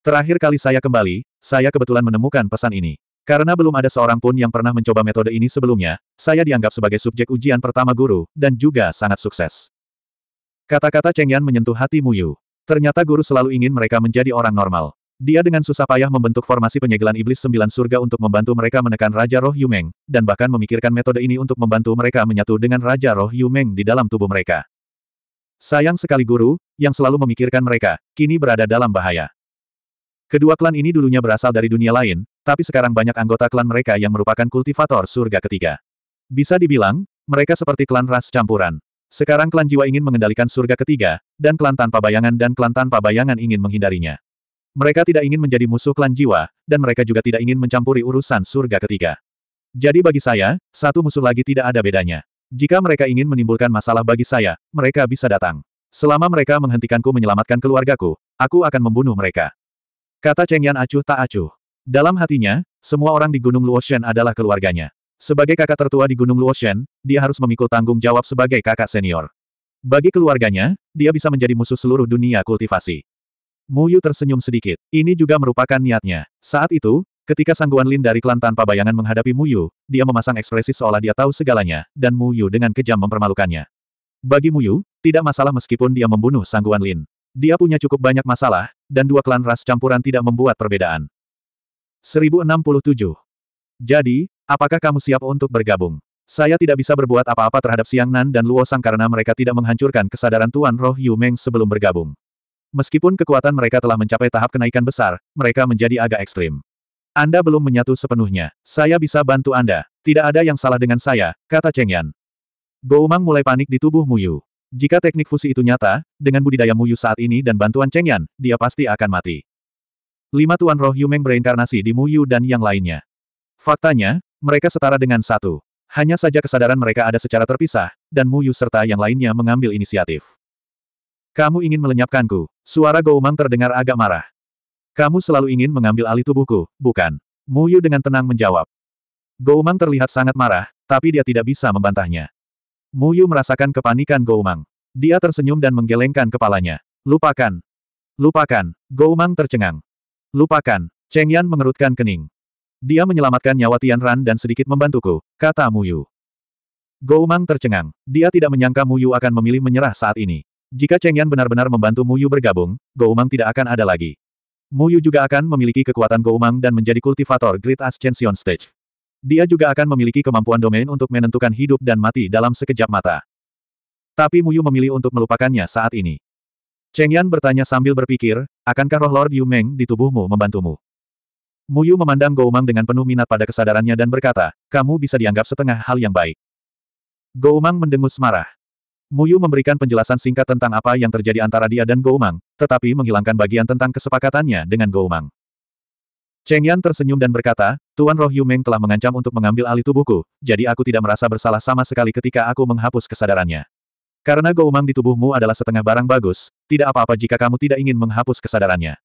Terakhir kali saya kembali, saya kebetulan menemukan pesan ini. Karena belum ada seorang pun yang pernah mencoba metode ini sebelumnya, saya dianggap sebagai subjek ujian pertama guru, dan juga sangat sukses. Kata-kata Cheng Yan menyentuh hati Mu Yu. Ternyata guru selalu ingin mereka menjadi orang normal. Dia dengan susah payah membentuk formasi penyegelan iblis sembilan surga untuk membantu mereka menekan Raja Roh Yumeng, dan bahkan memikirkan metode ini untuk membantu mereka menyatu dengan Raja Roh Yumeng di dalam tubuh mereka. Sayang sekali guru, yang selalu memikirkan mereka, kini berada dalam bahaya. Kedua klan ini dulunya berasal dari dunia lain, tapi sekarang banyak anggota klan mereka yang merupakan kultivator surga ketiga. Bisa dibilang, mereka seperti klan ras campuran. Sekarang klan jiwa ingin mengendalikan surga ketiga, dan klan tanpa bayangan dan klan tanpa bayangan ingin menghindarinya. Mereka tidak ingin menjadi musuh klan jiwa, dan mereka juga tidak ingin mencampuri urusan surga ketiga. Jadi bagi saya, satu musuh lagi tidak ada bedanya. Jika mereka ingin menimbulkan masalah bagi saya, mereka bisa datang. Selama mereka menghentikanku menyelamatkan keluargaku, aku akan membunuh mereka. Kata Cheng Yan acuh tak acuh. Dalam hatinya, semua orang di Gunung Luoshen adalah keluarganya. Sebagai kakak tertua di Gunung Luoshen, dia harus memikul tanggung jawab sebagai kakak senior. Bagi keluarganya, dia bisa menjadi musuh seluruh dunia kultivasi. Muyu tersenyum sedikit. Ini juga merupakan niatnya. Saat itu, ketika sangguan Lin dari klan tanpa bayangan menghadapi Muyu, dia memasang ekspresi seolah dia tahu segalanya, dan Muyu dengan kejam mempermalukannya. Bagi Muyu, tidak masalah meskipun dia membunuh sangguan Lin. Dia punya cukup banyak masalah, dan dua klan ras campuran tidak membuat perbedaan. 1067. Jadi, apakah kamu siap untuk bergabung? Saya tidak bisa berbuat apa-apa terhadap Siang Nan dan Luo Sang karena mereka tidak menghancurkan kesadaran Tuan Roh Yu Meng sebelum bergabung. Meskipun kekuatan mereka telah mencapai tahap kenaikan besar, mereka menjadi agak ekstrim. Anda belum menyatu sepenuhnya. Saya bisa bantu Anda. Tidak ada yang salah dengan saya, kata Cheng Yan. Goumang mulai panik di tubuh Muyu. Jika teknik fusi itu nyata, dengan budidaya Muyu saat ini dan bantuan Cheng Yan, dia pasti akan mati. Lima tuan roh Yumeng bereinkarnasi di Muyu dan yang lainnya. Faktanya, mereka setara dengan satu. Hanya saja kesadaran mereka ada secara terpisah, dan Muyu serta yang lainnya mengambil inisiatif. Kamu ingin melenyapkanku. Suara Goumang terdengar agak marah. Kamu selalu ingin mengambil alih tubuhku, bukan? Mu Yu dengan tenang menjawab. Goumang terlihat sangat marah, tapi dia tidak bisa membantahnya. Mu Yu merasakan kepanikan Goumang. Dia tersenyum dan menggelengkan kepalanya. Lupakan. Lupakan. Goumang tercengang. Lupakan. Cheng Yan mengerutkan kening. Dia menyelamatkan nyawa Tian Ran dan sedikit membantuku, kata Mu Muyu. Goumang tercengang. Dia tidak menyangka Mu Yu akan memilih menyerah saat ini. Jika Cheng Yan benar-benar membantu Mu Yu bergabung, Goumang tidak akan ada lagi. Mu Yu juga akan memiliki kekuatan Goumang dan menjadi kultivator Great Ascension Stage. Dia juga akan memiliki kemampuan domain untuk menentukan hidup dan mati dalam sekejap mata. Tapi Mu Yu memilih untuk melupakannya saat ini. Cheng Yan bertanya sambil berpikir, akankah roh Lord Yu Meng di tubuhmu membantumu? Mu Yu memandang Goumang dengan penuh minat pada kesadarannya dan berkata, kamu bisa dianggap setengah hal yang baik. Goumang mendengus marah. Muyu memberikan penjelasan singkat tentang apa yang terjadi antara dia dan Goumang, tetapi menghilangkan bagian tentang kesepakatannya dengan Goumang. Cheng Yan tersenyum dan berkata, Tuan Roh Yumeng telah mengancam untuk mengambil alih tubuhku, jadi aku tidak merasa bersalah sama sekali ketika aku menghapus kesadarannya. Karena Goumang di tubuhmu adalah setengah barang bagus, tidak apa-apa jika kamu tidak ingin menghapus kesadarannya.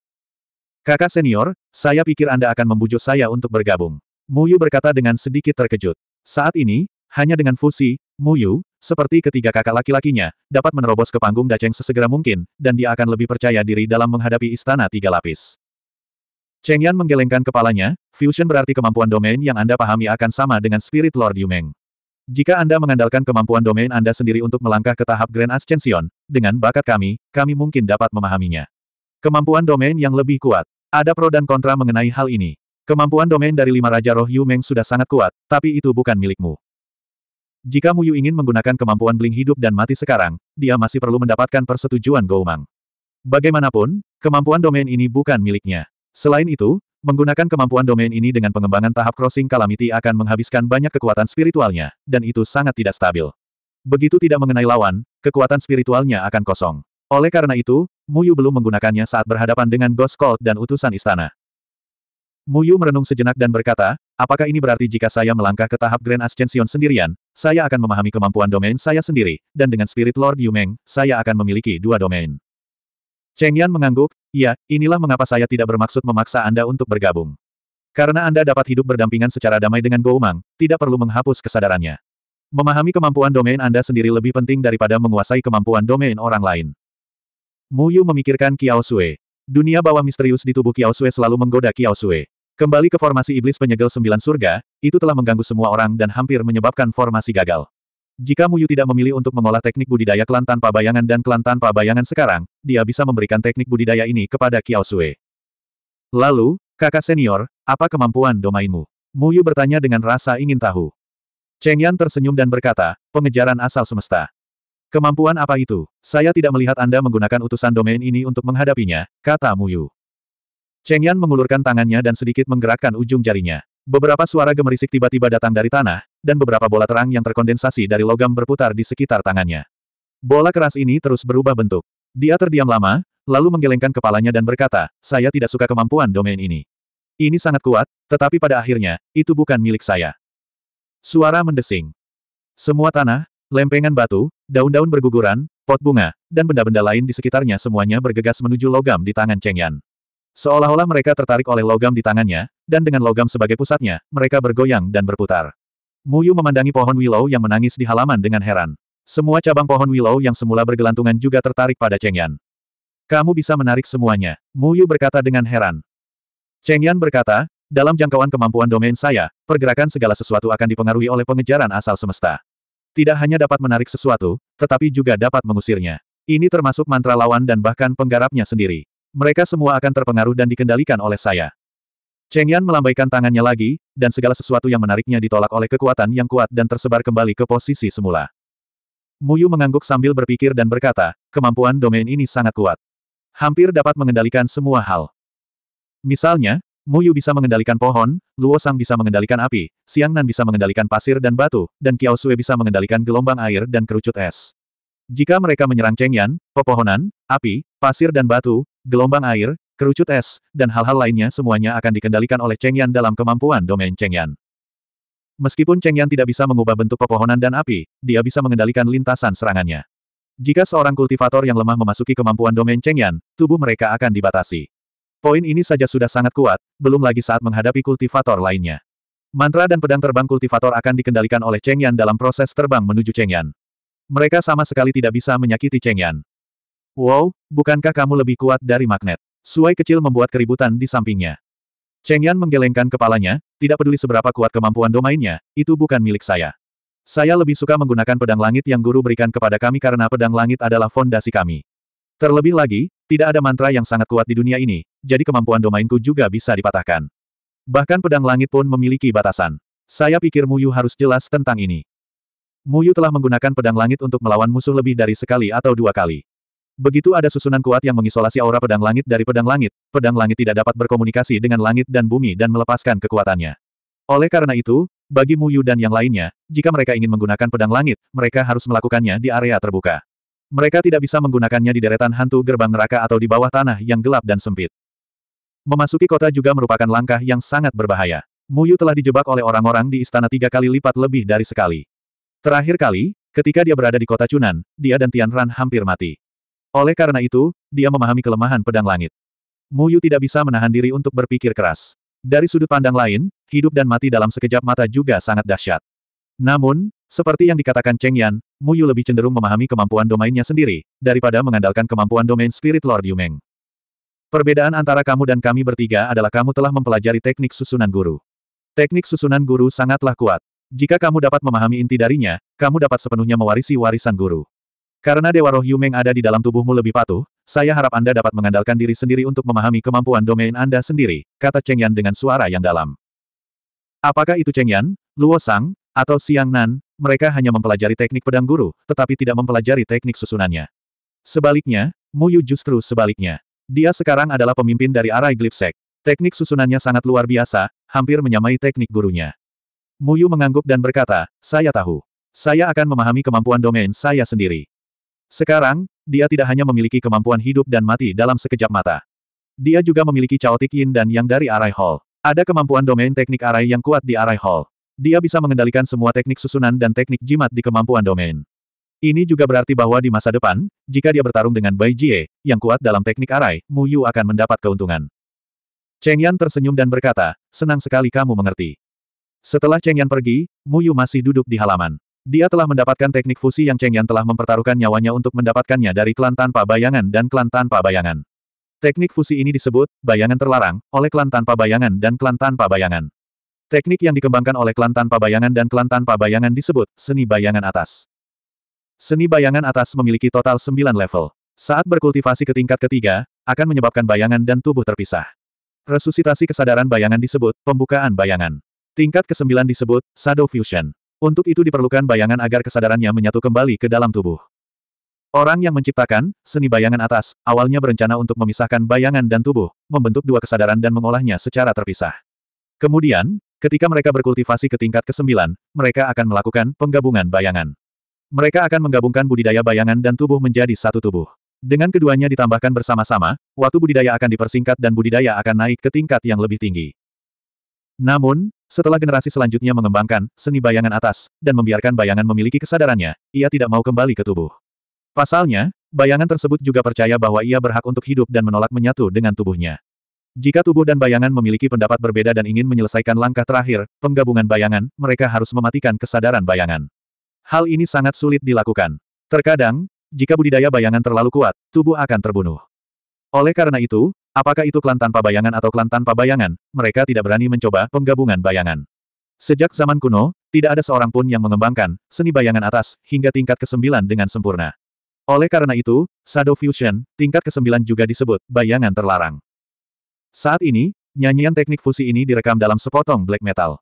Kakak senior, saya pikir Anda akan membujuk saya untuk bergabung. Muyu berkata dengan sedikit terkejut. Saat ini, hanya dengan fusi, Muyu, seperti ketiga kakak laki-lakinya, dapat menerobos ke panggung Daceng sesegera mungkin, dan dia akan lebih percaya diri dalam menghadapi istana tiga lapis. Cheng Yan menggelengkan kepalanya, fusion berarti kemampuan domain yang Anda pahami akan sama dengan Spirit Lord Yumeng. Jika Anda mengandalkan kemampuan domain Anda sendiri untuk melangkah ke tahap Grand Ascension, dengan bakat kami, kami mungkin dapat memahaminya. Kemampuan domain yang lebih kuat. Ada pro dan kontra mengenai hal ini. Kemampuan domain dari lima Raja Roh Yumeng sudah sangat kuat, tapi itu bukan milikmu. Jika Muyu ingin menggunakan kemampuan bling hidup dan mati sekarang, dia masih perlu mendapatkan persetujuan Goumang. Bagaimanapun, kemampuan domain ini bukan miliknya. Selain itu, menggunakan kemampuan domain ini dengan pengembangan tahap crossing calamity akan menghabiskan banyak kekuatan spiritualnya, dan itu sangat tidak stabil. Begitu tidak mengenai lawan, kekuatan spiritualnya akan kosong. Oleh karena itu, Muyu belum menggunakannya saat berhadapan dengan Ghost Cult dan utusan istana. Muyu merenung sejenak dan berkata, Apakah ini berarti jika saya melangkah ke tahap Grand Ascension sendirian, saya akan memahami kemampuan domain saya sendiri, dan dengan Spirit Lord Yumeng, saya akan memiliki dua domain. Cheng Yan mengangguk, ya, inilah mengapa saya tidak bermaksud memaksa Anda untuk bergabung. Karena Anda dapat hidup berdampingan secara damai dengan Goumang, tidak perlu menghapus kesadarannya. Memahami kemampuan domain Anda sendiri lebih penting daripada menguasai kemampuan domain orang lain. Mu Yu memikirkan Kiao Sui. Dunia bawah misterius di tubuh Kiao Sui selalu menggoda Kiao Sui. Kembali ke formasi iblis penyegel sembilan surga, itu telah mengganggu semua orang dan hampir menyebabkan formasi gagal. Jika Muyu tidak memilih untuk mengolah teknik budidaya klan tanpa bayangan dan klan tanpa bayangan sekarang, dia bisa memberikan teknik budidaya ini kepada Kiao Sue. Lalu, kakak senior, apa kemampuan domainmu? Muyu bertanya dengan rasa ingin tahu. Cheng Yan tersenyum dan berkata, pengejaran asal semesta. Kemampuan apa itu? Saya tidak melihat Anda menggunakan utusan domain ini untuk menghadapinya, kata Muyu. Cheng Yan mengulurkan tangannya dan sedikit menggerakkan ujung jarinya. Beberapa suara gemerisik tiba-tiba datang dari tanah, dan beberapa bola terang yang terkondensasi dari logam berputar di sekitar tangannya. Bola keras ini terus berubah bentuk. Dia terdiam lama, lalu menggelengkan kepalanya dan berkata, saya tidak suka kemampuan domain ini. Ini sangat kuat, tetapi pada akhirnya, itu bukan milik saya. Suara mendesing. Semua tanah, lempengan batu, daun-daun berguguran, pot bunga, dan benda-benda lain di sekitarnya semuanya bergegas menuju logam di tangan Cheng Yan. Seolah-olah mereka tertarik oleh logam di tangannya, dan dengan logam sebagai pusatnya, mereka bergoyang dan berputar. Muyu memandangi pohon willow yang menangis di halaman dengan heran. Semua cabang pohon willow yang semula bergelantungan juga tertarik pada Cheng Yan. Kamu bisa menarik semuanya, Muyu berkata dengan heran. Cheng Yan berkata, dalam jangkauan kemampuan domain saya, pergerakan segala sesuatu akan dipengaruhi oleh pengejaran asal semesta. Tidak hanya dapat menarik sesuatu, tetapi juga dapat mengusirnya. Ini termasuk mantra lawan dan bahkan penggarapnya sendiri. Mereka semua akan terpengaruh dan dikendalikan oleh saya. Cheng Yan melambaikan tangannya lagi, dan segala sesuatu yang menariknya ditolak oleh kekuatan yang kuat dan tersebar kembali ke posisi semula. Muyu mengangguk sambil berpikir dan berkata, kemampuan domain ini sangat kuat. Hampir dapat mengendalikan semua hal. Misalnya, Muyu bisa mengendalikan pohon, Luo Sang bisa mengendalikan api, Siang Nan bisa mengendalikan pasir dan batu, dan Kiao Sui bisa mengendalikan gelombang air dan kerucut es. Jika mereka menyerang Cheng Yan, pepohonan, api, pasir dan batu, gelombang air, kerucut es, dan hal-hal lainnya semuanya akan dikendalikan oleh Cheng Yan dalam kemampuan domain Cheng Yan. Meskipun Cheng Yan tidak bisa mengubah bentuk pepohonan dan api, dia bisa mengendalikan lintasan serangannya. Jika seorang kultivator yang lemah memasuki kemampuan domain Cheng Yan, tubuh mereka akan dibatasi. Poin ini saja sudah sangat kuat, belum lagi saat menghadapi kultivator lainnya. Mantra dan pedang terbang kultivator akan dikendalikan oleh Cheng Yan dalam proses terbang menuju Cheng Yan. Mereka sama sekali tidak bisa menyakiti Cheng Yan. Wow, bukankah kamu lebih kuat dari magnet? Suai kecil membuat keributan di sampingnya. Cheng Yan menggelengkan kepalanya, tidak peduli seberapa kuat kemampuan domainnya, itu bukan milik saya. Saya lebih suka menggunakan pedang langit yang guru berikan kepada kami karena pedang langit adalah fondasi kami. Terlebih lagi, tidak ada mantra yang sangat kuat di dunia ini, jadi kemampuan domainku juga bisa dipatahkan. Bahkan pedang langit pun memiliki batasan. Saya pikir Muyu harus jelas tentang ini. Muyu telah menggunakan pedang langit untuk melawan musuh lebih dari sekali atau dua kali. Begitu ada susunan kuat yang mengisolasi aura pedang langit dari pedang langit, pedang langit tidak dapat berkomunikasi dengan langit dan bumi dan melepaskan kekuatannya. Oleh karena itu, bagi Mu Yu dan yang lainnya, jika mereka ingin menggunakan pedang langit, mereka harus melakukannya di area terbuka. Mereka tidak bisa menggunakannya di deretan hantu gerbang neraka atau di bawah tanah yang gelap dan sempit. Memasuki kota juga merupakan langkah yang sangat berbahaya. Mu Yu telah dijebak oleh orang-orang di istana tiga kali lipat lebih dari sekali. Terakhir kali, ketika dia berada di kota Chun'an, dia dan Tian Ran hampir mati. Oleh karena itu, dia memahami kelemahan pedang langit. Muyu tidak bisa menahan diri untuk berpikir keras. Dari sudut pandang lain, hidup dan mati dalam sekejap mata juga sangat dahsyat. Namun, seperti yang dikatakan Cheng Yan, Muyu lebih cenderung memahami kemampuan domainnya sendiri, daripada mengandalkan kemampuan domain Spirit Lord Yumeng. Perbedaan antara kamu dan kami bertiga adalah kamu telah mempelajari teknik susunan guru. Teknik susunan guru sangatlah kuat. Jika kamu dapat memahami inti darinya, kamu dapat sepenuhnya mewarisi warisan guru. Karena Dewa Roh Yumeng ada di dalam tubuhmu lebih patuh, saya harap Anda dapat mengandalkan diri sendiri untuk memahami kemampuan domain Anda sendiri, kata Cheng Yan dengan suara yang dalam. Apakah itu Cheng Yan, Luo Sang, atau Siang Nan, mereka hanya mempelajari teknik pedang guru, tetapi tidak mempelajari teknik susunannya. Sebaliknya, Mu Yu justru sebaliknya. Dia sekarang adalah pemimpin dari Arai Glipsek. Teknik susunannya sangat luar biasa, hampir menyamai teknik gurunya. Mu Yu mengangguk dan berkata, saya tahu. Saya akan memahami kemampuan domain saya sendiri. Sekarang, dia tidak hanya memiliki kemampuan hidup dan mati dalam sekejap mata. Dia juga memiliki caotik yin dan yang dari Arai Hall. Ada kemampuan domain teknik Arai yang kuat di Arai Hall. Dia bisa mengendalikan semua teknik susunan dan teknik jimat di kemampuan domain. Ini juga berarti bahwa di masa depan, jika dia bertarung dengan Bai Jie, yang kuat dalam teknik arai, Mu Yu akan mendapat keuntungan. Cheng Yan tersenyum dan berkata, senang sekali kamu mengerti. Setelah Cheng Yan pergi, Mu Yu masih duduk di halaman. Dia telah mendapatkan teknik fusi yang Cheng Yan telah mempertaruhkan nyawanya untuk mendapatkannya dari klan tanpa bayangan dan klan tanpa bayangan. Teknik fusi ini disebut bayangan terlarang oleh klan tanpa bayangan dan klan tanpa bayangan. Teknik yang dikembangkan oleh klan tanpa bayangan dan klan tanpa bayangan disebut seni bayangan atas. Seni bayangan atas memiliki total 9 level. Saat berkultivasi ke tingkat ketiga, akan menyebabkan bayangan dan tubuh terpisah. Resusitasi kesadaran bayangan disebut pembukaan bayangan. Tingkat ke-9 disebut shadow fusion. Untuk itu diperlukan bayangan agar kesadarannya menyatu kembali ke dalam tubuh. Orang yang menciptakan, seni bayangan atas, awalnya berencana untuk memisahkan bayangan dan tubuh, membentuk dua kesadaran dan mengolahnya secara terpisah. Kemudian, ketika mereka berkultivasi ke tingkat ke-9, mereka akan melakukan penggabungan bayangan. Mereka akan menggabungkan budidaya bayangan dan tubuh menjadi satu tubuh. Dengan keduanya ditambahkan bersama-sama, waktu budidaya akan dipersingkat dan budidaya akan naik ke tingkat yang lebih tinggi. Namun, setelah generasi selanjutnya mengembangkan seni bayangan atas dan membiarkan bayangan memiliki kesadarannya, ia tidak mau kembali ke tubuh. Pasalnya, bayangan tersebut juga percaya bahwa ia berhak untuk hidup dan menolak menyatu dengan tubuhnya. Jika tubuh dan bayangan memiliki pendapat berbeda dan ingin menyelesaikan langkah terakhir, penggabungan bayangan, mereka harus mematikan kesadaran bayangan. Hal ini sangat sulit dilakukan. Terkadang, jika budidaya bayangan terlalu kuat, tubuh akan terbunuh. Oleh karena itu, Apakah itu klan tanpa bayangan atau klan tanpa bayangan, mereka tidak berani mencoba penggabungan bayangan. Sejak zaman kuno, tidak ada seorang pun yang mengembangkan seni bayangan atas hingga tingkat ke-9 dengan sempurna. Oleh karena itu, Shadow Fusion, tingkat ke-9 juga disebut bayangan terlarang. Saat ini, nyanyian teknik fusi ini direkam dalam sepotong black metal.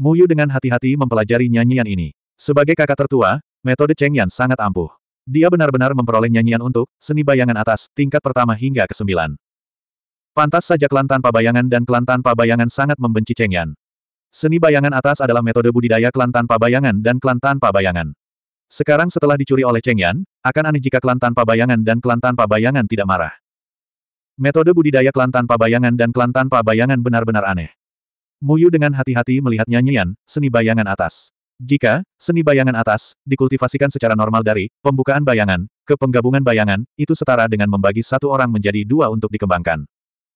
Muyu dengan hati-hati mempelajari nyanyian ini. Sebagai kakak tertua, metode Cheng Yan sangat ampuh. Dia benar-benar memperoleh nyanyian untuk seni bayangan atas tingkat pertama hingga ke-9. Pantas saja klan tanpa bayangan dan klan tanpa bayangan sangat membenci Cheng Yan. Seni bayangan atas adalah metode budidaya klan tanpa bayangan dan klan tanpa bayangan. Sekarang setelah dicuri oleh Cheng Yan, akan aneh jika klan tanpa bayangan dan klan tanpa bayangan tidak marah. Metode budidaya klan tanpa bayangan dan klan tanpa bayangan benar-benar aneh. Muyu dengan hati-hati melihat nyanyian, seni bayangan atas. Jika seni bayangan atas dikultivasikan secara normal dari pembukaan bayangan ke penggabungan bayangan, itu setara dengan membagi satu orang menjadi dua untuk dikembangkan.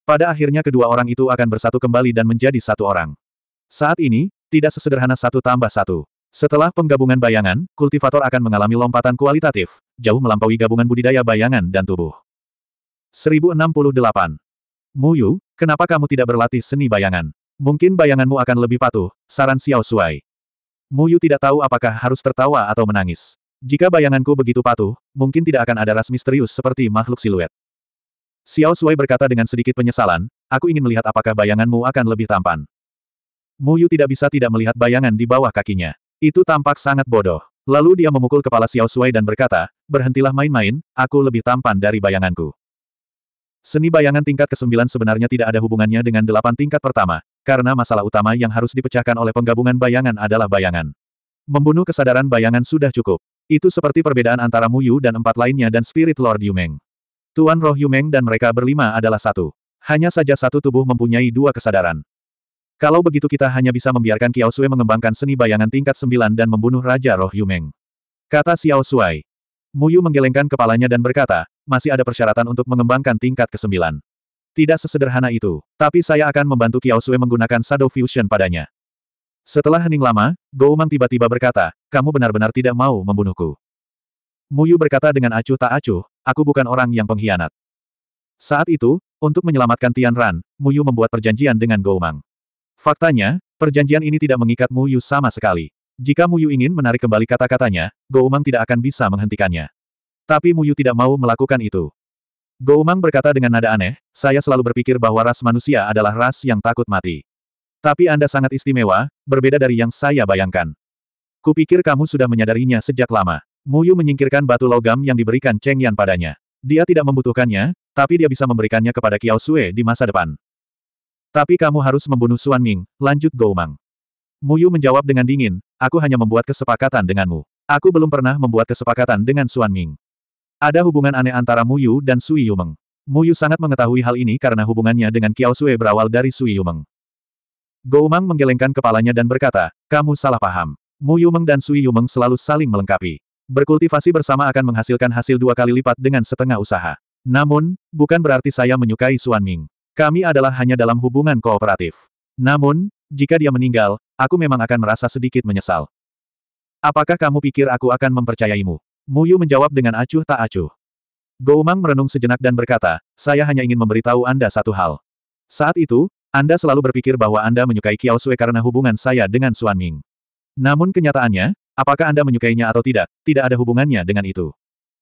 Pada akhirnya kedua orang itu akan bersatu kembali dan menjadi satu orang. Saat ini, tidak sesederhana satu tambah satu. Setelah penggabungan bayangan, kultivator akan mengalami lompatan kualitatif, jauh melampaui gabungan budidaya bayangan dan tubuh. 1068. Muyu, kenapa kamu tidak berlatih seni bayangan? Mungkin bayanganmu akan lebih patuh, saran Xiao Sui. Muyu tidak tahu apakah harus tertawa atau menangis. Jika bayanganku begitu patuh, mungkin tidak akan ada ras misterius seperti makhluk siluet. Xiao Sui berkata dengan sedikit penyesalan, aku ingin melihat apakah bayanganmu akan lebih tampan. Mu Yu tidak bisa tidak melihat bayangan di bawah kakinya. Itu tampak sangat bodoh. Lalu dia memukul kepala Xiao Sui dan berkata, berhentilah main-main, aku lebih tampan dari bayanganku. Seni bayangan tingkat ke-9 sebenarnya tidak ada hubungannya dengan delapan tingkat pertama, karena masalah utama yang harus dipecahkan oleh penggabungan bayangan adalah bayangan. Membunuh kesadaran bayangan sudah cukup. Itu seperti perbedaan antara Mu Yu dan empat lainnya dan Spirit Lord Yumeng. Tuan Roh Yumeng dan mereka berlima adalah satu. Hanya saja satu tubuh mempunyai dua kesadaran. Kalau begitu kita hanya bisa membiarkan Qiao Sui mengembangkan seni bayangan tingkat sembilan dan membunuh Raja Roh Yumeng. Kata Xiao Sui. Muyu menggelengkan kepalanya dan berkata, masih ada persyaratan untuk mengembangkan tingkat kesembilan. Tidak sesederhana itu, tapi saya akan membantu Qiao Sui menggunakan Shadow Fusion padanya. Setelah hening lama, Goumang tiba-tiba berkata, kamu benar-benar tidak mau membunuhku. Muyu berkata dengan acuh tak acuh, Aku bukan orang yang pengkhianat. Saat itu, untuk menyelamatkan Tian Ran, Mu Yu membuat perjanjian dengan Mang. Faktanya, perjanjian ini tidak mengikat Mu Yu sama sekali. Jika Mu Yu ingin menarik kembali kata-katanya, Mang tidak akan bisa menghentikannya. Tapi Mu Yu tidak mau melakukan itu. Mang berkata dengan nada aneh, saya selalu berpikir bahwa ras manusia adalah ras yang takut mati. Tapi Anda sangat istimewa, berbeda dari yang saya bayangkan. Kupikir kamu sudah menyadarinya sejak lama. Muyu menyingkirkan batu logam yang diberikan Cheng Yan padanya. Dia tidak membutuhkannya, tapi dia bisa memberikannya kepada Kiao Sue di masa depan. Tapi kamu harus membunuh Suan Ming, lanjut Goumang. Muyu menjawab dengan dingin, aku hanya membuat kesepakatan denganmu. Aku belum pernah membuat kesepakatan dengan Suan Ming. Ada hubungan aneh antara Muyu dan Sui Yumeng. Muyu sangat mengetahui hal ini karena hubungannya dengan Kiao Sue berawal dari Sui Yumeng. Mang menggelengkan kepalanya dan berkata, kamu salah paham. Mu Meng dan Sui Yumeng selalu saling melengkapi. Berkultivasi bersama akan menghasilkan hasil dua kali lipat dengan setengah usaha. Namun, bukan berarti saya menyukai Suan Ming. Kami adalah hanya dalam hubungan kooperatif. Namun, jika dia meninggal, aku memang akan merasa sedikit menyesal. Apakah kamu pikir aku akan mempercayaimu? Muyu menjawab dengan acuh tak acuh. Goumang merenung sejenak dan berkata, saya hanya ingin memberitahu Anda satu hal. Saat itu, Anda selalu berpikir bahwa Anda menyukai Kiao Sui karena hubungan saya dengan Suan Ming. Namun kenyataannya, Apakah Anda menyukainya atau tidak, tidak ada hubungannya dengan itu.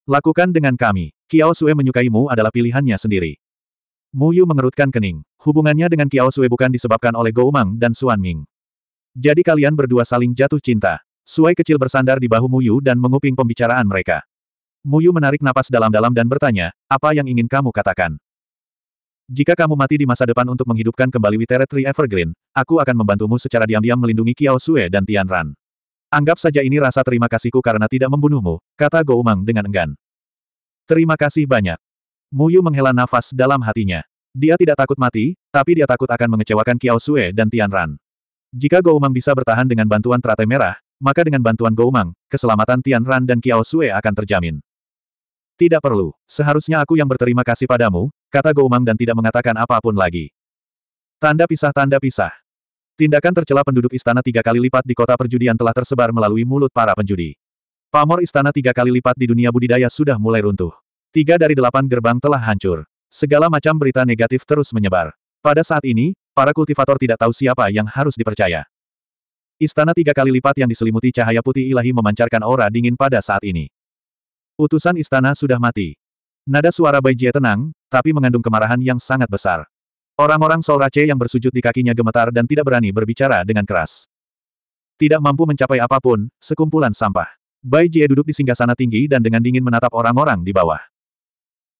Lakukan dengan kami. Kiao Sue menyukaimu adalah pilihannya sendiri. Mu Yu mengerutkan kening. Hubungannya dengan Kiao Sue bukan disebabkan oleh Mang dan Suan Ming. Jadi kalian berdua saling jatuh cinta. Suai kecil bersandar di bahu Mu Yu dan menguping pembicaraan mereka. Mu Yu menarik napas dalam-dalam dan bertanya, apa yang ingin kamu katakan? Jika kamu mati di masa depan untuk menghidupkan kembali Witeret Tree Evergreen, aku akan membantumu secara diam-diam melindungi Kiao Sue dan Tian Ran. Anggap saja ini rasa terima kasihku karena tidak membunuhmu, kata Goumang dengan enggan. Terima kasih banyak. Muyu menghela nafas dalam hatinya. Dia tidak takut mati, tapi dia takut akan mengecewakan Kiao Sue dan Tian Ran. Jika Goumang bisa bertahan dengan bantuan Trate Merah, maka dengan bantuan Goumang, keselamatan Tian Ran dan Kiao Sue akan terjamin. Tidak perlu, seharusnya aku yang berterima kasih padamu, kata Goumang dan tidak mengatakan apapun lagi. Tanda pisah tanda pisah. Tindakan tercela penduduk istana tiga kali lipat di kota perjudian telah tersebar melalui mulut para penjudi. Pamor istana tiga kali lipat di dunia budidaya sudah mulai runtuh. Tiga dari delapan gerbang telah hancur. Segala macam berita negatif terus menyebar. Pada saat ini, para kultivator tidak tahu siapa yang harus dipercaya. Istana tiga kali lipat yang diselimuti cahaya putih ilahi memancarkan aura dingin pada saat ini. Utusan istana sudah mati. Nada suara Bai Jie tenang, tapi mengandung kemarahan yang sangat besar. Orang-orang Solrace yang bersujud di kakinya gemetar dan tidak berani berbicara dengan keras. Tidak mampu mencapai apapun, sekumpulan sampah. Bai Jie duduk di singgah sana tinggi dan dengan dingin menatap orang-orang di bawah.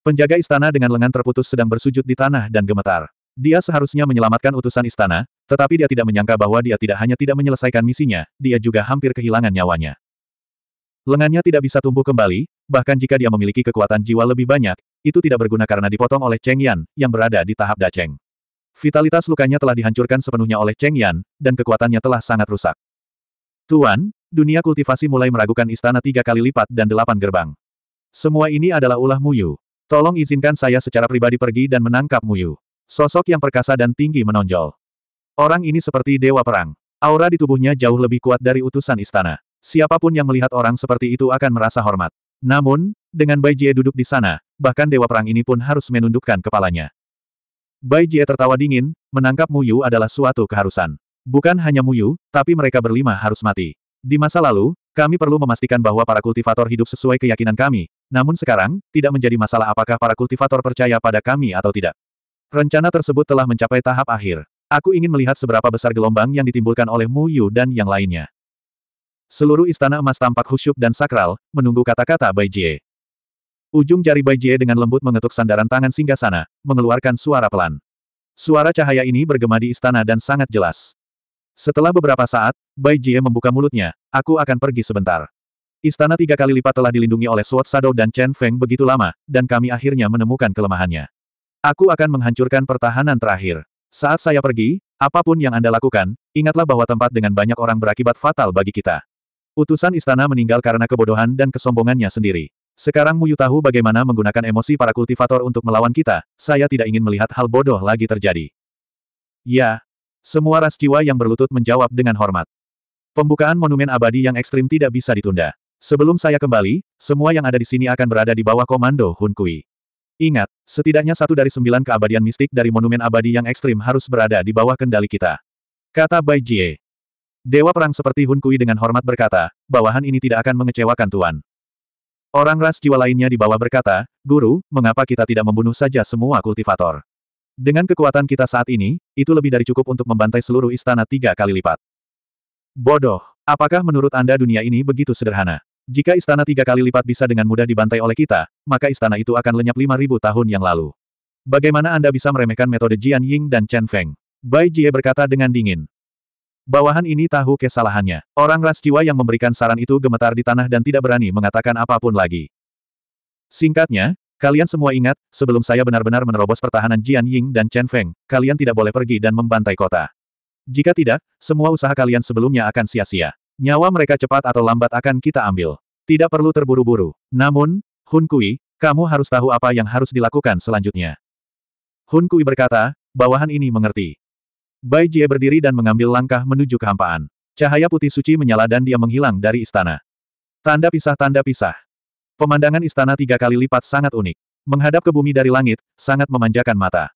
Penjaga istana dengan lengan terputus sedang bersujud di tanah dan gemetar. Dia seharusnya menyelamatkan utusan istana, tetapi dia tidak menyangka bahwa dia tidak hanya tidak menyelesaikan misinya, dia juga hampir kehilangan nyawanya. Lengannya tidak bisa tumbuh kembali, bahkan jika dia memiliki kekuatan jiwa lebih banyak, itu tidak berguna karena dipotong oleh Cheng Yan, yang berada di tahap Daceng. Vitalitas lukanya telah dihancurkan sepenuhnya oleh Cheng Yan, dan kekuatannya telah sangat rusak. Tuan, dunia kultivasi mulai meragukan istana tiga kali lipat dan delapan gerbang. Semua ini adalah ulah Muyu. Tolong izinkan saya secara pribadi pergi dan menangkap Muyu. Sosok yang perkasa dan tinggi menonjol. Orang ini seperti dewa perang. Aura di tubuhnya jauh lebih kuat dari utusan istana. Siapapun yang melihat orang seperti itu akan merasa hormat. Namun, dengan Bai Jie duduk di sana, bahkan dewa perang ini pun harus menundukkan kepalanya. Bai Jie tertawa dingin, menangkap Mu Yu adalah suatu keharusan. Bukan hanya Mu Yu, tapi mereka berlima harus mati. Di masa lalu, kami perlu memastikan bahwa para kultivator hidup sesuai keyakinan kami, namun sekarang, tidak menjadi masalah apakah para kultivator percaya pada kami atau tidak. Rencana tersebut telah mencapai tahap akhir. Aku ingin melihat seberapa besar gelombang yang ditimbulkan oleh Mu Yu dan yang lainnya. Seluruh istana emas tampak khusyuk dan sakral, menunggu kata-kata Bai Jie. Ujung jari Bai Jie dengan lembut mengetuk sandaran tangan singgah sana, mengeluarkan suara pelan. Suara cahaya ini bergema di istana dan sangat jelas. Setelah beberapa saat, Bai Jie membuka mulutnya, aku akan pergi sebentar. Istana tiga kali lipat telah dilindungi oleh Sword Shadow dan Chen Feng begitu lama, dan kami akhirnya menemukan kelemahannya. Aku akan menghancurkan pertahanan terakhir. Saat saya pergi, apapun yang Anda lakukan, ingatlah bahwa tempat dengan banyak orang berakibat fatal bagi kita. Utusan istana meninggal karena kebodohan dan kesombongannya sendiri. Sekarang Muyu tahu bagaimana menggunakan emosi para kultivator untuk melawan kita, saya tidak ingin melihat hal bodoh lagi terjadi. Ya. Semua ras jiwa yang berlutut menjawab dengan hormat. Pembukaan monumen abadi yang ekstrim tidak bisa ditunda. Sebelum saya kembali, semua yang ada di sini akan berada di bawah komando Hun Kui. Ingat, setidaknya satu dari sembilan keabadian mistik dari monumen abadi yang ekstrim harus berada di bawah kendali kita. Kata Bai Jie. Dewa perang seperti Hun Kui dengan hormat berkata, bawahan ini tidak akan mengecewakan Tuan. Orang ras jiwa lainnya di bawah berkata, Guru, mengapa kita tidak membunuh saja semua kultivator? Dengan kekuatan kita saat ini, itu lebih dari cukup untuk membantai seluruh istana tiga kali lipat. Bodoh, apakah menurut Anda dunia ini begitu sederhana? Jika istana tiga kali lipat bisa dengan mudah dibantai oleh kita, maka istana itu akan lenyap lima ribu tahun yang lalu. Bagaimana Anda bisa meremehkan metode Jian Ying dan Chen Feng? Bai Jie berkata dengan dingin. Bawahan ini tahu kesalahannya. Orang ras jiwa yang memberikan saran itu gemetar di tanah dan tidak berani mengatakan apapun lagi. Singkatnya, kalian semua ingat, sebelum saya benar-benar menerobos pertahanan Jian Ying dan Chen Feng, kalian tidak boleh pergi dan membantai kota. Jika tidak, semua usaha kalian sebelumnya akan sia-sia. Nyawa mereka cepat atau lambat akan kita ambil. Tidak perlu terburu-buru. Namun, Hun Kui, kamu harus tahu apa yang harus dilakukan selanjutnya. Hun Kui berkata, bawahan ini mengerti. Bai Jie berdiri dan mengambil langkah menuju kehampaan. Cahaya putih suci menyala dan dia menghilang dari istana. Tanda pisah-tanda pisah. Pemandangan istana tiga kali lipat sangat unik. Menghadap ke bumi dari langit, sangat memanjakan mata.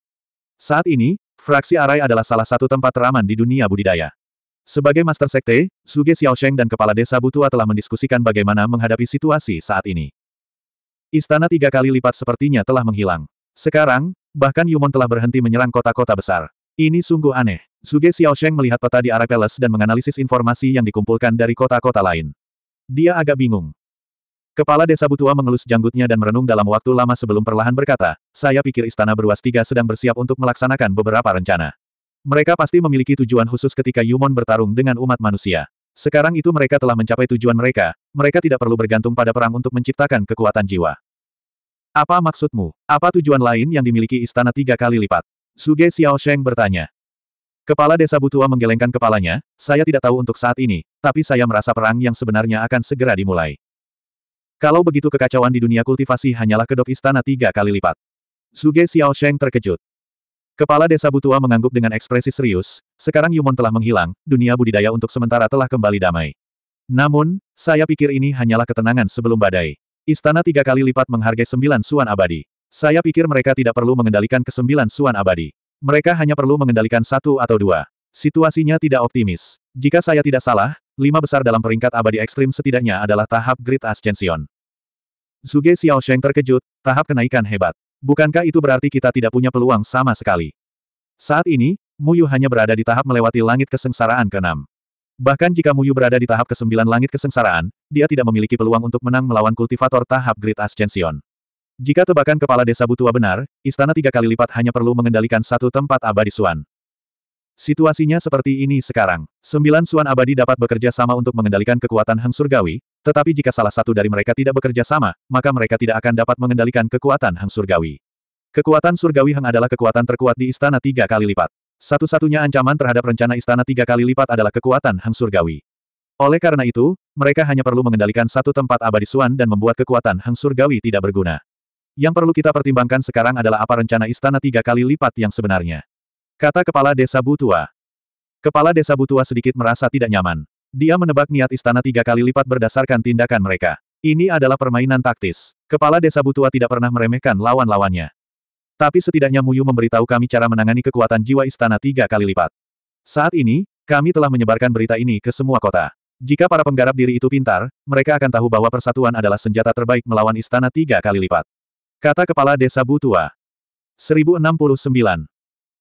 Saat ini, fraksi Arai adalah salah satu tempat teraman di dunia budidaya. Sebagai Master Sekte, Suge Xiaosheng dan Kepala Desa Butua telah mendiskusikan bagaimana menghadapi situasi saat ini. Istana tiga kali lipat sepertinya telah menghilang. Sekarang, bahkan Yumon telah berhenti menyerang kota-kota besar. Ini sungguh aneh. Zuge Xiaosheng melihat peta di arah Palace dan menganalisis informasi yang dikumpulkan dari kota-kota lain. Dia agak bingung. Kepala desa Butua mengelus janggutnya dan merenung dalam waktu lama sebelum perlahan berkata, saya pikir istana Beruas tiga sedang bersiap untuk melaksanakan beberapa rencana. Mereka pasti memiliki tujuan khusus ketika Yumon bertarung dengan umat manusia. Sekarang itu mereka telah mencapai tujuan mereka, mereka tidak perlu bergantung pada perang untuk menciptakan kekuatan jiwa. Apa maksudmu? Apa tujuan lain yang dimiliki istana tiga kali lipat? Suge Xiao Sheng bertanya. Kepala desa Butua menggelengkan kepalanya, saya tidak tahu untuk saat ini, tapi saya merasa perang yang sebenarnya akan segera dimulai. Kalau begitu kekacauan di dunia kultivasi hanyalah kedok istana tiga kali lipat. Suge Xiao Sheng terkejut. Kepala desa Butua mengangguk dengan ekspresi serius, sekarang Yumon telah menghilang, dunia budidaya untuk sementara telah kembali damai. Namun, saya pikir ini hanyalah ketenangan sebelum badai. Istana tiga kali lipat menghargai sembilan suan abadi. Saya pikir mereka tidak perlu mengendalikan kesembilan suan abadi. Mereka hanya perlu mengendalikan satu atau dua. Situasinya tidak optimis. Jika saya tidak salah, lima besar dalam peringkat abadi ekstrim setidaknya adalah tahap Great Ascension. Zuge Sheng terkejut, tahap kenaikan hebat. Bukankah itu berarti kita tidak punya peluang sama sekali? Saat ini, Muyu hanya berada di tahap melewati langit kesengsaraan keenam. Bahkan jika Muyu berada di tahap kesembilan langit kesengsaraan, dia tidak memiliki peluang untuk menang melawan kultivator tahap Great Ascension. Jika tebakan kepala desa Butua benar, istana tiga kali lipat hanya perlu mengendalikan satu tempat abadi Suan. Situasinya seperti ini sekarang. Sembilan Suan abadi dapat bekerja sama untuk mengendalikan kekuatan Hang Surgawi, tetapi jika salah satu dari mereka tidak bekerja sama, maka mereka tidak akan dapat mengendalikan kekuatan Hang Surgawi. Kekuatan Surgawi Hang adalah kekuatan terkuat di istana tiga kali lipat. Satu-satunya ancaman terhadap rencana istana tiga kali lipat adalah kekuatan Hang Surgawi. Oleh karena itu, mereka hanya perlu mengendalikan satu tempat abadi Suan dan membuat kekuatan Hang Surgawi tidak berguna. Yang perlu kita pertimbangkan sekarang adalah apa rencana istana tiga kali lipat yang sebenarnya. Kata Kepala Desa Butua. Kepala Desa Butua sedikit merasa tidak nyaman. Dia menebak niat istana tiga kali lipat berdasarkan tindakan mereka. Ini adalah permainan taktis. Kepala Desa Butua tidak pernah meremehkan lawan-lawannya. Tapi setidaknya Muyu memberitahu kami cara menangani kekuatan jiwa istana tiga kali lipat. Saat ini, kami telah menyebarkan berita ini ke semua kota. Jika para penggarap diri itu pintar, mereka akan tahu bahwa persatuan adalah senjata terbaik melawan istana tiga kali lipat. Kata Kepala Desa Butua. 1069.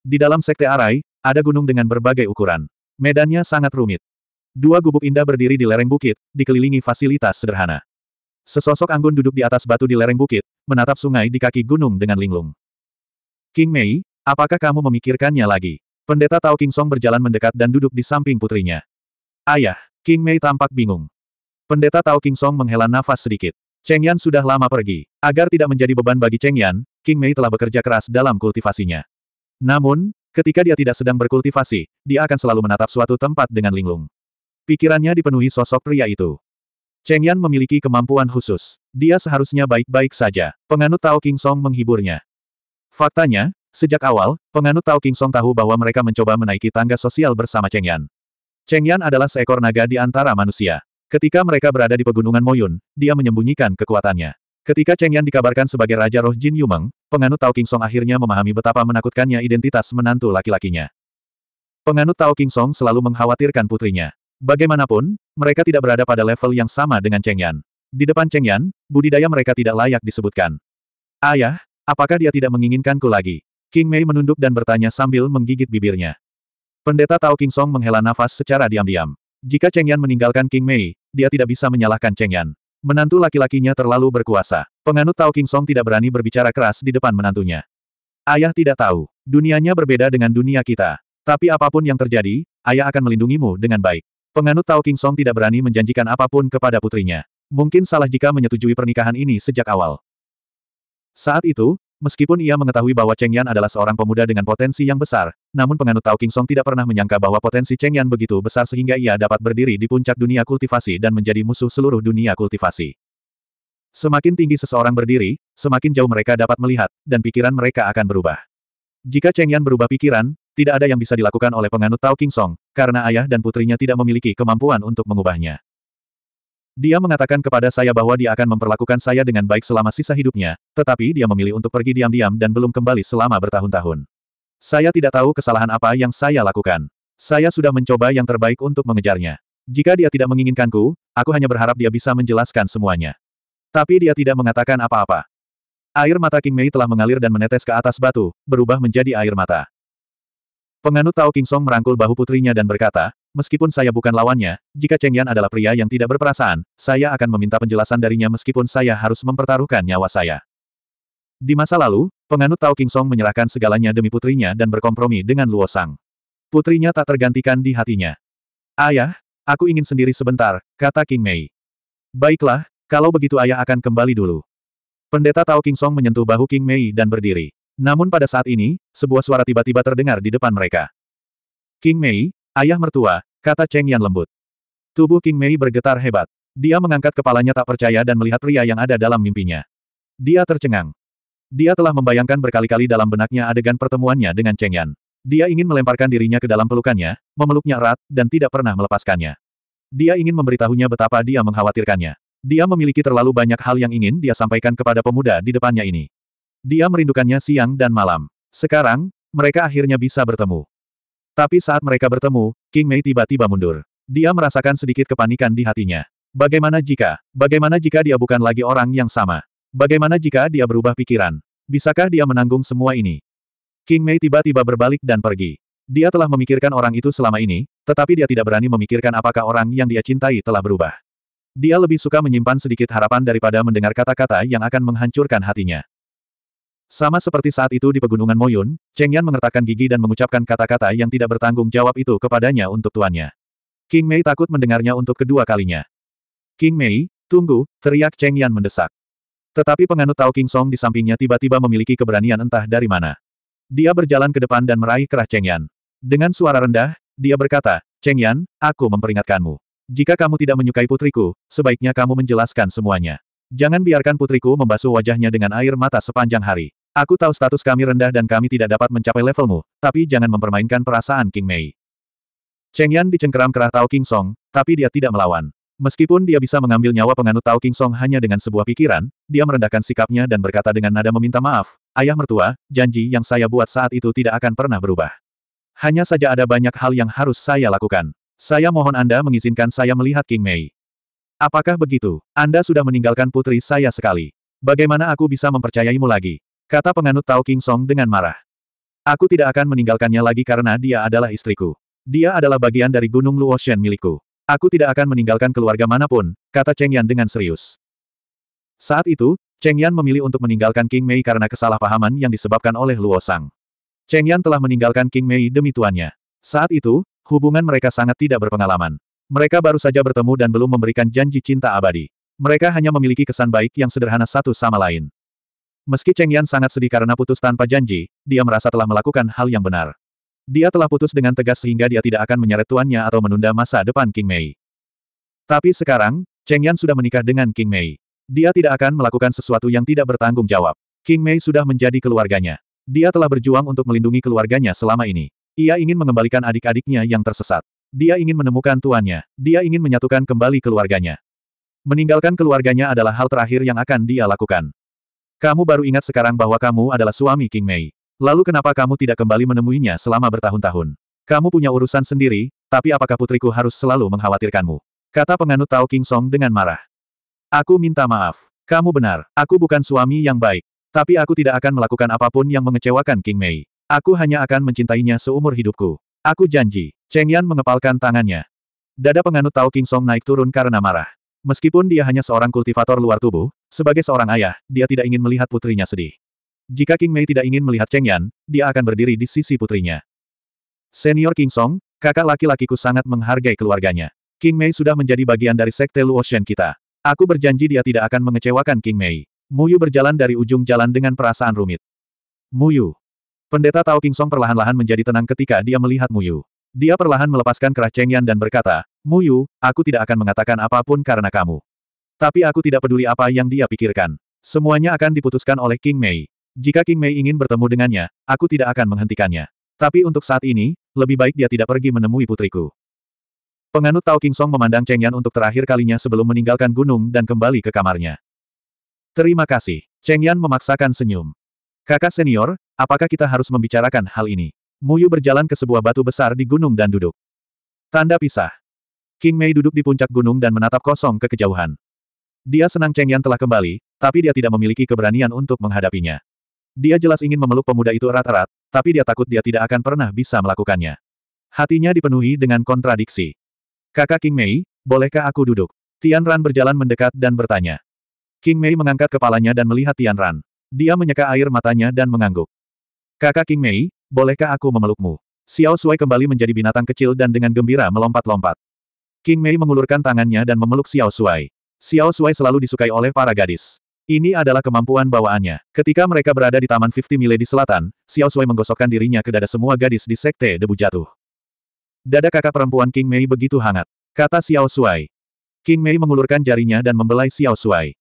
Di dalam Sekte Arai, ada gunung dengan berbagai ukuran. Medannya sangat rumit. Dua gubuk indah berdiri di lereng bukit, dikelilingi fasilitas sederhana. Sesosok anggun duduk di atas batu di lereng bukit, menatap sungai di kaki gunung dengan linglung. King Mei, apakah kamu memikirkannya lagi? Pendeta Tao King Song berjalan mendekat dan duduk di samping putrinya. Ayah, King Mei tampak bingung. Pendeta Tao King Song menghela nafas sedikit. Cheng Yan sudah lama pergi. Agar tidak menjadi beban bagi Cheng Yan, King Mei telah bekerja keras dalam kultivasinya. Namun, ketika dia tidak sedang berkultivasi, dia akan selalu menatap suatu tempat dengan linglung. Pikirannya dipenuhi sosok pria itu. Cheng Yan memiliki kemampuan khusus. Dia seharusnya baik-baik saja. Penganut Tao King Song menghiburnya. Faktanya, sejak awal, penganut Tao King Song tahu bahwa mereka mencoba menaiki tangga sosial bersama Cheng Yan. Cheng Yan adalah seekor naga di antara manusia. Ketika mereka berada di pegunungan Moyun, dia menyembunyikan kekuatannya. Ketika Cheng Yan dikabarkan sebagai Raja Roh Jin Yumeng, penganut Tao King Song akhirnya memahami betapa menakutkannya identitas menantu laki-lakinya. Penganut Tao King Song selalu mengkhawatirkan putrinya. Bagaimanapun, mereka tidak berada pada level yang sama dengan Cheng Yan. Di depan Cheng Yan, budidaya mereka tidak layak disebutkan. Ayah, apakah dia tidak menginginkanku lagi? King Mei menunduk dan bertanya sambil menggigit bibirnya. Pendeta Tao King Song menghela nafas secara diam-diam. Jika Cheng Yan meninggalkan King Mei, dia tidak bisa menyalahkan Cheng Yan. Menantu laki-lakinya terlalu berkuasa. Penganut Tao King Song tidak berani berbicara keras di depan menantunya. Ayah tidak tahu. Dunianya berbeda dengan dunia kita. Tapi apapun yang terjadi, ayah akan melindungimu dengan baik. Penganut Tao King Song tidak berani menjanjikan apapun kepada putrinya. Mungkin salah jika menyetujui pernikahan ini sejak awal. Saat itu, Meskipun ia mengetahui bahwa Cheng Yan adalah seorang pemuda dengan potensi yang besar, namun penganut Tao King Song tidak pernah menyangka bahwa potensi Cheng Yan begitu besar sehingga ia dapat berdiri di puncak dunia kultivasi dan menjadi musuh seluruh dunia kultivasi. Semakin tinggi seseorang berdiri, semakin jauh mereka dapat melihat, dan pikiran mereka akan berubah. Jika Cheng Yan berubah pikiran, tidak ada yang bisa dilakukan oleh penganut Tao King Song, karena ayah dan putrinya tidak memiliki kemampuan untuk mengubahnya. Dia mengatakan kepada saya bahwa dia akan memperlakukan saya dengan baik selama sisa hidupnya, tetapi dia memilih untuk pergi diam-diam dan belum kembali selama bertahun-tahun. Saya tidak tahu kesalahan apa yang saya lakukan. Saya sudah mencoba yang terbaik untuk mengejarnya. Jika dia tidak menginginkanku, aku hanya berharap dia bisa menjelaskan semuanya. Tapi dia tidak mengatakan apa-apa. Air mata King Mei telah mengalir dan menetes ke atas batu, berubah menjadi air mata. Penganut Tao King Song merangkul bahu putrinya dan berkata, Meskipun saya bukan lawannya, jika Cheng Yan adalah pria yang tidak berperasaan, saya akan meminta penjelasan darinya meskipun saya harus mempertaruhkan nyawa saya. Di masa lalu, penganut Tao King Song menyerahkan segalanya demi putrinya dan berkompromi dengan Luo Sang. Putrinya tak tergantikan di hatinya. Ayah, aku ingin sendiri sebentar, kata King Mei. Baiklah, kalau begitu ayah akan kembali dulu. Pendeta Tao King Song menyentuh bahu King Mei dan berdiri. Namun pada saat ini, sebuah suara tiba-tiba terdengar di depan mereka. King Mei, ayah mertua, kata Cheng Yan lembut. Tubuh King Mei bergetar hebat. Dia mengangkat kepalanya tak percaya dan melihat pria yang ada dalam mimpinya. Dia tercengang. Dia telah membayangkan berkali-kali dalam benaknya adegan pertemuannya dengan Cheng Yan. Dia ingin melemparkan dirinya ke dalam pelukannya, memeluknya erat, dan tidak pernah melepaskannya. Dia ingin memberitahunya betapa dia mengkhawatirkannya. Dia memiliki terlalu banyak hal yang ingin dia sampaikan kepada pemuda di depannya ini. Dia merindukannya siang dan malam. Sekarang, mereka akhirnya bisa bertemu. Tapi saat mereka bertemu, King Mei tiba-tiba mundur. Dia merasakan sedikit kepanikan di hatinya. Bagaimana jika, bagaimana jika dia bukan lagi orang yang sama? Bagaimana jika dia berubah pikiran? Bisakah dia menanggung semua ini? King Mei tiba-tiba berbalik dan pergi. Dia telah memikirkan orang itu selama ini, tetapi dia tidak berani memikirkan apakah orang yang dia cintai telah berubah. Dia lebih suka menyimpan sedikit harapan daripada mendengar kata-kata yang akan menghancurkan hatinya. Sama seperti saat itu di pegunungan Moyun, Cheng Yan mengertakkan gigi dan mengucapkan kata-kata yang tidak bertanggung jawab itu kepadanya untuk tuannya. King Mei takut mendengarnya untuk kedua kalinya. King Mei, tunggu, teriak Cheng Yan mendesak. Tetapi penganut Tao King Song di sampingnya tiba-tiba memiliki keberanian entah dari mana. Dia berjalan ke depan dan meraih kerah Cheng Yan. Dengan suara rendah, dia berkata, Cheng Yan, aku memperingatkanmu. Jika kamu tidak menyukai putriku, sebaiknya kamu menjelaskan semuanya. Jangan biarkan putriku membasuh wajahnya dengan air mata sepanjang hari. Aku tahu status kami rendah dan kami tidak dapat mencapai levelmu, tapi jangan mempermainkan perasaan King Mei. Cheng Yan dicengkeram kerah Tao King Song, tapi dia tidak melawan. Meskipun dia bisa mengambil nyawa penganut Tao King Song hanya dengan sebuah pikiran, dia merendahkan sikapnya dan berkata dengan nada meminta maaf, Ayah mertua, janji yang saya buat saat itu tidak akan pernah berubah. Hanya saja ada banyak hal yang harus saya lakukan. Saya mohon Anda mengizinkan saya melihat King Mei. Apakah begitu? Anda sudah meninggalkan putri saya sekali. Bagaimana aku bisa mempercayaimu lagi? Kata penganut Tao King Song dengan marah. Aku tidak akan meninggalkannya lagi karena dia adalah istriku. Dia adalah bagian dari Gunung Luoshen milikku. Aku tidak akan meninggalkan keluarga manapun, kata Cheng Yan dengan serius. Saat itu, Cheng Yan memilih untuk meninggalkan King Mei karena kesalahpahaman yang disebabkan oleh Luo Sang. Cheng Yan telah meninggalkan King Mei demi tuannya. Saat itu, hubungan mereka sangat tidak berpengalaman. Mereka baru saja bertemu dan belum memberikan janji cinta abadi. Mereka hanya memiliki kesan baik yang sederhana satu sama lain. Meski Cheng Yan sangat sedih karena putus tanpa janji, dia merasa telah melakukan hal yang benar. Dia telah putus dengan tegas sehingga dia tidak akan menyeret tuannya atau menunda masa depan King Mei. Tapi sekarang, Cheng Yan sudah menikah dengan King Mei. Dia tidak akan melakukan sesuatu yang tidak bertanggung jawab. King Mei sudah menjadi keluarganya. Dia telah berjuang untuk melindungi keluarganya selama ini. Ia ingin mengembalikan adik-adiknya yang tersesat. Dia ingin menemukan tuannya. Dia ingin menyatukan kembali keluarganya. Meninggalkan keluarganya adalah hal terakhir yang akan dia lakukan. Kamu baru ingat sekarang bahwa kamu adalah suami King Mei. Lalu kenapa kamu tidak kembali menemuinya selama bertahun-tahun? Kamu punya urusan sendiri, tapi apakah putriku harus selalu mengkhawatirkanmu? Kata penganut Tao King Song dengan marah. Aku minta maaf. Kamu benar, aku bukan suami yang baik. Tapi aku tidak akan melakukan apapun yang mengecewakan King Mei. Aku hanya akan mencintainya seumur hidupku. Aku janji. Cheng Yan mengepalkan tangannya. Dada penganut Tao King Song naik turun karena marah. Meskipun dia hanya seorang kultivator luar tubuh, sebagai seorang ayah, dia tidak ingin melihat putrinya sedih. Jika King Mei tidak ingin melihat Cheng Yan, dia akan berdiri di sisi putrinya. Senior King Song, kakak laki-lakiku sangat menghargai keluarganya. King Mei sudah menjadi bagian dari sekte Luoshen kita. Aku berjanji dia tidak akan mengecewakan King Mei. Muyu berjalan dari ujung jalan dengan perasaan rumit. Muyu. Pendeta Tao King Song perlahan-lahan menjadi tenang ketika dia melihat Muyu. Dia perlahan melepaskan kerah Cheng Yan dan berkata, "Mu Yu, aku tidak akan mengatakan apapun karena kamu. Tapi aku tidak peduli apa yang dia pikirkan. Semuanya akan diputuskan oleh King Mei. Jika King Mei ingin bertemu dengannya, aku tidak akan menghentikannya. Tapi untuk saat ini, lebih baik dia tidak pergi menemui putriku. Penganut Tao King Song memandang Cheng Yan untuk terakhir kalinya sebelum meninggalkan gunung dan kembali ke kamarnya. Terima kasih. Cheng Yan memaksakan senyum. Kakak senior, apakah kita harus membicarakan hal ini? Muyu berjalan ke sebuah batu besar di gunung dan duduk. Tanda pisah. King Mei duduk di puncak gunung dan menatap kosong ke kejauhan. Dia senang Cheng Yan telah kembali, tapi dia tidak memiliki keberanian untuk menghadapinya. Dia jelas ingin memeluk pemuda itu erat-erat, tapi dia takut dia tidak akan pernah bisa melakukannya. Hatinya dipenuhi dengan kontradiksi. Kakak King Mei, bolehkah aku duduk? Tian Ran berjalan mendekat dan bertanya. King Mei mengangkat kepalanya dan melihat Tian Ran. Dia menyeka air matanya dan mengangguk. Kakak King Mei, Bolehkah aku memelukmu? Xiao Sui kembali menjadi binatang kecil dan dengan gembira melompat-lompat. King Mei mengulurkan tangannya dan memeluk Xiao Sui. Xiao Sui selalu disukai oleh para gadis. Ini adalah kemampuan bawaannya. Ketika mereka berada di Taman 50 Mile di selatan, Xiao Sui menggosokkan dirinya ke dada semua gadis di sekte debu jatuh. Dada kakak perempuan King Mei begitu hangat. Kata Xiao Sui. King Mei mengulurkan jarinya dan membelai Xiao Sui.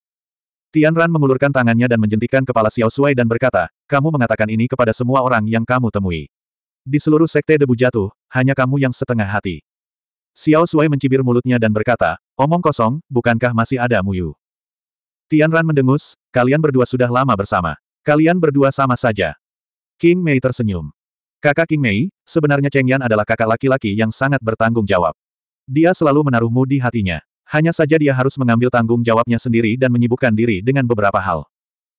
Tian Ran mengulurkan tangannya dan menjentikan kepala Xiao Suai dan berkata, kamu mengatakan ini kepada semua orang yang kamu temui. Di seluruh sekte debu jatuh, hanya kamu yang setengah hati. Xiao Suai mencibir mulutnya dan berkata, omong kosong, bukankah masih ada Yu?" Tian Ran mendengus, kalian berdua sudah lama bersama. Kalian berdua sama saja. King Mei tersenyum. Kakak King Mei, sebenarnya Cheng Yan adalah kakak laki-laki yang sangat bertanggung jawab. Dia selalu menaruhmu di hatinya. Hanya saja dia harus mengambil tanggung jawabnya sendiri dan menyibukkan diri dengan beberapa hal.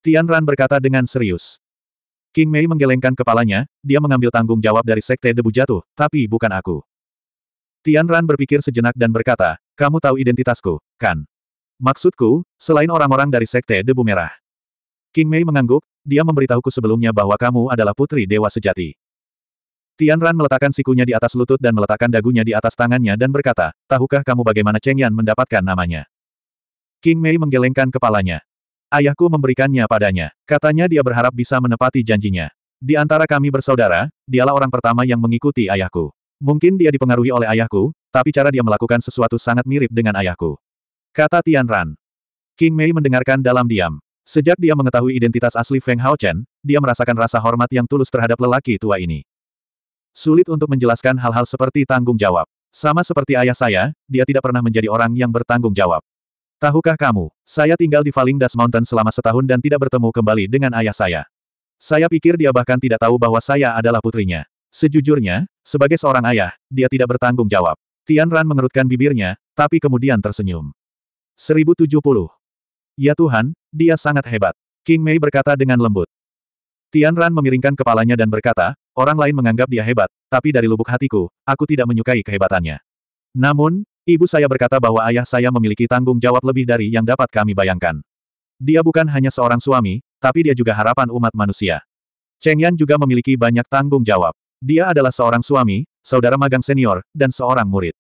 Tian Ran berkata dengan serius. King Mei menggelengkan kepalanya, dia mengambil tanggung jawab dari Sekte Debu Jatuh, tapi bukan aku. Tian Ran berpikir sejenak dan berkata, kamu tahu identitasku, kan? Maksudku, selain orang-orang dari Sekte Debu Merah. King Mei mengangguk, dia memberitahuku sebelumnya bahwa kamu adalah putri dewa sejati. Tian Ran meletakkan sikunya di atas lutut dan meletakkan dagunya di atas tangannya dan berkata, tahukah kamu bagaimana Cheng Yan mendapatkan namanya? King Mei menggelengkan kepalanya. Ayahku memberikannya padanya. Katanya dia berharap bisa menepati janjinya. Di antara kami bersaudara, dialah orang pertama yang mengikuti ayahku. Mungkin dia dipengaruhi oleh ayahku, tapi cara dia melakukan sesuatu sangat mirip dengan ayahku. Kata Tian Ran. King Mei mendengarkan dalam diam. Sejak dia mengetahui identitas asli Feng Hao Chen, dia merasakan rasa hormat yang tulus terhadap lelaki tua ini. Sulit untuk menjelaskan hal-hal seperti tanggung jawab. Sama seperti ayah saya, dia tidak pernah menjadi orang yang bertanggung jawab. Tahukah kamu, saya tinggal di Falling Dash Mountain selama setahun dan tidak bertemu kembali dengan ayah saya. Saya pikir dia bahkan tidak tahu bahwa saya adalah putrinya. Sejujurnya, sebagai seorang ayah, dia tidak bertanggung jawab. Tian Ran mengerutkan bibirnya, tapi kemudian tersenyum. 1070. Ya Tuhan, dia sangat hebat. King Mei berkata dengan lembut. Tian Ran memiringkan kepalanya dan berkata, orang lain menganggap dia hebat, tapi dari lubuk hatiku, aku tidak menyukai kehebatannya. Namun, ibu saya berkata bahwa ayah saya memiliki tanggung jawab lebih dari yang dapat kami bayangkan. Dia bukan hanya seorang suami, tapi dia juga harapan umat manusia. Cheng Yan juga memiliki banyak tanggung jawab. Dia adalah seorang suami, saudara magang senior, dan seorang murid.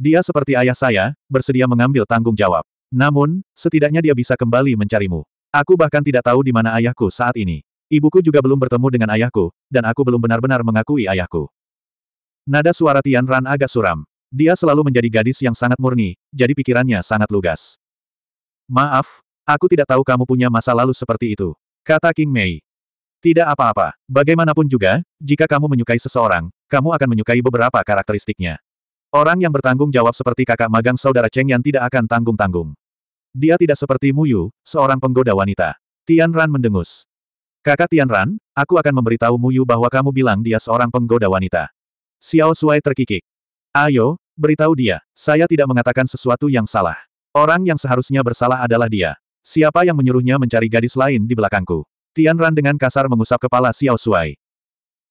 Dia seperti ayah saya, bersedia mengambil tanggung jawab. Namun, setidaknya dia bisa kembali mencarimu. Aku bahkan tidak tahu di mana ayahku saat ini. Ibuku juga belum bertemu dengan ayahku, dan aku belum benar-benar mengakui ayahku. Nada suara Tian Ran agak suram. Dia selalu menjadi gadis yang sangat murni, jadi pikirannya sangat lugas. Maaf, aku tidak tahu kamu punya masa lalu seperti itu. Kata King Mei. Tidak apa-apa. Bagaimanapun juga, jika kamu menyukai seseorang, kamu akan menyukai beberapa karakteristiknya. Orang yang bertanggung jawab seperti kakak magang saudara Cheng yang tidak akan tanggung-tanggung. Dia tidak seperti Mu Yu, seorang penggoda wanita. Tian Ran mendengus. Kakak Tianran, aku akan memberitahu Yu bahwa kamu bilang dia seorang penggoda wanita. Xiao Shuai terkikik. Ayo, beritahu dia, saya tidak mengatakan sesuatu yang salah. Orang yang seharusnya bersalah adalah dia. Siapa yang menyuruhnya mencari gadis lain di belakangku? Tianran dengan kasar mengusap kepala Xiao Shuai.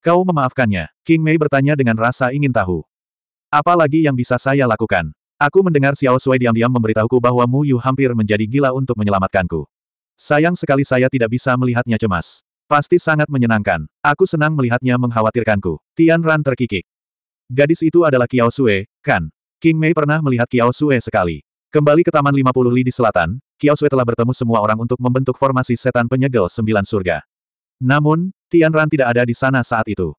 Kau memaafkannya, King Mei bertanya dengan rasa ingin tahu. Apa lagi yang bisa saya lakukan? Aku mendengar Xiao Shuai diam-diam memberitahuku bahwa Mu Yu hampir menjadi gila untuk menyelamatkanku. Sayang sekali saya tidak bisa melihatnya cemas. Pasti sangat menyenangkan. Aku senang melihatnya mengkhawatirkanku. Tian Ran terkikik. Gadis itu adalah Kiao Sue, kan? King Mei pernah melihat Kiao Sue sekali. Kembali ke Taman 50 Li di selatan, Kiao Sue telah bertemu semua orang untuk membentuk formasi setan penyegel sembilan surga. Namun, Tian Ran tidak ada di sana saat itu.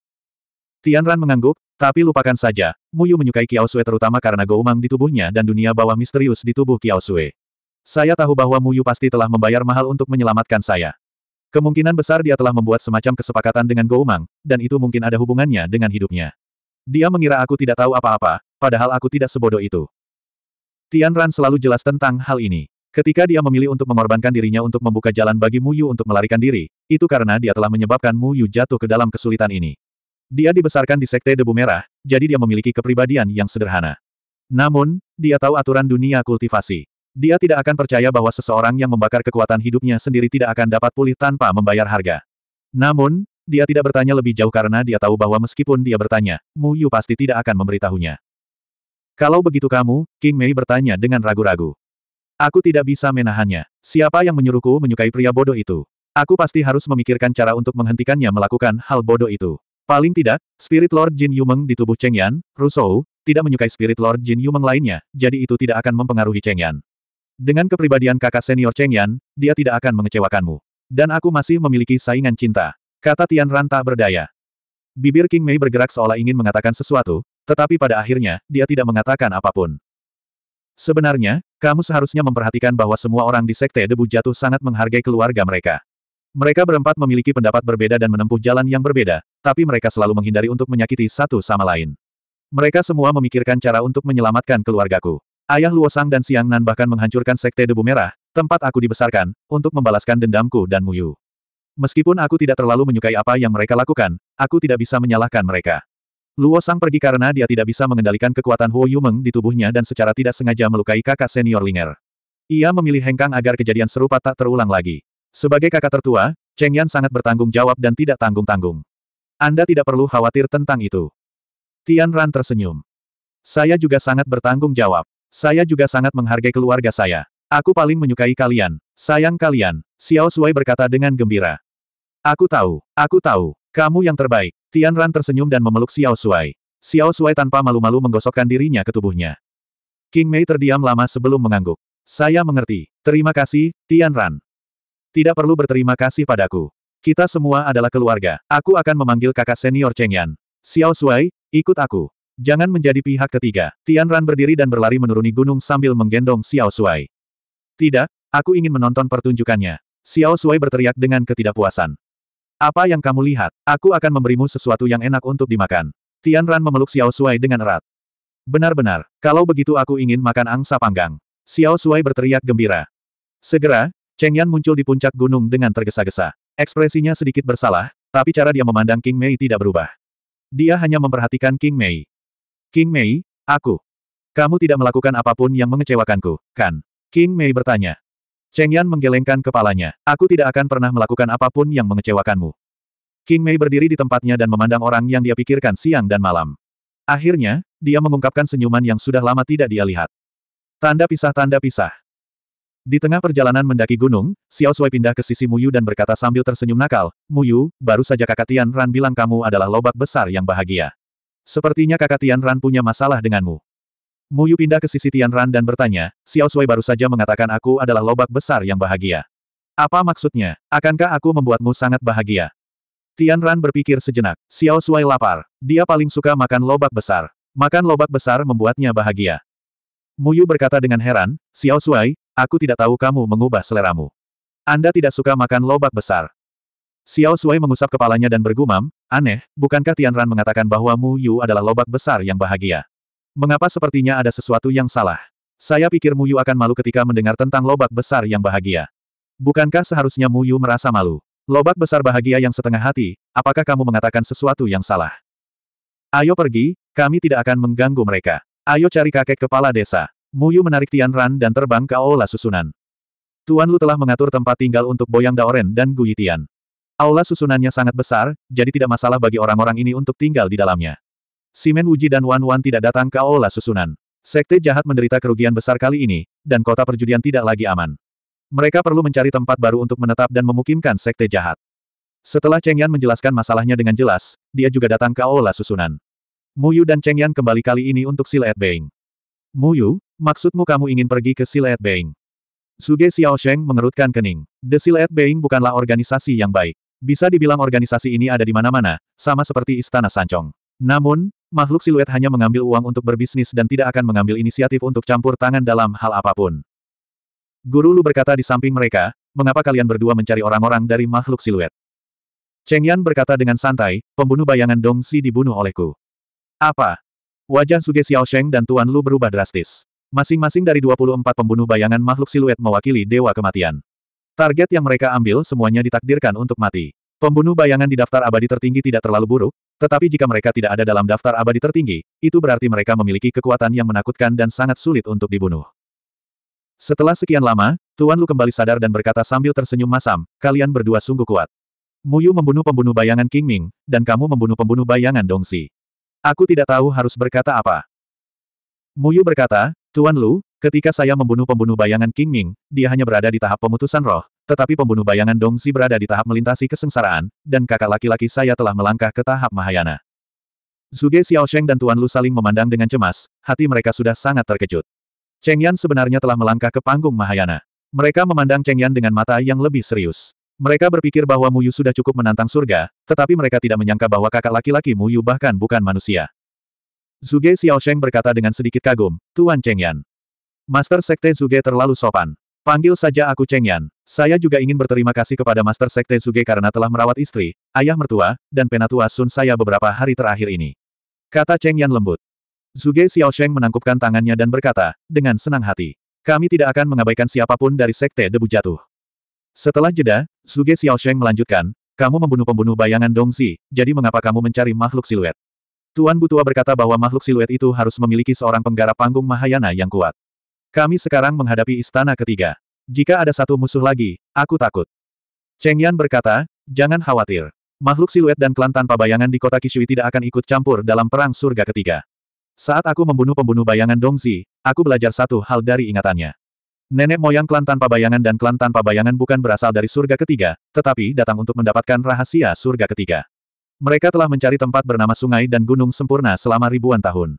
Tian Ran mengangguk, tapi lupakan saja, Muyu menyukai Kiao Sue terutama karena Goumang di tubuhnya dan dunia bawah misterius di tubuh Kiao Sue. Saya tahu bahwa Mu Yu pasti telah membayar mahal untuk menyelamatkan saya. Kemungkinan besar dia telah membuat semacam kesepakatan dengan Mang, dan itu mungkin ada hubungannya dengan hidupnya. Dia mengira aku tidak tahu apa-apa, padahal aku tidak sebodoh itu. Tian Ran selalu jelas tentang hal ini. Ketika dia memilih untuk mengorbankan dirinya untuk membuka jalan bagi Mu Yu untuk melarikan diri, itu karena dia telah menyebabkan Mu Yu jatuh ke dalam kesulitan ini. Dia dibesarkan di Sekte Debu Merah, jadi dia memiliki kepribadian yang sederhana. Namun, dia tahu aturan dunia kultivasi. Dia tidak akan percaya bahwa seseorang yang membakar kekuatan hidupnya sendiri tidak akan dapat pulih tanpa membayar harga. Namun, dia tidak bertanya lebih jauh karena dia tahu bahwa meskipun dia bertanya, Mu Yu pasti tidak akan memberitahunya. Kalau begitu kamu, King Mei bertanya dengan ragu-ragu. Aku tidak bisa menahannya. Siapa yang menyuruhku menyukai pria bodoh itu? Aku pasti harus memikirkan cara untuk menghentikannya melakukan hal bodoh itu. Paling tidak, Spirit Lord Jin Yumeng di tubuh Cheng Yan, Russo, tidak menyukai Spirit Lord Jin Yumeng lainnya, jadi itu tidak akan mempengaruhi Cheng Yan. Dengan kepribadian kakak senior Cheng Yan, dia tidak akan mengecewakanmu. Dan aku masih memiliki saingan cinta. Kata Tian Ran tak berdaya. Bibir King Mei bergerak seolah ingin mengatakan sesuatu, tetapi pada akhirnya, dia tidak mengatakan apapun. Sebenarnya, kamu seharusnya memperhatikan bahwa semua orang di Sekte Debu Jatuh sangat menghargai keluarga mereka. Mereka berempat memiliki pendapat berbeda dan menempuh jalan yang berbeda, tapi mereka selalu menghindari untuk menyakiti satu sama lain. Mereka semua memikirkan cara untuk menyelamatkan keluargaku. Ayah Luosang dan Siang Nan bahkan menghancurkan Sekte Debu Merah, tempat aku dibesarkan, untuk membalaskan dendamku dan Muyu. Meskipun aku tidak terlalu menyukai apa yang mereka lakukan, aku tidak bisa menyalahkan mereka. Luosang pergi karena dia tidak bisa mengendalikan kekuatan Huo Yumeng di tubuhnya dan secara tidak sengaja melukai kakak senior Linger. Ia memilih Hengkang agar kejadian serupa tak terulang lagi. Sebagai kakak tertua, Cheng Yan sangat bertanggung jawab dan tidak tanggung-tanggung. Anda tidak perlu khawatir tentang itu. Tian Ran tersenyum. Saya juga sangat bertanggung jawab. Saya juga sangat menghargai keluarga saya. Aku paling menyukai kalian. Sayang kalian, Xiao Sui berkata dengan gembira. Aku tahu, aku tahu, kamu yang terbaik. Tian Ran tersenyum dan memeluk Xiao Sui. Xiao Sui tanpa malu-malu menggosokkan dirinya ke tubuhnya. King Mei terdiam lama sebelum mengangguk. Saya mengerti. Terima kasih, Tian Ran. Tidak perlu berterima kasih padaku. Kita semua adalah keluarga. Aku akan memanggil kakak senior Cheng Yan. Xiao Sui, ikut aku. Jangan menjadi pihak ketiga. Tian Ran berdiri dan berlari menuruni gunung sambil menggendong Xiao Suai. Tidak, aku ingin menonton pertunjukannya. Xiao Suai berteriak dengan ketidakpuasan. Apa yang kamu lihat? Aku akan memberimu sesuatu yang enak untuk dimakan. Tian Ran memeluk Xiao Suai dengan erat. Benar-benar, kalau begitu aku ingin makan angsa panggang. Xiao Suai berteriak gembira. Segera, Cheng Yan muncul di puncak gunung dengan tergesa-gesa. Ekspresinya sedikit bersalah, tapi cara dia memandang King Mei tidak berubah. Dia hanya memperhatikan King Mei. King Mei, aku. Kamu tidak melakukan apapun yang mengecewakanku, kan? King Mei bertanya. Cheng Yan menggelengkan kepalanya. Aku tidak akan pernah melakukan apapun yang mengecewakanmu. King Mei berdiri di tempatnya dan memandang orang yang dia pikirkan siang dan malam. Akhirnya, dia mengungkapkan senyuman yang sudah lama tidak dia lihat. Tanda pisah-tanda pisah. Di tengah perjalanan mendaki gunung, Xiao Sui pindah ke sisi Muyu dan berkata sambil tersenyum nakal, Muyu, baru saja kakak Tian Ran bilang kamu adalah lobak besar yang bahagia. Sepertinya kakak Tian Ran punya masalah denganmu. Mu Yu pindah ke sisi Tian Ran dan bertanya, Xiao Sui baru saja mengatakan aku adalah lobak besar yang bahagia. Apa maksudnya? Akankah aku membuatmu sangat bahagia? Tian Ran berpikir sejenak. Xiao Sui lapar. Dia paling suka makan lobak besar. Makan lobak besar membuatnya bahagia. Mu Yu berkata dengan heran, Xiao Sui, aku tidak tahu kamu mengubah seleramu. Anda tidak suka makan lobak besar. Xiao Sui mengusap kepalanya dan bergumam, aneh, bukankah Tianran mengatakan bahwa Mu Yu adalah lobak besar yang bahagia? Mengapa sepertinya ada sesuatu yang salah? Saya pikir Mu Yu akan malu ketika mendengar tentang lobak besar yang bahagia. Bukankah seharusnya Mu Yu merasa malu? Lobak besar bahagia yang setengah hati, apakah kamu mengatakan sesuatu yang salah? Ayo pergi, kami tidak akan mengganggu mereka. Ayo cari kakek kepala desa. Mu Yu menarik Tianran dan terbang ke aula susunan. Tuan Lu telah mengatur tempat tinggal untuk Boyang Daoren dan Gui Tian. Aula susunannya sangat besar, jadi tidak masalah bagi orang-orang ini untuk tinggal di dalamnya. Simen Wuji dan Wan Wan tidak datang ke aula susunan. Sekte jahat menderita kerugian besar kali ini, dan kota perjudian tidak lagi aman. Mereka perlu mencari tempat baru untuk menetap dan memukimkan sekte jahat. Setelah Cheng Yan menjelaskan masalahnya dengan jelas, dia juga datang ke aula susunan. Mu Yu dan Cheng Yan kembali kali ini untuk Silet Being. Yu, maksudmu kamu ingin pergi ke Silet Beng? Suge Sheng mengerutkan kening. The Silet Beng bukanlah organisasi yang baik. Bisa dibilang organisasi ini ada di mana-mana, sama seperti Istana Sancong. Namun, makhluk siluet hanya mengambil uang untuk berbisnis dan tidak akan mengambil inisiatif untuk campur tangan dalam hal apapun. Guru Lu berkata di samping mereka, mengapa kalian berdua mencari orang-orang dari makhluk siluet? Cheng Yan berkata dengan santai, pembunuh bayangan Dong Si dibunuh olehku. Apa? Wajah Suge Sheng dan Tuan Lu berubah drastis. Masing-masing dari 24 pembunuh bayangan makhluk siluet mewakili Dewa Kematian. Target yang mereka ambil semuanya ditakdirkan untuk mati. Pembunuh bayangan di daftar abadi tertinggi tidak terlalu buruk, tetapi jika mereka tidak ada dalam daftar abadi tertinggi, itu berarti mereka memiliki kekuatan yang menakutkan dan sangat sulit untuk dibunuh. Setelah sekian lama, Tuan Lu kembali sadar dan berkata sambil tersenyum masam, kalian berdua sungguh kuat. Muyu membunuh pembunuh bayangan King Ming, dan kamu membunuh pembunuh bayangan Dong Dongsi. Aku tidak tahu harus berkata apa. Muyu berkata, Tuan Lu, Ketika saya membunuh pembunuh bayangan King Ming, dia hanya berada di tahap pemutusan roh, tetapi pembunuh bayangan Dong Xi berada di tahap melintasi kesengsaraan, dan kakak laki-laki saya telah melangkah ke tahap Mahayana. Zuge Xiaosheng dan Tuan Lu saling memandang dengan cemas, hati mereka sudah sangat terkejut. Cheng Yan sebenarnya telah melangkah ke panggung Mahayana. Mereka memandang Cheng Yan dengan mata yang lebih serius. Mereka berpikir bahwa Mu Yu sudah cukup menantang surga, tetapi mereka tidak menyangka bahwa kakak laki-laki Mu Yu bahkan bukan manusia. Zuge Xiaosheng berkata dengan sedikit kagum, Tuan Cheng Yan. Master Sekte Zuge terlalu sopan. Panggil saja aku Cheng Yan. Saya juga ingin berterima kasih kepada Master Sekte Zuge karena telah merawat istri, ayah mertua, dan penatua Sun saya beberapa hari terakhir ini. Kata Cheng Yan lembut. Zuge Xiaosheng menangkupkan tangannya dan berkata, dengan senang hati. Kami tidak akan mengabaikan siapapun dari Sekte Debu Jatuh. Setelah jeda, Zuge Xiaosheng melanjutkan, kamu membunuh pembunuh bayangan Dongzi, jadi mengapa kamu mencari makhluk siluet? Tuan Butua berkata bahwa makhluk siluet itu harus memiliki seorang penggarap panggung Mahayana yang kuat. Kami sekarang menghadapi istana ketiga. Jika ada satu musuh lagi, aku takut. Cheng Yan berkata, jangan khawatir. Makhluk siluet dan klan tanpa bayangan di kota Kishui tidak akan ikut campur dalam perang surga ketiga. Saat aku membunuh pembunuh bayangan Dongzi, aku belajar satu hal dari ingatannya. Nenek moyang klan tanpa bayangan dan klan tanpa bayangan bukan berasal dari surga ketiga, tetapi datang untuk mendapatkan rahasia surga ketiga. Mereka telah mencari tempat bernama sungai dan gunung sempurna selama ribuan tahun.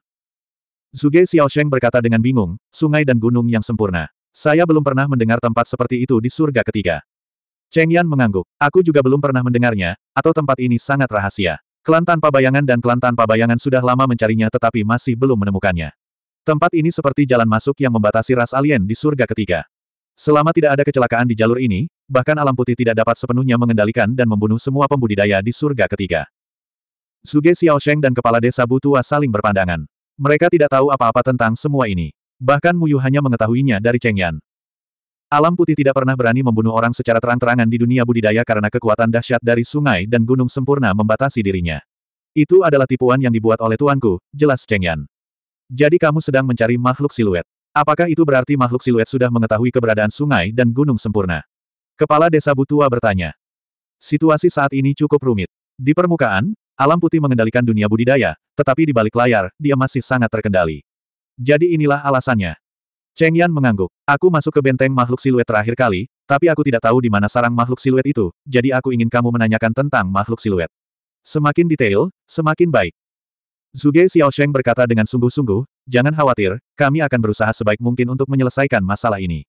Zuge Xiaosheng berkata dengan bingung, sungai dan gunung yang sempurna. Saya belum pernah mendengar tempat seperti itu di surga ketiga. Cheng Yan mengangguk. Aku juga belum pernah mendengarnya, atau tempat ini sangat rahasia. Klan tanpa bayangan dan klan tanpa bayangan sudah lama mencarinya tetapi masih belum menemukannya. Tempat ini seperti jalan masuk yang membatasi ras alien di surga ketiga. Selama tidak ada kecelakaan di jalur ini, bahkan alam putih tidak dapat sepenuhnya mengendalikan dan membunuh semua pembudidaya di surga ketiga. Suge Xiaosheng dan kepala desa Butua saling berpandangan. Mereka tidak tahu apa-apa tentang semua ini. Bahkan Muyu hanya mengetahuinya dari Cheng Yan. Alam putih tidak pernah berani membunuh orang secara terang-terangan di dunia budidaya karena kekuatan dahsyat dari sungai dan gunung sempurna membatasi dirinya. Itu adalah tipuan yang dibuat oleh tuanku, jelas Cheng Yan. Jadi kamu sedang mencari makhluk siluet. Apakah itu berarti makhluk siluet sudah mengetahui keberadaan sungai dan gunung sempurna? Kepala desa Butua bertanya. Situasi saat ini cukup rumit. Di permukaan, Alam putih mengendalikan dunia budidaya, tetapi di balik layar, dia masih sangat terkendali. Jadi inilah alasannya. Cheng Yan mengangguk. Aku masuk ke benteng makhluk siluet terakhir kali, tapi aku tidak tahu di mana sarang makhluk siluet itu, jadi aku ingin kamu menanyakan tentang makhluk siluet. Semakin detail, semakin baik. Zuge Sheng berkata dengan sungguh-sungguh, jangan khawatir, kami akan berusaha sebaik mungkin untuk menyelesaikan masalah ini.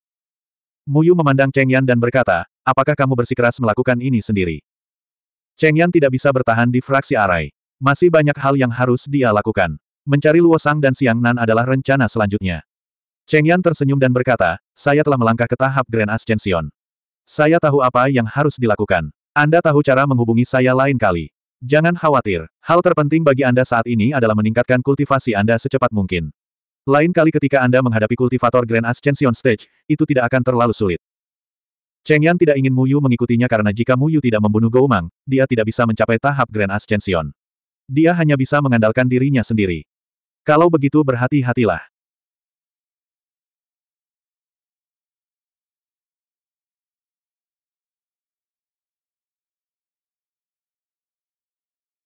Muyu memandang Cheng Yan dan berkata, apakah kamu bersikeras melakukan ini sendiri? Cheng Yan tidak bisa bertahan di fraksi Arai. Masih banyak hal yang harus dia lakukan. Mencari Sang dan Siang Nan adalah rencana selanjutnya. Cheng Yan tersenyum dan berkata, saya telah melangkah ke tahap Grand Ascension. Saya tahu apa yang harus dilakukan. Anda tahu cara menghubungi saya lain kali. Jangan khawatir, hal terpenting bagi Anda saat ini adalah meningkatkan kultivasi Anda secepat mungkin. Lain kali ketika Anda menghadapi kultivator Grand Ascension Stage, itu tidak akan terlalu sulit. Cheng Yan tidak ingin Mu Yu mengikutinya karena jika Mu Yu tidak membunuh Gou Mang, dia tidak bisa mencapai tahap Grand Ascension. Dia hanya bisa mengandalkan dirinya sendiri. Kalau begitu berhati-hatilah.